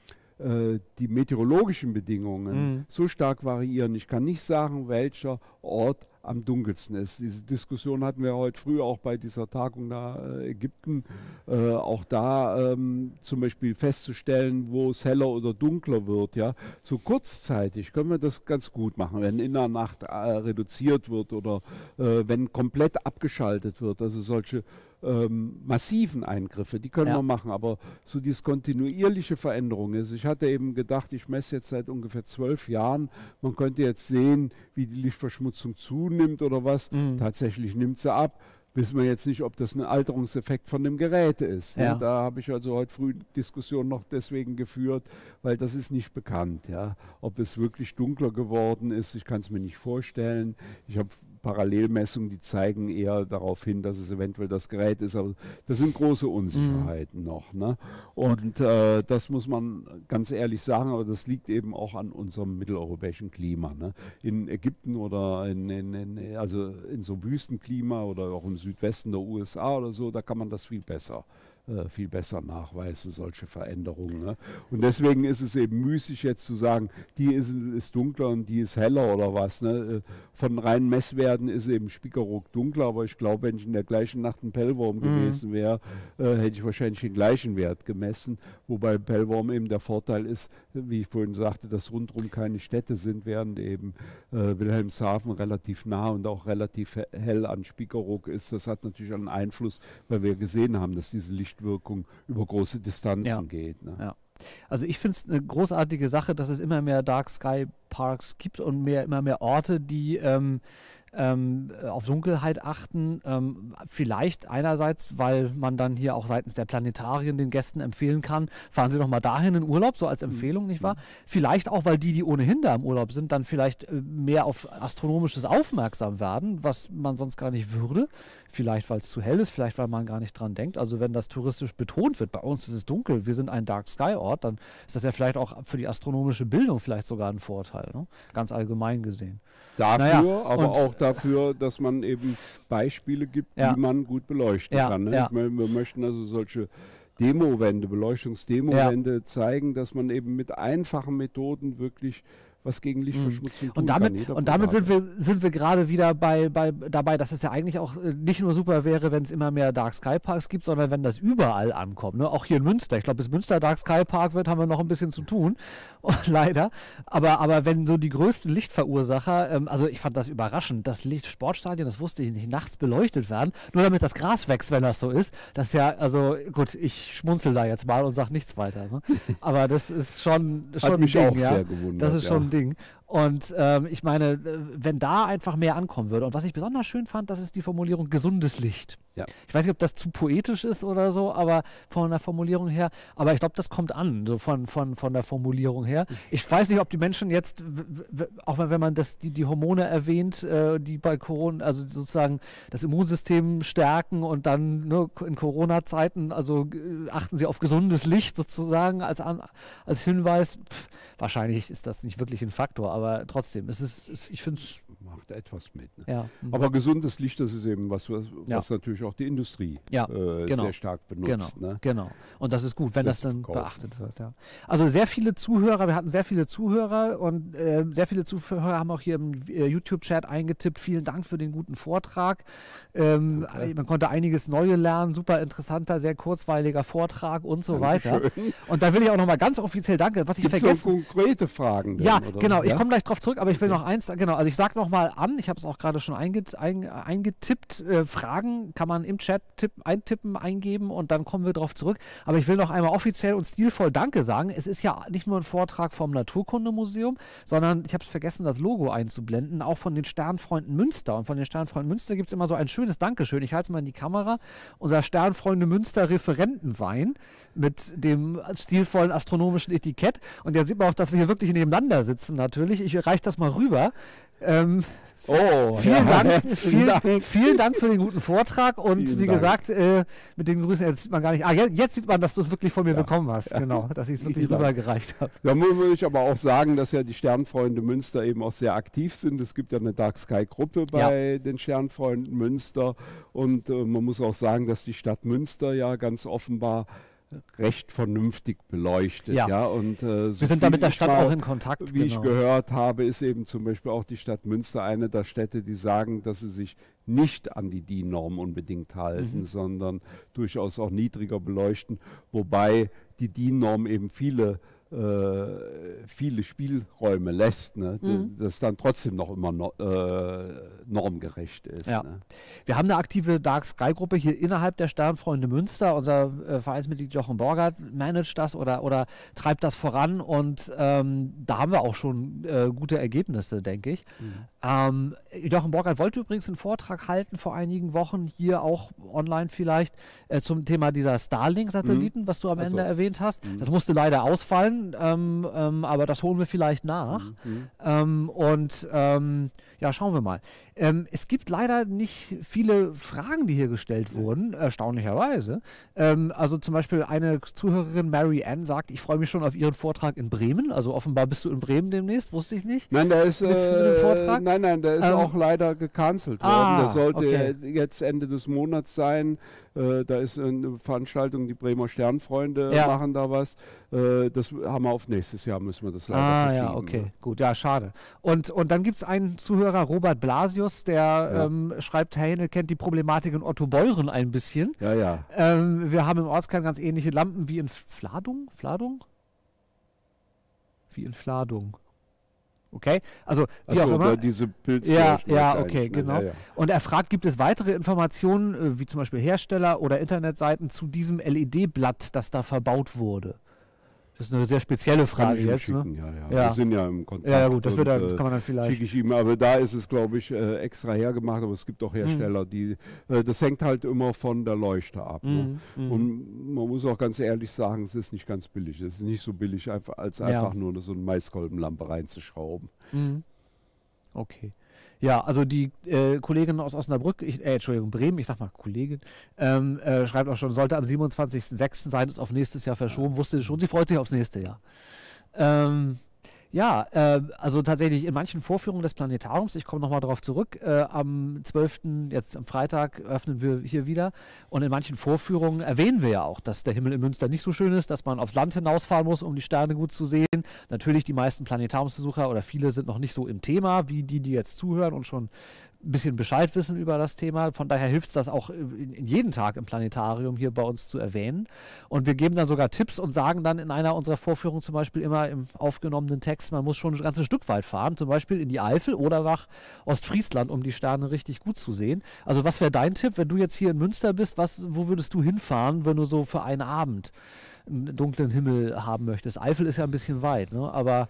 die meteorologischen Bedingungen mhm. so stark variieren. Ich kann nicht sagen, welcher Ort am dunkelsten ist. Diese Diskussion hatten wir heute früh auch bei dieser Tagung nach äh, Ägypten. Mhm. Äh, auch da ähm, zum Beispiel festzustellen, wo es heller oder dunkler wird. Ja, so kurzzeitig können wir das ganz gut machen, wenn in der Nacht äh, reduziert wird oder äh, wenn komplett abgeschaltet wird. Also solche ähm, massiven Eingriffe, die können ja. wir machen, aber so dieses kontinuierliche Veränderung ist. Also ich hatte eben gedacht, ich messe jetzt seit ungefähr zwölf Jahren, man könnte jetzt sehen, wie die Lichtverschmutzung zunimmt oder was. Mhm. Tatsächlich nimmt sie ab wissen wir jetzt nicht, ob das ein Alterungseffekt von dem Gerät ist. Ne? Ja. Da habe ich also heute früh Diskussion noch deswegen geführt, weil das ist nicht bekannt, ja. Ob es wirklich dunkler geworden ist, ich kann es mir nicht vorstellen. Ich habe Parallelmessungen, die zeigen eher darauf hin, dass es eventuell das Gerät ist. Aber das sind große Unsicherheiten mhm. noch. Ne? Und äh, das muss man ganz ehrlich sagen, aber das liegt eben auch an unserem mitteleuropäischen Klima. Ne? In Ägypten oder in, in, in, also in so Wüstenklima oder auch im Südwesten der USA oder so, da kann man das viel besser. Äh, viel besser nachweisen, solche Veränderungen. Ne? Und deswegen ist es eben müßig jetzt zu sagen, die ist, ist dunkler und die ist heller oder was. Ne? Äh, von reinen Messwerten ist eben Spiekeroog dunkler, aber ich glaube, wenn ich in der gleichen Nacht ein Pellwurm mhm. gewesen wäre, äh, hätte ich wahrscheinlich den gleichen Wert gemessen. Wobei Pellwurm eben der Vorteil ist, wie ich vorhin sagte, dass rundherum keine Städte sind, während eben äh, Wilhelmshaven relativ nah und auch relativ hell an Spiekeroog ist. Das hat natürlich einen Einfluss, weil wir gesehen haben, dass diese Licht Leuchtwirkung über große Distanzen ja. geht. Ne? Ja. Also ich finde es eine großartige Sache, dass es immer mehr Dark Sky Parks gibt und mehr, immer mehr Orte, die ähm, ähm, auf Dunkelheit achten. Ähm, vielleicht einerseits, weil man dann hier auch seitens der Planetarien den Gästen empfehlen kann, fahren Sie noch mal dahin in Urlaub, so als mhm. Empfehlung, mhm. nicht wahr? Mhm. Vielleicht auch, weil die, die ohnehin da im Urlaub sind, dann vielleicht äh, mehr auf Astronomisches aufmerksam werden, was man sonst gar nicht würde. Vielleicht, weil es zu hell ist, vielleicht, weil man gar nicht dran denkt. Also wenn das touristisch betont wird, bei uns ist es dunkel, wir sind ein Dark Sky Ort, dann ist das ja vielleicht auch für die astronomische Bildung vielleicht sogar ein Vorteil, ne? ganz allgemein gesehen. Dafür, naja, aber auch dafür, dass man eben Beispiele gibt, ja. die man gut beleuchten ja, kann. Ne? Ja. Meine, wir möchten also solche Demowände, Beleuchtungsdemowände ja. zeigen, dass man eben mit einfachen Methoden wirklich was gegen Lichtverschmutzung mhm. und damit, kann. und damit sind wir, sind wir gerade wieder bei, bei, dabei, dass es ja eigentlich auch äh, nicht nur super wäre, wenn es immer mehr Dark Sky Parks gibt, sondern wenn das überall ankommt. Ne? Auch hier in Münster. Ich glaube, bis Münster Dark Sky Park wird, haben wir noch ein bisschen zu tun. Und leider. Aber, aber wenn so die größten Lichtverursacher, ähm, also ich fand das überraschend, dass Lichtsportstadien, das wusste ich nicht, nachts beleuchtet werden, nur damit das Gras wächst, wenn das so ist. Das ist ja, also gut, ich schmunzel da jetzt mal und sage nichts weiter. Ne? Aber das ist schon, schon Hat mich Ding, auch ja. sehr gewundert. Das ist schon ding. Und ähm, ich meine, äh, wenn da einfach mehr ankommen würde. Und was ich besonders schön fand, das ist die Formulierung gesundes Licht. Ja. Ich weiß nicht, ob das zu poetisch ist oder so, aber von der Formulierung her, aber ich glaube, das kommt an, so von, von, von der Formulierung her. Ich weiß nicht, ob die Menschen jetzt, auch wenn man das, die, die Hormone erwähnt, äh, die bei Corona, also sozusagen das Immunsystem stärken und dann ne, in Corona-Zeiten, also äh, achten sie auf gesundes Licht sozusagen als, an, als Hinweis. Pff, wahrscheinlich ist das nicht wirklich ein Faktor, aber trotzdem, es ist, es, ich finde es macht etwas mit. Ne? Ja. Mhm. Aber gesundes Licht, das ist eben was, was, ja. was natürlich auch die Industrie ja, äh, genau. sehr stark benutzt. Genau. Ne? genau. Und das ist gut, wenn das, das dann verkaufen. beachtet wird. Ja. Also sehr viele Zuhörer, wir hatten sehr viele Zuhörer und äh, sehr viele Zuhörer haben auch hier im äh, YouTube-Chat eingetippt. Vielen Dank für den guten Vortrag. Ähm, okay. Man konnte einiges Neue lernen, super interessanter, sehr kurzweiliger Vortrag und so Dankeschön. weiter. Und da will ich auch nochmal ganz offiziell danke, was ich Gibt's vergessen. konkrete Fragen. Denn, ja, genau. Ich komme gleich drauf zurück, aber ich will okay. noch eins. Genau. Also ich sage noch nochmal an. Ich habe es auch gerade schon einget ein eingetippt. Äh, Fragen kann man im Chat eintippen, eingeben und dann kommen wir darauf zurück. Aber ich will noch einmal offiziell und stilvoll Danke sagen. Es ist ja nicht nur ein Vortrag vom Naturkundemuseum, sondern ich habe es vergessen, das Logo einzublenden, auch von den Sternfreunden Münster. Und von den Sternfreunden Münster gibt es immer so ein schönes Dankeschön. Ich halte es mal in die Kamera. Unser Sternfreunde Münster Referentenwein mit dem stilvollen astronomischen Etikett. Und jetzt sieht man auch, dass wir hier wirklich nebeneinander sitzen natürlich. Ich reiche das mal rüber. Ähm, Oh, vielen, ja. Dank, vielen, vielen, Dank für den guten Vortrag und vielen wie gesagt, äh, mit den Grüßen jetzt sieht man gar nicht. Ah, jetzt, jetzt sieht man, dass du es wirklich von mir ja. bekommen hast, ja. genau, dass ich es wirklich vielen rübergereicht habe. Da muss ich aber auch sagen, dass ja die Sternfreunde Münster eben auch sehr aktiv sind. Es gibt ja eine Dark Sky Gruppe bei den Sternfreunden Münster und äh, man muss auch sagen, dass die Stadt Münster ja ganz offenbar recht vernünftig beleuchtet. Ja, ja? und äh, so wir sind da mit der Stadt auch in Kontakt. Wie genau. ich gehört habe, ist eben zum Beispiel auch die Stadt Münster eine der Städte, die sagen, dass sie sich nicht an die DIN-Norm unbedingt halten, mhm. sondern durchaus auch niedriger beleuchten, wobei die DIN-Norm eben viele äh, viele Spielräume lässt, ne? Mhm. das dann trotzdem noch immer no, äh, normgerecht ist. Ja. Ne? Wir haben eine aktive Dark Sky Gruppe hier innerhalb der Sternfreunde Münster. Unser äh, Vereinsmitglied Jochen Borgert managt das oder, oder treibt das voran und ähm, da haben wir auch schon äh, gute Ergebnisse, denke ich. Mhm. Ähm, Jochen Borgert wollte übrigens einen Vortrag halten vor einigen Wochen, hier auch online vielleicht, äh, zum Thema dieser Starlink-Satelliten, mhm. was du am also. Ende erwähnt hast. Mhm. Das musste leider ausfallen ähm, ähm, aber das holen wir vielleicht nach. Mhm. mhm. Ähm, und ähm, ja, schauen wir mal. Ähm, es gibt leider nicht viele Fragen, die hier gestellt wurden, erstaunlicherweise. also zum Beispiel eine Zuhörerin, Mary Ann, sagt, ich freue mich schon auf Ihren Vortrag in Bremen. Also offenbar bist du in Bremen demnächst, wusste ich nicht. Nein, der ist, äh, mit Nein, nein, der ist auch leider gecancelt worden. Ah, der sollte okay. jetzt Ende des Monats sein. Äh, da ist eine Veranstaltung, die Bremer Sternfreunde ja. machen da was. Äh, das haben wir auf nächstes Jahr, müssen wir das leider ah, verschieben. Ah ja, okay, ne? gut, ja, schade. Und, und dann gibt es einen Zuhörer, Robert Blasius, der ja. ähm, schreibt, Herr Hene kennt die Problematik in Otto Beuren ein bisschen. Ja, ja. Ähm, wir haben im Ortskern ganz ähnliche Lampen wie in Fladung? Fladung? Wie in Fladung. Okay, also wie so, auch immer. Diese Pilze ja, ja, okay, ne? genau. Ja, ja. Und er fragt, gibt es weitere Informationen, äh, wie zum Beispiel Hersteller oder Internetseiten zu diesem LED-Blatt, das da verbaut wurde? Das ist eine sehr spezielle Frage jetzt. Ne? Schicken, ne? ja, ja. ja. Wir sind ja im Kontakt. Ja, ja gut, das, wird dann, das äh, kann man dann vielleicht. Schicke ich ihm, aber da ist es, glaube ich, äh, extra hergemacht, aber es gibt auch Hersteller, mhm. die. Äh, das hängt halt immer von der Leuchte ab. Mhm. Ne? Hm, hm. Und man muss auch ganz ehrlich sagen, es ist nicht ganz billig. Es ist nicht so billig, einfach, als einfach ja. nur so eine Maiskolbenlampe reinzuschrauben. Hm. Okay. Ja, also die äh, Kollegin aus Osnabrück, ich, äh, Entschuldigung, Bremen, ich sag mal Kollegin, ähm, äh, schreibt auch schon, sollte am 27.06. sein, ist auf nächstes Jahr verschoben, wusste schon, sie freut sich aufs nächste Jahr. Ähm, ja, äh, also tatsächlich in manchen Vorführungen des Planetariums, ich komme nochmal darauf zurück, äh, am 12., jetzt am Freitag öffnen wir hier wieder und in manchen Vorführungen erwähnen wir ja auch, dass der Himmel in Münster nicht so schön ist, dass man aufs Land hinausfahren muss, um die Sterne gut zu sehen. Natürlich die meisten Planetariumsbesucher oder viele sind noch nicht so im Thema, wie die, die jetzt zuhören und schon ein bisschen Bescheid wissen über das Thema. Von daher hilft es das auch in, in jeden Tag im Planetarium hier bei uns zu erwähnen. Und wir geben dann sogar Tipps und sagen dann in einer unserer Vorführungen zum Beispiel immer im aufgenommenen Text, man muss schon ein ganzes Stück weit fahren, zum Beispiel in die Eifel oder nach Ostfriesland, um die Sterne richtig gut zu sehen. Also was wäre dein Tipp, wenn du jetzt hier in Münster bist, was, wo würdest du hinfahren, wenn du so für einen Abend einen dunklen Himmel haben möchtest? Eifel ist ja ein bisschen weit, ne? aber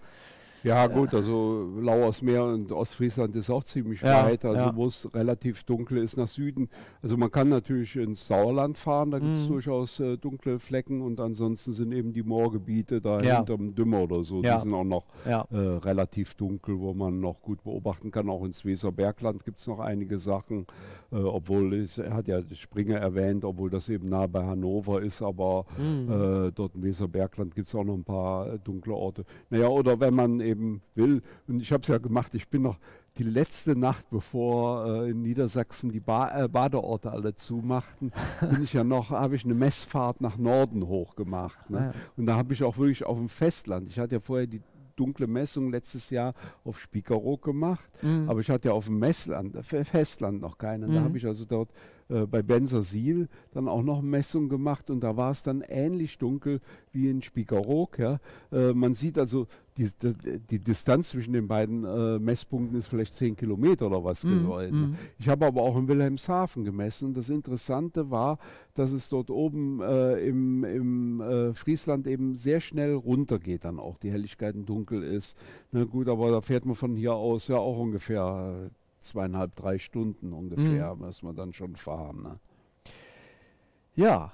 ja, gut, also Lauers Meer und Ostfriesland ist auch ziemlich ja, weit, also ja. wo es relativ dunkel ist nach Süden. Also man kann natürlich ins Sauerland fahren, da gibt es mhm. durchaus äh, dunkle Flecken und ansonsten sind eben die Moorgebiete da ja. hinterm Dümmer oder so, die sind auch noch äh, relativ dunkel, wo man noch gut beobachten kann. Auch ins Weserbergland gibt es noch einige Sachen, äh, obwohl, er hat ja Springer erwähnt, obwohl das eben nah bei Hannover ist, aber mhm. Äh, dort im Weserbergland gibt es auch noch ein paar äh, dunkle Orte. Naja, oder wenn man eben eben will. Und ich habe es ja gemacht, ich bin noch die letzte Nacht, bevor äh, in Niedersachsen die ba äh, Badeorte alle zumachten, bin ich ja noch, habe ich eine Messfahrt nach Norden hochgemacht. Ne? Ja, ja. Und da habe ich auch wirklich auf dem Festland, ich hatte ja vorher die dunkle Messung letztes Jahr auf Spiekeroog gemacht, mhm. aber ich hatte ja auf dem Messland, Festland noch keine. Mhm. Da habe ich also dort äh, bei Bensersiel dann auch noch Messungen gemacht und da war es dann ähnlich dunkel wie in Spiekeroog. Ja. Äh, man sieht also, die, die, die, Distanz zwischen den beiden äh, Messpunkten ist vielleicht 10 Kilometer oder was mm, mm. Ich habe aber auch in Wilhelmshaven gemessen und das Interessante war, dass es dort oben äh, im, im äh, Friesland eben sehr schnell runtergeht, dann auch die Helligkeit dunkel ist. Na gut, aber da fährt man von hier aus ja auch ungefähr äh, zweieinhalb, drei Stunden ungefähr, mhm. muss man dann schon fahren. Ne? Ja,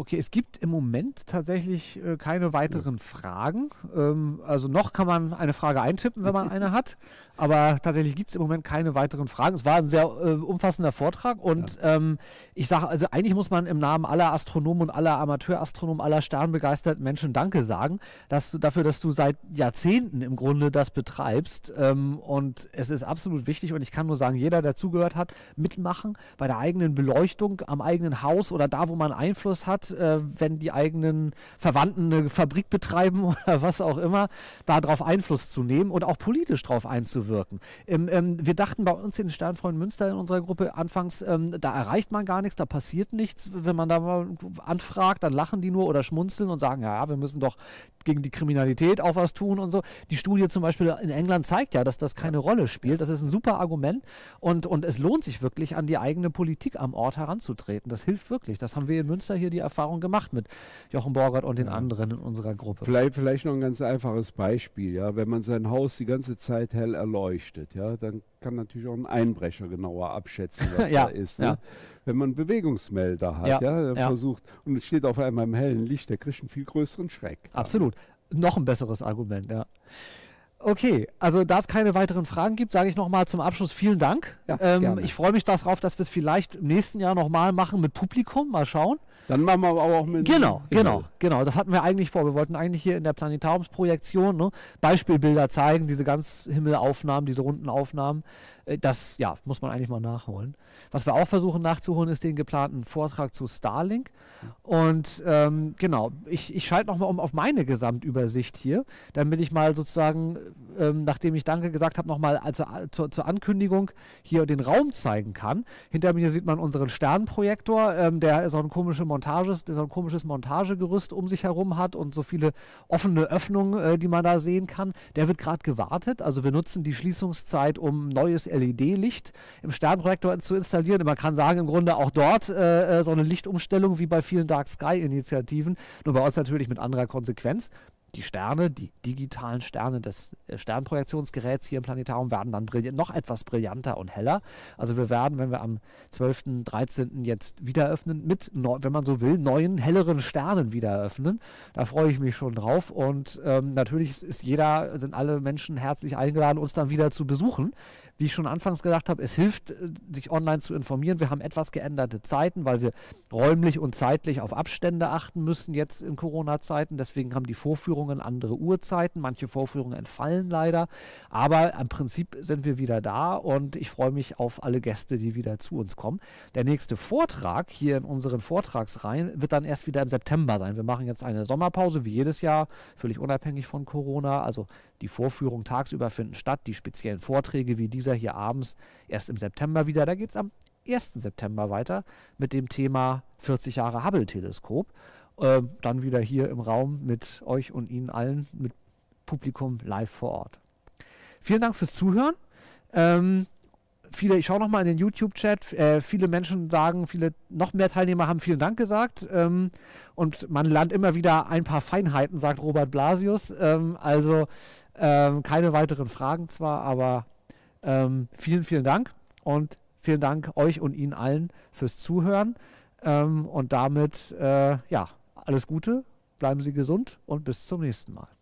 Okay, es gibt im Moment tatsächlich äh, keine weiteren ja. Fragen. Ähm, also noch kann man eine Frage eintippen, wenn man eine hat. Aber tatsächlich gibt es im Moment keine weiteren Fragen. Es war ein sehr äh, umfassender Vortrag und ja. ähm, ich sage, also eigentlich muss man im Namen aller Astronomen und aller Amateurastronomen, aller sternbegeisterten Menschen Danke sagen, dass du, dafür, dass du seit Jahrzehnten im Grunde das betreibst. Ähm, und es ist absolut wichtig und ich kann nur sagen, jeder, der zugehört hat, mitmachen bei der eigenen Beleuchtung am eigenen Haus oder da, wo man Einfluss hat hat, äh, wenn die eigenen Verwandten eine Fabrik betreiben oder was auch immer, darauf Einfluss zu nehmen und auch politisch darauf einzuwirken. Ähm, ähm, wir dachten bei uns in den Sternfreunden Münster in unserer Gruppe anfangs, ähm, da erreicht man gar nichts, da passiert nichts. Wenn man da mal anfragt, dann lachen die nur oder schmunzeln und sagen, ja, wir müssen doch gegen die Kriminalität auch was tun und so. Die Studie zum Beispiel in England zeigt ja, dass das keine ja. Rolle spielt. Das ist ein super Argument und, und es lohnt sich wirklich, an die eigene Politik am Ort heranzutreten. Das hilft wirklich. Das haben wir in Münster hier die Erfahrung Erfahrung gemacht mit Jochen Borgert und den anderen in unserer Gruppe. Vielleicht, vielleicht noch ein ganz einfaches Beispiel, ja. Wenn man sein Haus die ganze Zeit hell erleuchtet, ja, dann kann natürlich auch ein Einbrecher genauer abschätzen, was ja, da ist. Ne? Ja. Wenn man Bewegungsmelder hat, ja, ja, ja. versucht und es steht auf einmal im hellen Licht, der kriegt einen viel größeren Schreck. Absolut. Noch ein besseres Argument, ja. Okay, also da es keine weiteren Fragen gibt, sage ich nochmal zum Abschluss vielen Dank. Ja, ähm, ich freue mich darauf, dass wir es vielleicht im nächsten Jahr nochmal machen mit Publikum. Mal schauen. Dann machen wir aber auch mit. Genau, genau, genau. Das hatten wir eigentlich vor. Wir wollten eigentlich hier in der Planetarumsprojektion ne, Beispielbilder zeigen, diese ganz Himmelaufnahmen, diese runden Aufnahmen. Äh, das ja, muss man eigentlich mal nachholen. Was wir auch versuchen nachzuholen, ist den geplanten Vortrag zu Starlink. Und ähm, genau, ich, ich schalte nochmal um auf meine Gesamtübersicht hier, damit ich mal sozusagen, ähm, nachdem ich Danke gesagt habe, nochmal also, äh, zur, zur, Ankündigung hier den Raum zeigen kann. Hinter mir sieht man unseren Sternprojektor, ähm, der so ein, komische Montages, so ein komisches Montagegerüst um sich herum hat und so viele offene Öffnungen, äh, die man da sehen kann. Der wird gerade gewartet. Also wir nutzen die Schließungszeit, um neues LED-Licht im Sternprojektor zu installieren. man kann sagen, im Grunde auch dort äh, äh, so eine Lichtumstellung wie bei vielen Dark Sky-Initiativen, nur bei uns natürlich mit anderer Konsequenz. Die Sterne, die digitalen Sterne des äh, Sternprojektionsgeräts hier im Planetarium werden dann noch etwas brillanter und heller. Also wir werden, wenn wir am 12., 13. jetzt wieder öffnen, mit, wenn man so will, neuen, helleren Sternen wieder öffnen. Da freue ich mich schon drauf. Und ähm, natürlich ist jeder, sind alle Menschen herzlich eingeladen, uns dann wieder zu besuchen, wie ich schon anfangs gesagt habe, es hilft, äh, sich online zu informieren. Wir haben etwas geänderte Zeiten, weil wir räumlich und zeitlich auf Abstände achten müssen jetzt in Corona-Zeiten. Deswegen haben die Vorführungen andere Uhrzeiten. Manche Vorführungen entfallen leider. Aber im Prinzip sind wir wieder da und ich freue mich auf alle Gäste, die wieder zu uns kommen. Der nächste Vortrag hier in unseren Vortragsreihen wird dann erst wieder im September sein. Wir machen jetzt eine Sommerpause, wie jedes Jahr, völlig unabhängig von Corona. Also die Vorführungen tagsüber finden statt. Die speziellen Vorträge wie dieser dieser hier abends erst im September wieder. Da geht es am 1. September weiter mit dem Thema 40 Jahre Hubble-Teleskop. Ähm, dann wieder hier im Raum mit euch und Ihnen allen, mit Publikum live vor Ort. Vielen Dank fürs Zuhören. Ähm, viele, ich schaue nochmal in den YouTube-Chat, äh, viele Menschen sagen, viele, noch mehr Teilnehmer haben vielen Dank gesagt. Ähm, und man lernt immer wieder ein paar Feinheiten, sagt Robert Blasius. Ähm, also ähm, keine weiteren Fragen zwar, aber ähm, vielen, vielen Dank und vielen Dank euch und Ihnen allen fürs Zuhören. Ähm, und damit, äh, ja, alles Gute, bleiben Sie gesund und bis zum nächsten Mal.